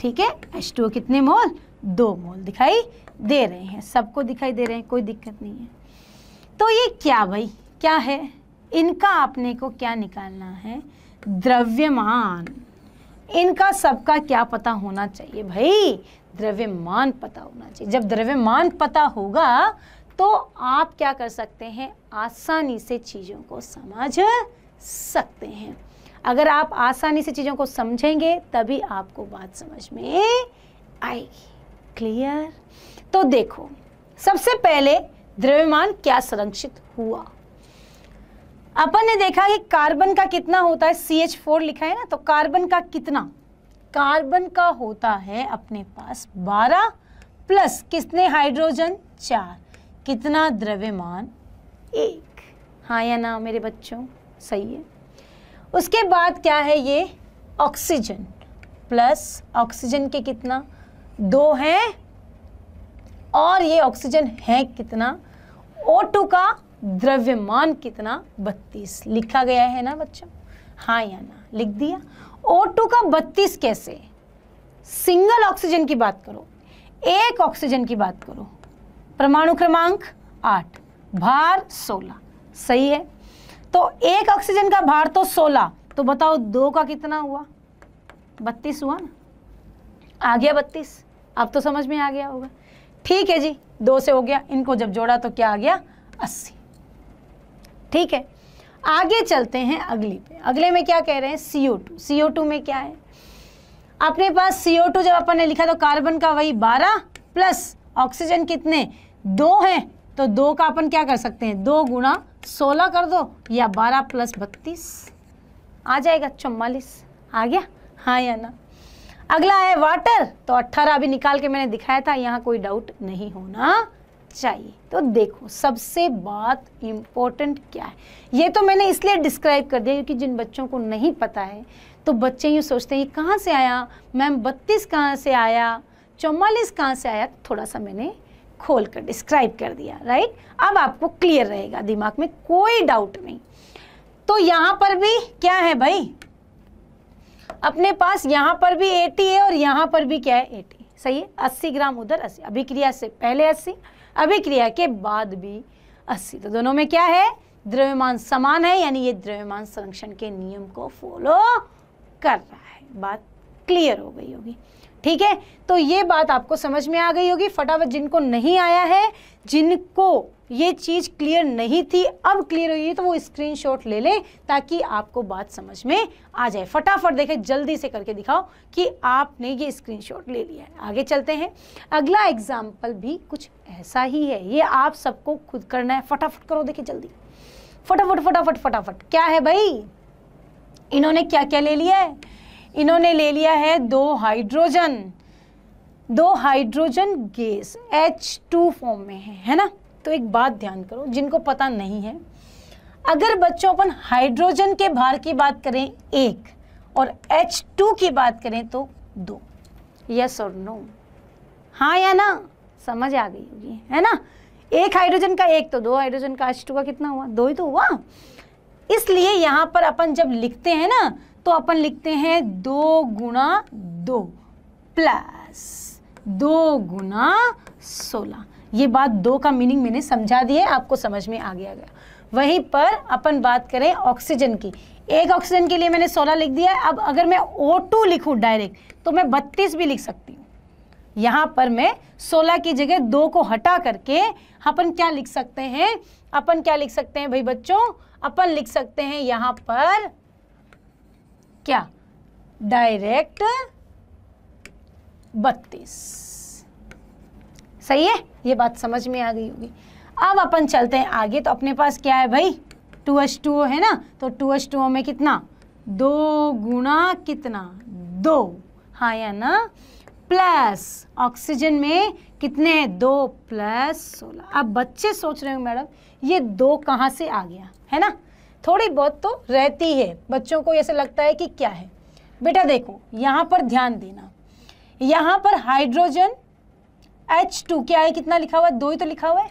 ठीक है एच टू कितने मोल दो मोल दिखाई दे रहे हैं सबको दिखाई दे रहे हैं कोई दिक्कत नहीं है तो ये क्या भाई क्या है इनका आपने को क्या निकालना है द्रव्यमान इनका सबका क्या पता होना चाहिए भाई द्रव्यमान पता होना चाहिए जब द्रव्यमान पता होगा तो आप क्या कर सकते हैं आसानी से चीज़ों को समझ सकते हैं अगर आप आसानी से चीज़ों को समझेंगे तभी आपको बात समझ में आएगी क्लियर तो देखो सबसे पहले द्रव्यमान क्या संरक्षित हुआ अपन ने देखा कि कार्बन का कितना होता है सी एच फोर लिखा है ना तो कार्बन का कितना कार्बन का होता है अपने पास बारह प्लस किसने हाइड्रोजन चार कितना द्रव्यमान एक हाँ या ना मेरे बच्चों सही है उसके बाद क्या है ये ऑक्सीजन प्लस ऑक्सीजन के कितना दो हैं और ये ऑक्सीजन है कितना O2 का द्रव्यमान कितना बत्तीस लिखा गया है ना बच्चों हाँ या ना लिख दिया O2 का बत्तीस कैसे सिंगल ऑक्सीजन की बात करो एक ऑक्सीजन की बात करो परमाणु क्रमांक आठ भार सोलह सही है तो एक ऑक्सीजन का भार तो सोलह तो बताओ दो का कितना हुआ बत्तीस हुआ ना आ गया बत्तीस अब तो समझ में आ गया होगा ठीक है जी दो से हो गया इनको जब जोड़ा तो क्या आ गया अस्सी ठीक है आगे चलते हैं अगली पे अगले में क्या कह रहे हैं सी ओ टू सी ओ टू में क्या है अपने पास सी ओ टू जब अपन ने लिखा तो कार्बन का वही बारह प्लस ऑक्सीजन कितने दो हैं तो दो का अपन क्या कर सकते हैं दो गुणा सोलह कर दो या बारह प्लस बत्तीस आ जाएगा चौवालीस आ गया हाँ या ना अगला है वाटर तो अट्ठारह अभी निकाल के मैंने दिखाया था यहाँ कोई डाउट नहीं होना चाहिए तो देखो सबसे बात इम्पोर्टेंट क्या है ये तो मैंने इसलिए डिस्क्राइब कर दिया क्योंकि जिन बच्चों को नहीं पता है तो बच्चे यूँ सोचते हैं कहाँ से आया मैम बत्तीस कहाँ से आया चौवालीस कहाँ से आया थोड़ा सा मैंने खोल कर डिस्क्राइब कर दिया राइट अब आपको क्लियर रहेगा दिमाग में कोई डाउट नहीं तो यहां पर भी क्या है भाई अपने पास यहां पर भी 80 है और यहां पर भी क्या है 80 सही है 80 ग्राम उधर 80 अभिक्रिया से पहले 80 अभिक्रिया के बाद भी 80 तो दोनों में क्या है द्रव्यमान समान है यानी ये द्रव्यमान संरक्षण के नियम को फॉलो कर रहा है बात क्लियर हो गई होगी ठीक है तो ये बात आपको समझ में आ गई होगी फटाफट जिनको नहीं आया है जिनको ये चीज़ क्लियर नहीं थी अब क्लियर हुई है तो वो स्क्रीनशॉट ले लें ताकि आपको बात समझ में आ जाए फटाफट देखें जल्दी से करके दिखाओ कि आपने ये स्क्रीनशॉट ले लिया है आगे चलते हैं अगला एग्जाम्पल भी कुछ ऐसा ही है ये आप सबको खुद करना है फटाफट करो देखे जल्दी फटाफट फटाफट फटाफट क्या है भाई इन्होंने क्या क्या ले लिया है इन्होंने ले लिया है दो हाइड्रोजन दो हाइड्रोजन गैस H2 फॉर्म में है है ना तो एक बात ध्यान करो जिनको पता नहीं है अगर बच्चों अपन हाइड्रोजन के भार की बात करें एक और H2 की बात करें तो दो यस और नो हाँ या ना समझ आ गई होगी है ना एक हाइड्रोजन का एक तो दो हाइड्रोजन का H2 का कितना हुआ दो ही तो हुआ इसलिए यहाँ पर अपन जब लिखते हैं ना तो अपन लिखते हैं दो गुणा दो प्लस दो गुना सोलह ये बात दो का मीनिंग मैंने समझा दी है आपको समझ में आ गया गया वहीं पर अपन बात करें ऑक्सीजन की एक ऑक्सीजन के लिए मैंने 16 लिख दिया है अब अगर मैं O2 लिखूँ डायरेक्ट तो मैं 32 भी लिख सकती हूँ यहाँ पर मैं 16 की जगह दो को हटा करके अपन क्या लिख सकते हैं अपन क्या लिख सकते हैं भाई बच्चों अपन लिख सकते हैं यहाँ पर क्या डायरेक्ट बत्तीस सही है ये बात समझ में आ गई होगी अब अपन चलते हैं आगे तो अपने पास क्या है भाई टू एच टू है ना तो टू एच टू में कितना दो गुणा कितना दो हाँ या ना प्लस ऑक्सीजन में कितने हैं दो प्लस सोलह अब बच्चे सोच रहे हो मैडम ये दो कहाँ से आ गया है ना थोड़ी बहुत तो रहती है बच्चों को ऐसे लगता है कि क्या है बेटा देखो यहाँ पर ध्यान देना यहाँ पर हाइड्रोजन H2 क्या है कितना लिखा हुआ है दो ही तो लिखा हुआ है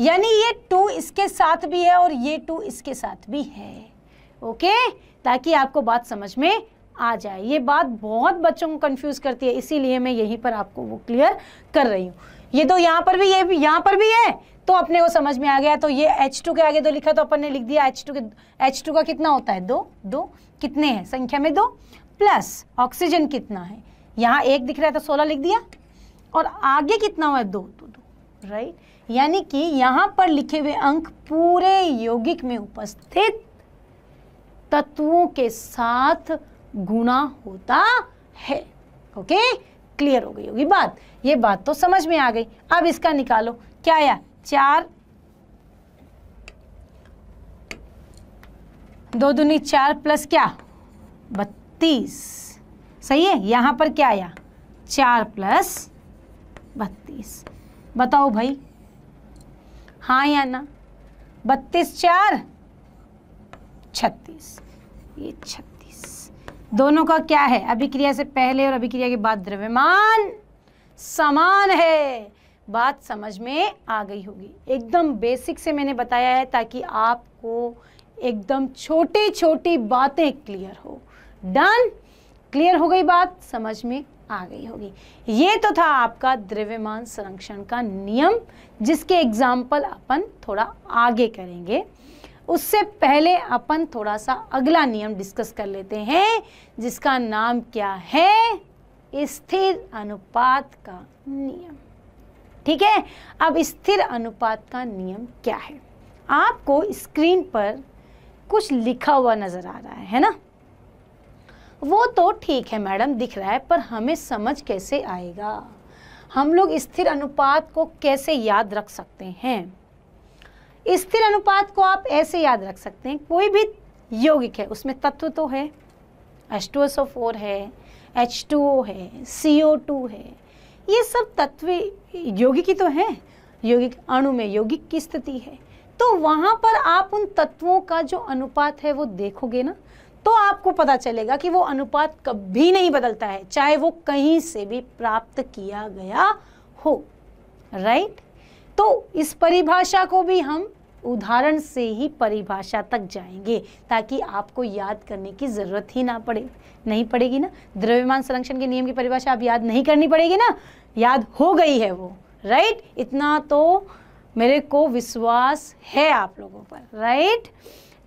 यानी ये टू इसके साथ भी है और ये टू इसके साथ भी है ओके ताकि आपको बात समझ में आ जाए ये बात बहुत बच्चों को कंफ्यूज करती है इसीलिए मैं यहीं पर आपको वो क्लियर कर रही हूँ ये तो यहाँ पर भी ये भी यहाँ पर भी है तो अपने को समझ में आ गया तो ये एच टू के आगे दो लिखा तो अपन ने लिख दिया एच टू के एच टू का कितना होता है दो दो कितने हैं संख्या में दो प्लस ऑक्सीजन कितना है यहाँ एक दिख रहा है तो सोलह लिख दिया और आगे कितना हुआ है दो दो दो राइट यानी कि यहाँ पर लिखे हुए अंक पूरे यौगिक में उपस्थित तत्वों के साथ गुणा होता है ओके क्लियर हो गई होगी बात ये बात तो समझ में आ गई अब इसका निकालो क्या आया चार दो दुनी चार प्लस क्या बत्तीस सही है यहां पर क्या आया चार प्लस बत्तीस बताओ भाई हाँ या ना बत्तीस चार छत्तीस ये छत्तीस दोनों का क्या है अभिक्रिया से पहले और अभिक्रिया के बाद द्रव्यमान समान है बात समझ में आ गई होगी एकदम बेसिक से मैंने बताया है ताकि आपको एकदम छोटी छोटी बातें क्लियर हो डन क्लियर हो गई बात समझ में आ गई होगी ये तो था आपका द्रव्यमान संरक्षण का नियम जिसके एग्जाम्पल अपन थोड़ा आगे करेंगे उससे पहले अपन थोड़ा सा अगला नियम डिस्कस कर लेते हैं जिसका नाम क्या है स्थिर अनुपात का नियम ठीक है अब स्थिर अनुपात का नियम क्या है आपको स्क्रीन पर कुछ लिखा हुआ नज़र आ रहा है है ना वो तो ठीक है मैडम दिख रहा है पर हमें समझ कैसे आएगा हम लोग स्थिर अनुपात को कैसे याद रख सकते हैं स्थिर अनुपात को आप ऐसे याद रख सकते हैं कोई भी यौगिक है उसमें तत्व तो है H two S O four है एच टू ओ है CO2 टू है ये सब तत्व योगी की तो है योगिक अणु में योगिक की स्थिति है तो वहां पर आप उन तत्वों का जो अनुपात है वो देखोगे ना तो आपको पता चलेगा कि वो अनुपात कभी नहीं बदलता है चाहे वो कहीं से भी प्राप्त किया गया हो राइट तो इस परिभाषा को भी हम उदाहरण से ही परिभाषा तक जाएंगे ताकि आपको याद करने की ज़रूरत ही ना पड़े नहीं पड़ेगी ना द्रव्यमान संरक्षण के नियम की परिभाषा आप याद नहीं करनी पड़ेगी ना याद हो गई है वो राइट इतना तो मेरे को विश्वास है आप लोगों पर राइट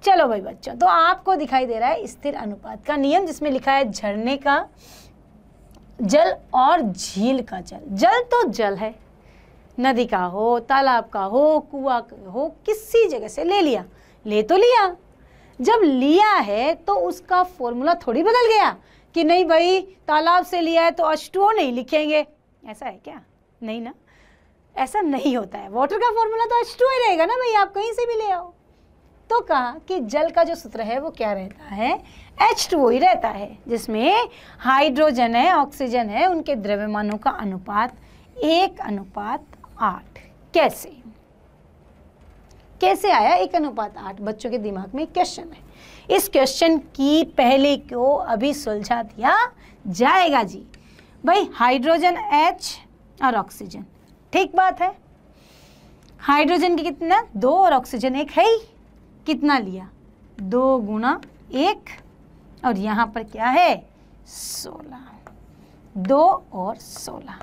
चलो भाई बच्चों तो आपको दिखाई दे रहा है स्थिर अनुपात का नियम जिसमें लिखा है झरने का जल और झील का जल जल तो जल है नदी का हो तालाब का हो कुआ का हो किसी जगह से ले लिया ले तो लिया जब लिया है तो उसका फॉर्मूला थोड़ी बदल गया कि नहीं भाई तालाब से लिया है तो एच नहीं लिखेंगे ऐसा है क्या नहीं ना ऐसा नहीं होता है वाटर का फॉर्मूला तो एच ही रहेगा ना भाई आप कहीं से भी ले आओ तो कहा कि जल का जो सूत्र है वो क्या रहता है एच टू ही रहता है जिसमें हाइड्रोजन है ऑक्सीजन है उनके द्रव्यमानों का अनुपात एक अनुपात आठ कैसे कैसे आया एक अनुपात आठ बच्चों के दिमाग में क्वेश्चन है इस क्वेश्चन की पहले को अभी सुलझा दिया जाएगा जी भाई हाइड्रोजन H और ऑक्सीजन ठीक बात है हाइड्रोजन के कितना दो और ऑक्सीजन एक है ही कितना लिया दो गुना एक और यहाँ पर क्या है सोलह दो और सोलह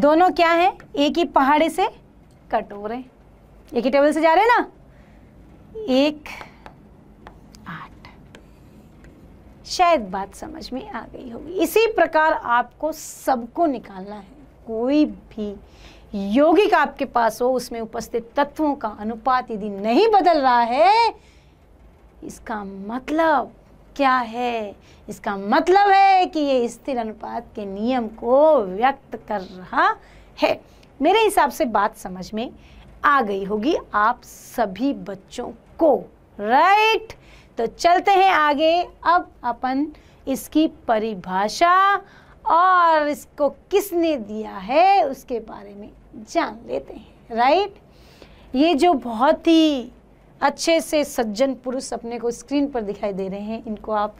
दोनों क्या हैं एक ही पहाड़े से कटोरे एक ही टेबल से जा रहे हैं ना एक आठ शायद बात समझ में आ गई होगी इसी प्रकार आपको सबको निकालना है कोई भी यौगिक आपके पास हो उसमें उपस्थित तत्वों का अनुपात यदि नहीं बदल रहा है इसका मतलब क्या है इसका मतलब है कि ये स्थिर अनुपात के नियम को व्यक्त कर रहा है मेरे हिसाब से बात समझ में आ गई होगी आप सभी बच्चों को राइट तो चलते हैं आगे अब अपन इसकी परिभाषा और इसको किसने दिया है उसके बारे में जान लेते हैं राइट ये जो बहुत ही अच्छे से सज्जन पुरुष अपने को स्क्रीन पर दिखाई दे रहे हैं इनको आप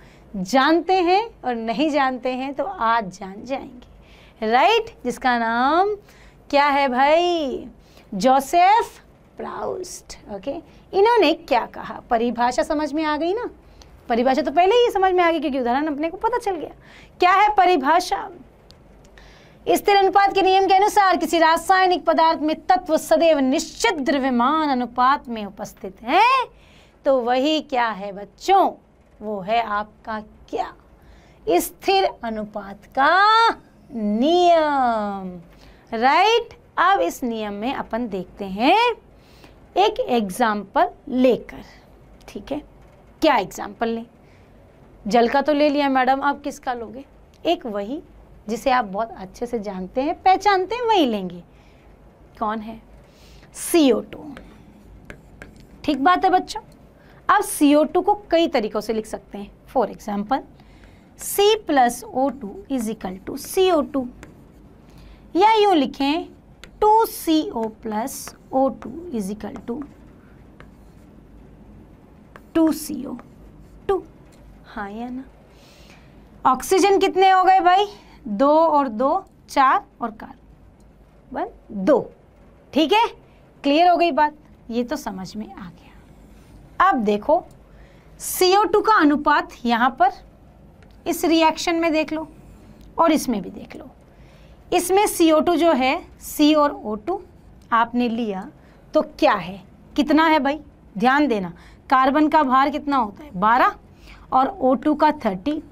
जानते हैं और नहीं जानते हैं तो आज जान जाएंगे राइट जिसका नाम क्या है भाई जोसेफ प्राउस्ट ओके इन्होंने क्या कहा परिभाषा समझ में आ गई ना परिभाषा तो पहले ही समझ में आ गई क्योंकि उदाहरण अपने को पता चल गया क्या है परिभाषा स्थिर अनुपात के नियम के अनुसार किसी रासायनिक पदार्थ में तत्व सदैव निश्चित द्रव्यमान अनुपात में उपस्थित है तो वही क्या है बच्चों वो है आपका क्या स्थिर अनुपात का नियम राइट right? अब इस नियम में अपन देखते हैं एक एग्जाम्पल लेकर ठीक है क्या एग्जाम्पल लें जल का तो ले लिया मैडम आप किसका लोगे एक वही जिसे आप बहुत अच्छे से जानते हैं पहचानते हैं वही लेंगे कौन है सी ठीक बात है बच्चों आप सी को कई तरीक़ों से लिख सकते हैं for example C plus O two is equal to C O two या यू लिखें two C O plus O two is equal to two C O O two या ना ऑक्सीजन कितने हो गए भाई दो और दो चार और कार वन दो ठीक है क्लियर हो गई बात ये तो समझ में आ गया अब देखो CO2 का अनुपात यहाँ पर इस रिएक्शन में देख लो और इसमें भी देख लो इसमें CO2 जो है C और O2 आपने लिया तो क्या है कितना है भाई ध्यान देना कार्बन का भार कितना होता है 12 और O2 का थर्टी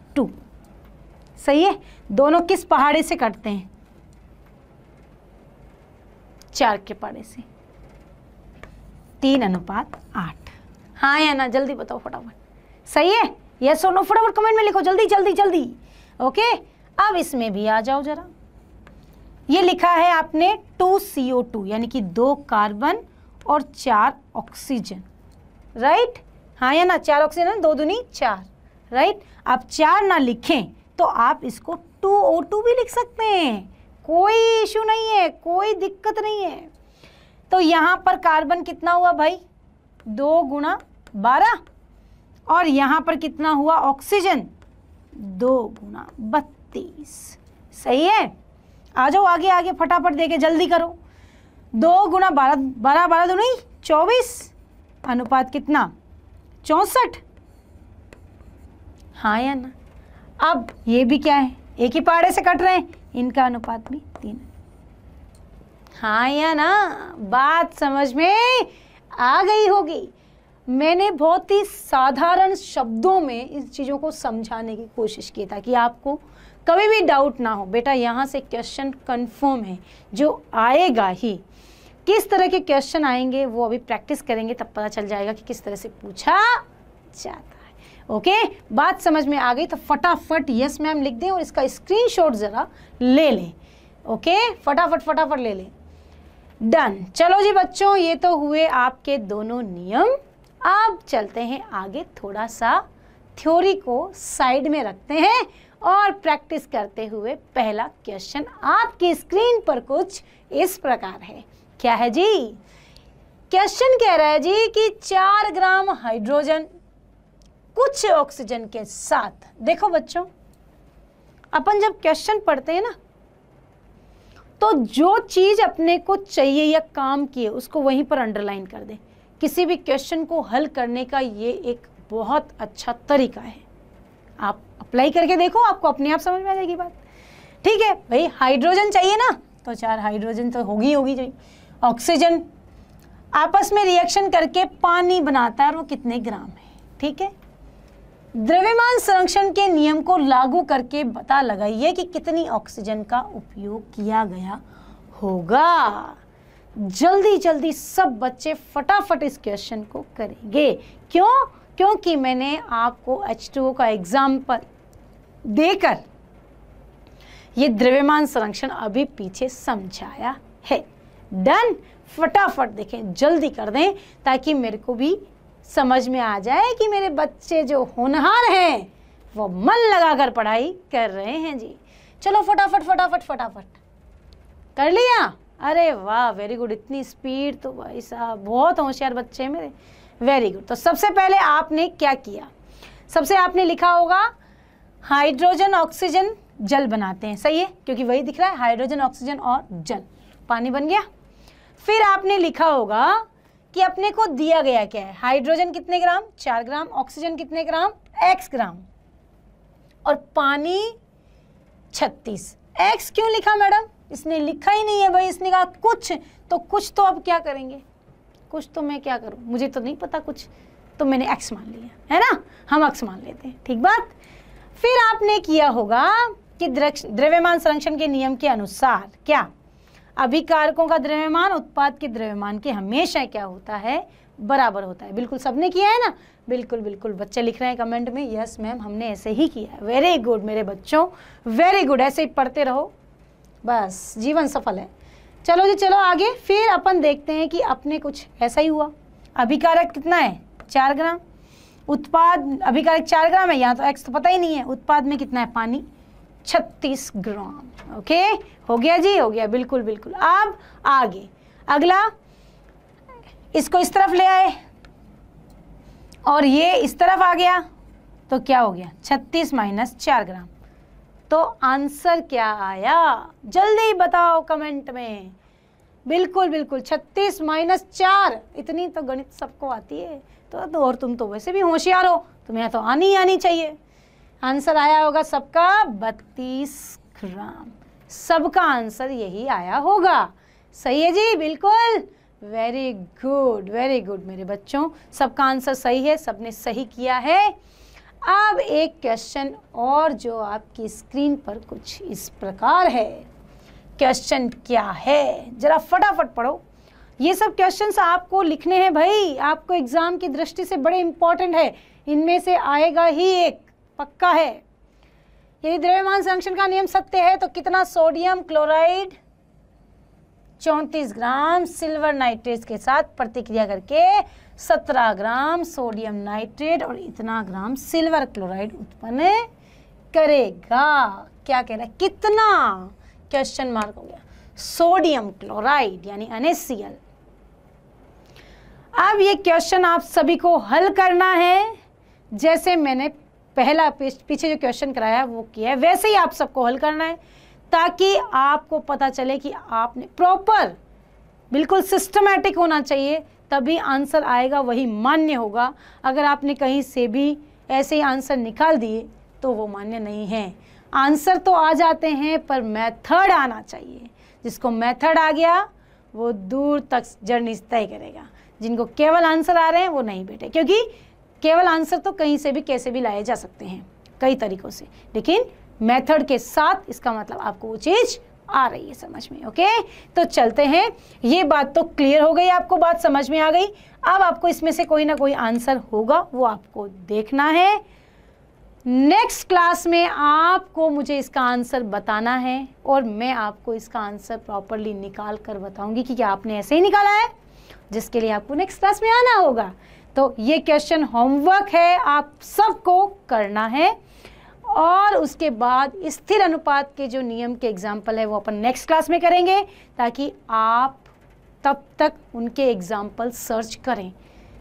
सही है दोनों किस पहाड़े से कटते हैं चार के पहाड़े से तीन अनुपात आठ हाँ या ना जल्दी बताओ फटाफट सही है यस और नो फटाफट कमेंट में लिखो जल्दी जल्दी जल्दी ओके अब इसमें भी आ जाओ जरा ये लिखा है आपने टू सी ओ टू यानी कि दो कार्बन और चार ऑक्सीजन राइट हाँ या ना चार ऑक्सीजन दो दुनी चार राइट आप चार ना लिखें तो आप इसको टू ओ टू भी लिख सकते हैं कोई इशू नहीं है कोई दिक्कत नहीं है तो यहाँ पर कार्बन कितना हुआ भाई दो गुणा बारह और यहाँ पर कितना हुआ ऑक्सीजन दो गुणा बत्तीस सही है आ जाओ आगे आगे फटाफट देके जल्दी करो दो गुणा बारह बारह बारह दो तो नहीं चौबीस अनुपात कितना चौंसठ हाँ या ना अब ये भी क्या है एक ही पहाड़े से कट रहे हैं इनका अनुपात भी तीन हाँ या ना बात समझ में आ गई होगी मैंने बहुत ही साधारण शब्दों में इन चीज़ों को समझाने की कोशिश की ताकि आपको कभी भी डाउट ना हो बेटा यहाँ से क्वेश्चन कंफर्म है जो आएगा ही किस तरह के क्वेश्चन आएंगे वो अभी प्रैक्टिस करेंगे तब पता चल जाएगा कि किस तरह से पूछा जाता ओके बात समझ में आ गई तो फटाफट यस मैम लिख दें और इसका स्क्रीनशॉट ज़रा ले लें ओके फटाफट फटाफट ले लें डन चलो जी बच्चों ये तो हुए आपके दोनों नियम अब चलते हैं आगे थोड़ा सा थ्योरी को साइड में रखते हैं और प्रैक्टिस करते हुए पहला क्वेश्चन आपकी स्क्रीन पर कुछ इस प्रकार है क्या है जी क्वेश्चन कह रहा है जी कि चार ग्राम हाइड्रोजन कुछ ऑक्सीजन के साथ देखो बच्चों अपन जब क्वेश्चन पढ़ते हैं ना तो जो चीज़ अपने को चाहिए या काम किए उसको वहीं पर अंडरलाइन कर दे किसी भी क्वेश्चन को हल करने का ये एक बहुत अच्छा तरीका है आप अप्लाई करके देखो आपको अपने आप समझ में आ जाएगी बात ठीक है भाई हाइड्रोजन चाहिए ना तो चार हाइड्रोजन तो होगी होगी जो ऑक्सीजन आपस में रिएक्शन करके पानी बनाता है और वो कितने ग्राम है ठीक है द्रव्यमान संरक्षण के नियम को लागू करके पता लगाइए कि कितनी ऑक्सीजन का उपयोग किया गया होगा जल्दी जल्दी सब बच्चे फटाफट इस क्वेश्चन को करेंगे क्यों क्योंकि मैंने आपको एच का एग्जाम्पल देकर ये द्रव्यमान संरक्षण अभी पीछे समझाया है डन फटाफट देखें जल्दी कर दें ताकि मेरे को भी समझ में आ जाए कि मेरे बच्चे जो होनहार हैं वो मन लगाकर पढ़ाई कर रहे हैं जी चलो फटाफट फटाफट फटाफट कर लिया अरे वाह वेरी गुड इतनी स्पीड तो भाई साहब बहुत होशियार बच्चे हैं मेरे वेरी गुड तो सबसे पहले आपने क्या किया सबसे आपने लिखा होगा हाइड्रोजन ऑक्सीजन जल बनाते हैं सही है क्योंकि वही दिख रहा है हाइड्रोजन ऑक्सीजन और जल पानी बन गया फिर आपने लिखा होगा कि अपने को दिया गया क्या है हाइड्रोजन कितने ग्राम चार ग्राम ऑक्सीजन कितने ग्राम एक्स ग्राम और पानी छत्तीस एक्स क्यों लिखा मैडम इसने लिखा ही नहीं है भाई इसने कहा कुछ तो कुछ तो अब क्या करेंगे कुछ तो मैं क्या करूं मुझे तो नहीं पता कुछ तो मैंने एक्स मान लिया है ना हम एक्स मान लेते हैं ठीक बात फिर आपने किया होगा कि द्रव्यमान संरक्षण के नियम के अनुसार क्या अभिकारकों का द्रव्यमान उत्पाद के द्रव्यमान के हमेशा क्या होता है बराबर होता है बिल्कुल सबने किया है ना बिल्कुल बिल्कुल बच्चे लिख रहे हैं कमेंट में यस मैम हमने ऐसे ही किया है वेरी गुड मेरे बच्चों वेरी गुड ऐसे ही पढ़ते रहो बस जीवन सफल है चलो जी चलो आगे फिर अपन देखते हैं कि अपने कुछ ऐसा ही हुआ अभिकारक कितना है चार ग्राम उत्पाद अभिकारक चार ग्राम है यहाँ तो एक्स तो पता ही नहीं है उत्पाद में कितना है पानी छत्तीस ग्राम ओके हो गया जी हो गया बिल्कुल बिल्कुल अब आगे अगला इसको इस तरफ ले आए और ये इस तरफ आ गया तो क्या हो गया छत्तीस माइनस चार ग्राम तो आंसर क्या आया जल्दी बताओ कमेंट में बिल्कुल बिल्कुल छत्तीस माइनस चार इतनी तो गणित सबको आती है तो, तो और तुम तो वैसे भी होशियार हो तुम्हें तो आनी आनी चाहिए आंसर आया होगा सबका बत्तीस ग्राम सबका आंसर यही आया होगा सही है जी बिल्कुल वेरी गुड वेरी गुड मेरे बच्चों सबका आंसर सही है सबने सही किया है अब एक क्वेश्चन और जो आपकी स्क्रीन पर कुछ इस प्रकार है क्वेश्चन क्या है जरा फटाफट पढ़ो ये सब क्वेश्चंस आपको लिखने हैं भाई आपको एग्ज़ाम की दृष्टि से बड़े इंपॉर्टेंट है इनमें से आएगा ही एक पक्का है यदि द्रव्यमान संरक्षण का नियम सत्य है तो कितना सोडियम क्लोराइड चौंतीस ग्राम सिल्वर नाइट्रेट के साथ प्रतिक्रिया करके सत्रह ग्राम सोडियम नाइट्रेट और इतना ग्राम सिल्वर क्लोराइड उत्पन्न करेगा क्या कह रहा है कितना क्वेश्चन मार्क हो गया सोडियम क्लोराइड यानी अनेसियल अब ये क्वेश्चन आप सभी को हल करना है जैसे मैंने पहला पीछे जो क्वेश्चन कराया वो किया है वैसे ही आप सबको हल करना है ताकि आपको पता चले कि आपने प्रॉपर बिल्कुल सिस्टमेटिक होना चाहिए तभी आंसर आएगा वही मान्य होगा अगर आपने कहीं से भी ऐसे ही आंसर निकाल दिए तो वो मान्य नहीं है आंसर तो आ जाते हैं पर मेथड आना चाहिए जिसको मेथड आ गया वो दूर तक जर्नी तय करेगा जिनको केवल आंसर आ रहे हैं वो नहीं बेटे क्योंकि केवल आंसर तो कहीं से भी कैसे भी लाए जा सकते हैं कई तरीकों से लेकिन मेथड के साथ इसका मतलब आपको वो चीज़ आ रही है समझ में ओके तो चलते हैं ये बात तो क्लियर हो गई आपको बात समझ में आ गई अब आपको इसमें से कोई ना कोई आंसर होगा वो आपको देखना है नेक्स्ट क्लास में आपको मुझे इसका आंसर बताना है और मैं आपको इसका आंसर प्रॉपरली निकाल कर बताऊंगी कि क्या आपने ऐसे ही निकाला है जिसके लिए आपको नेक्स्ट क्लास में आना होगा तो ये क्वेश्चन होमवर्क है आप सबको करना है और उसके बाद स्थिर अनुपात के जो नियम के एग्जाम्पल है वो अपन नेक्स्ट क्लास में करेंगे ताकि आप तब तक उनके एग्जाम्पल सर्च करें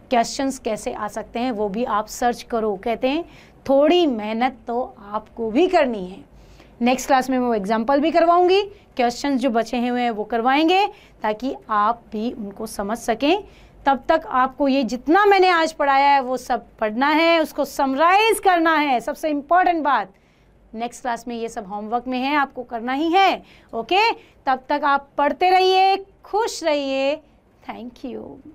क्वेश्चंस कैसे आ सकते हैं वो भी आप सर्च करो कहते हैं थोड़ी मेहनत तो आपको भी करनी है नेक्स्ट क्लास में मैं वो एग्जाम्पल भी करवाऊंगी क्वेश्चंस जो बचे हुए हैं वो करवाएंगे ताकि आप भी उनको समझ सकें तब तक आपको ये जितना मैंने आज पढ़ाया है वो सब पढ़ना है उसको समराइज करना है सबसे इम्पॉर्टेंट बात नेक्स्ट क्लास में ये सब होमवर्क में है आपको करना ही है ओके तब तक आप पढ़ते रहिए खुश रहिए थैंक यू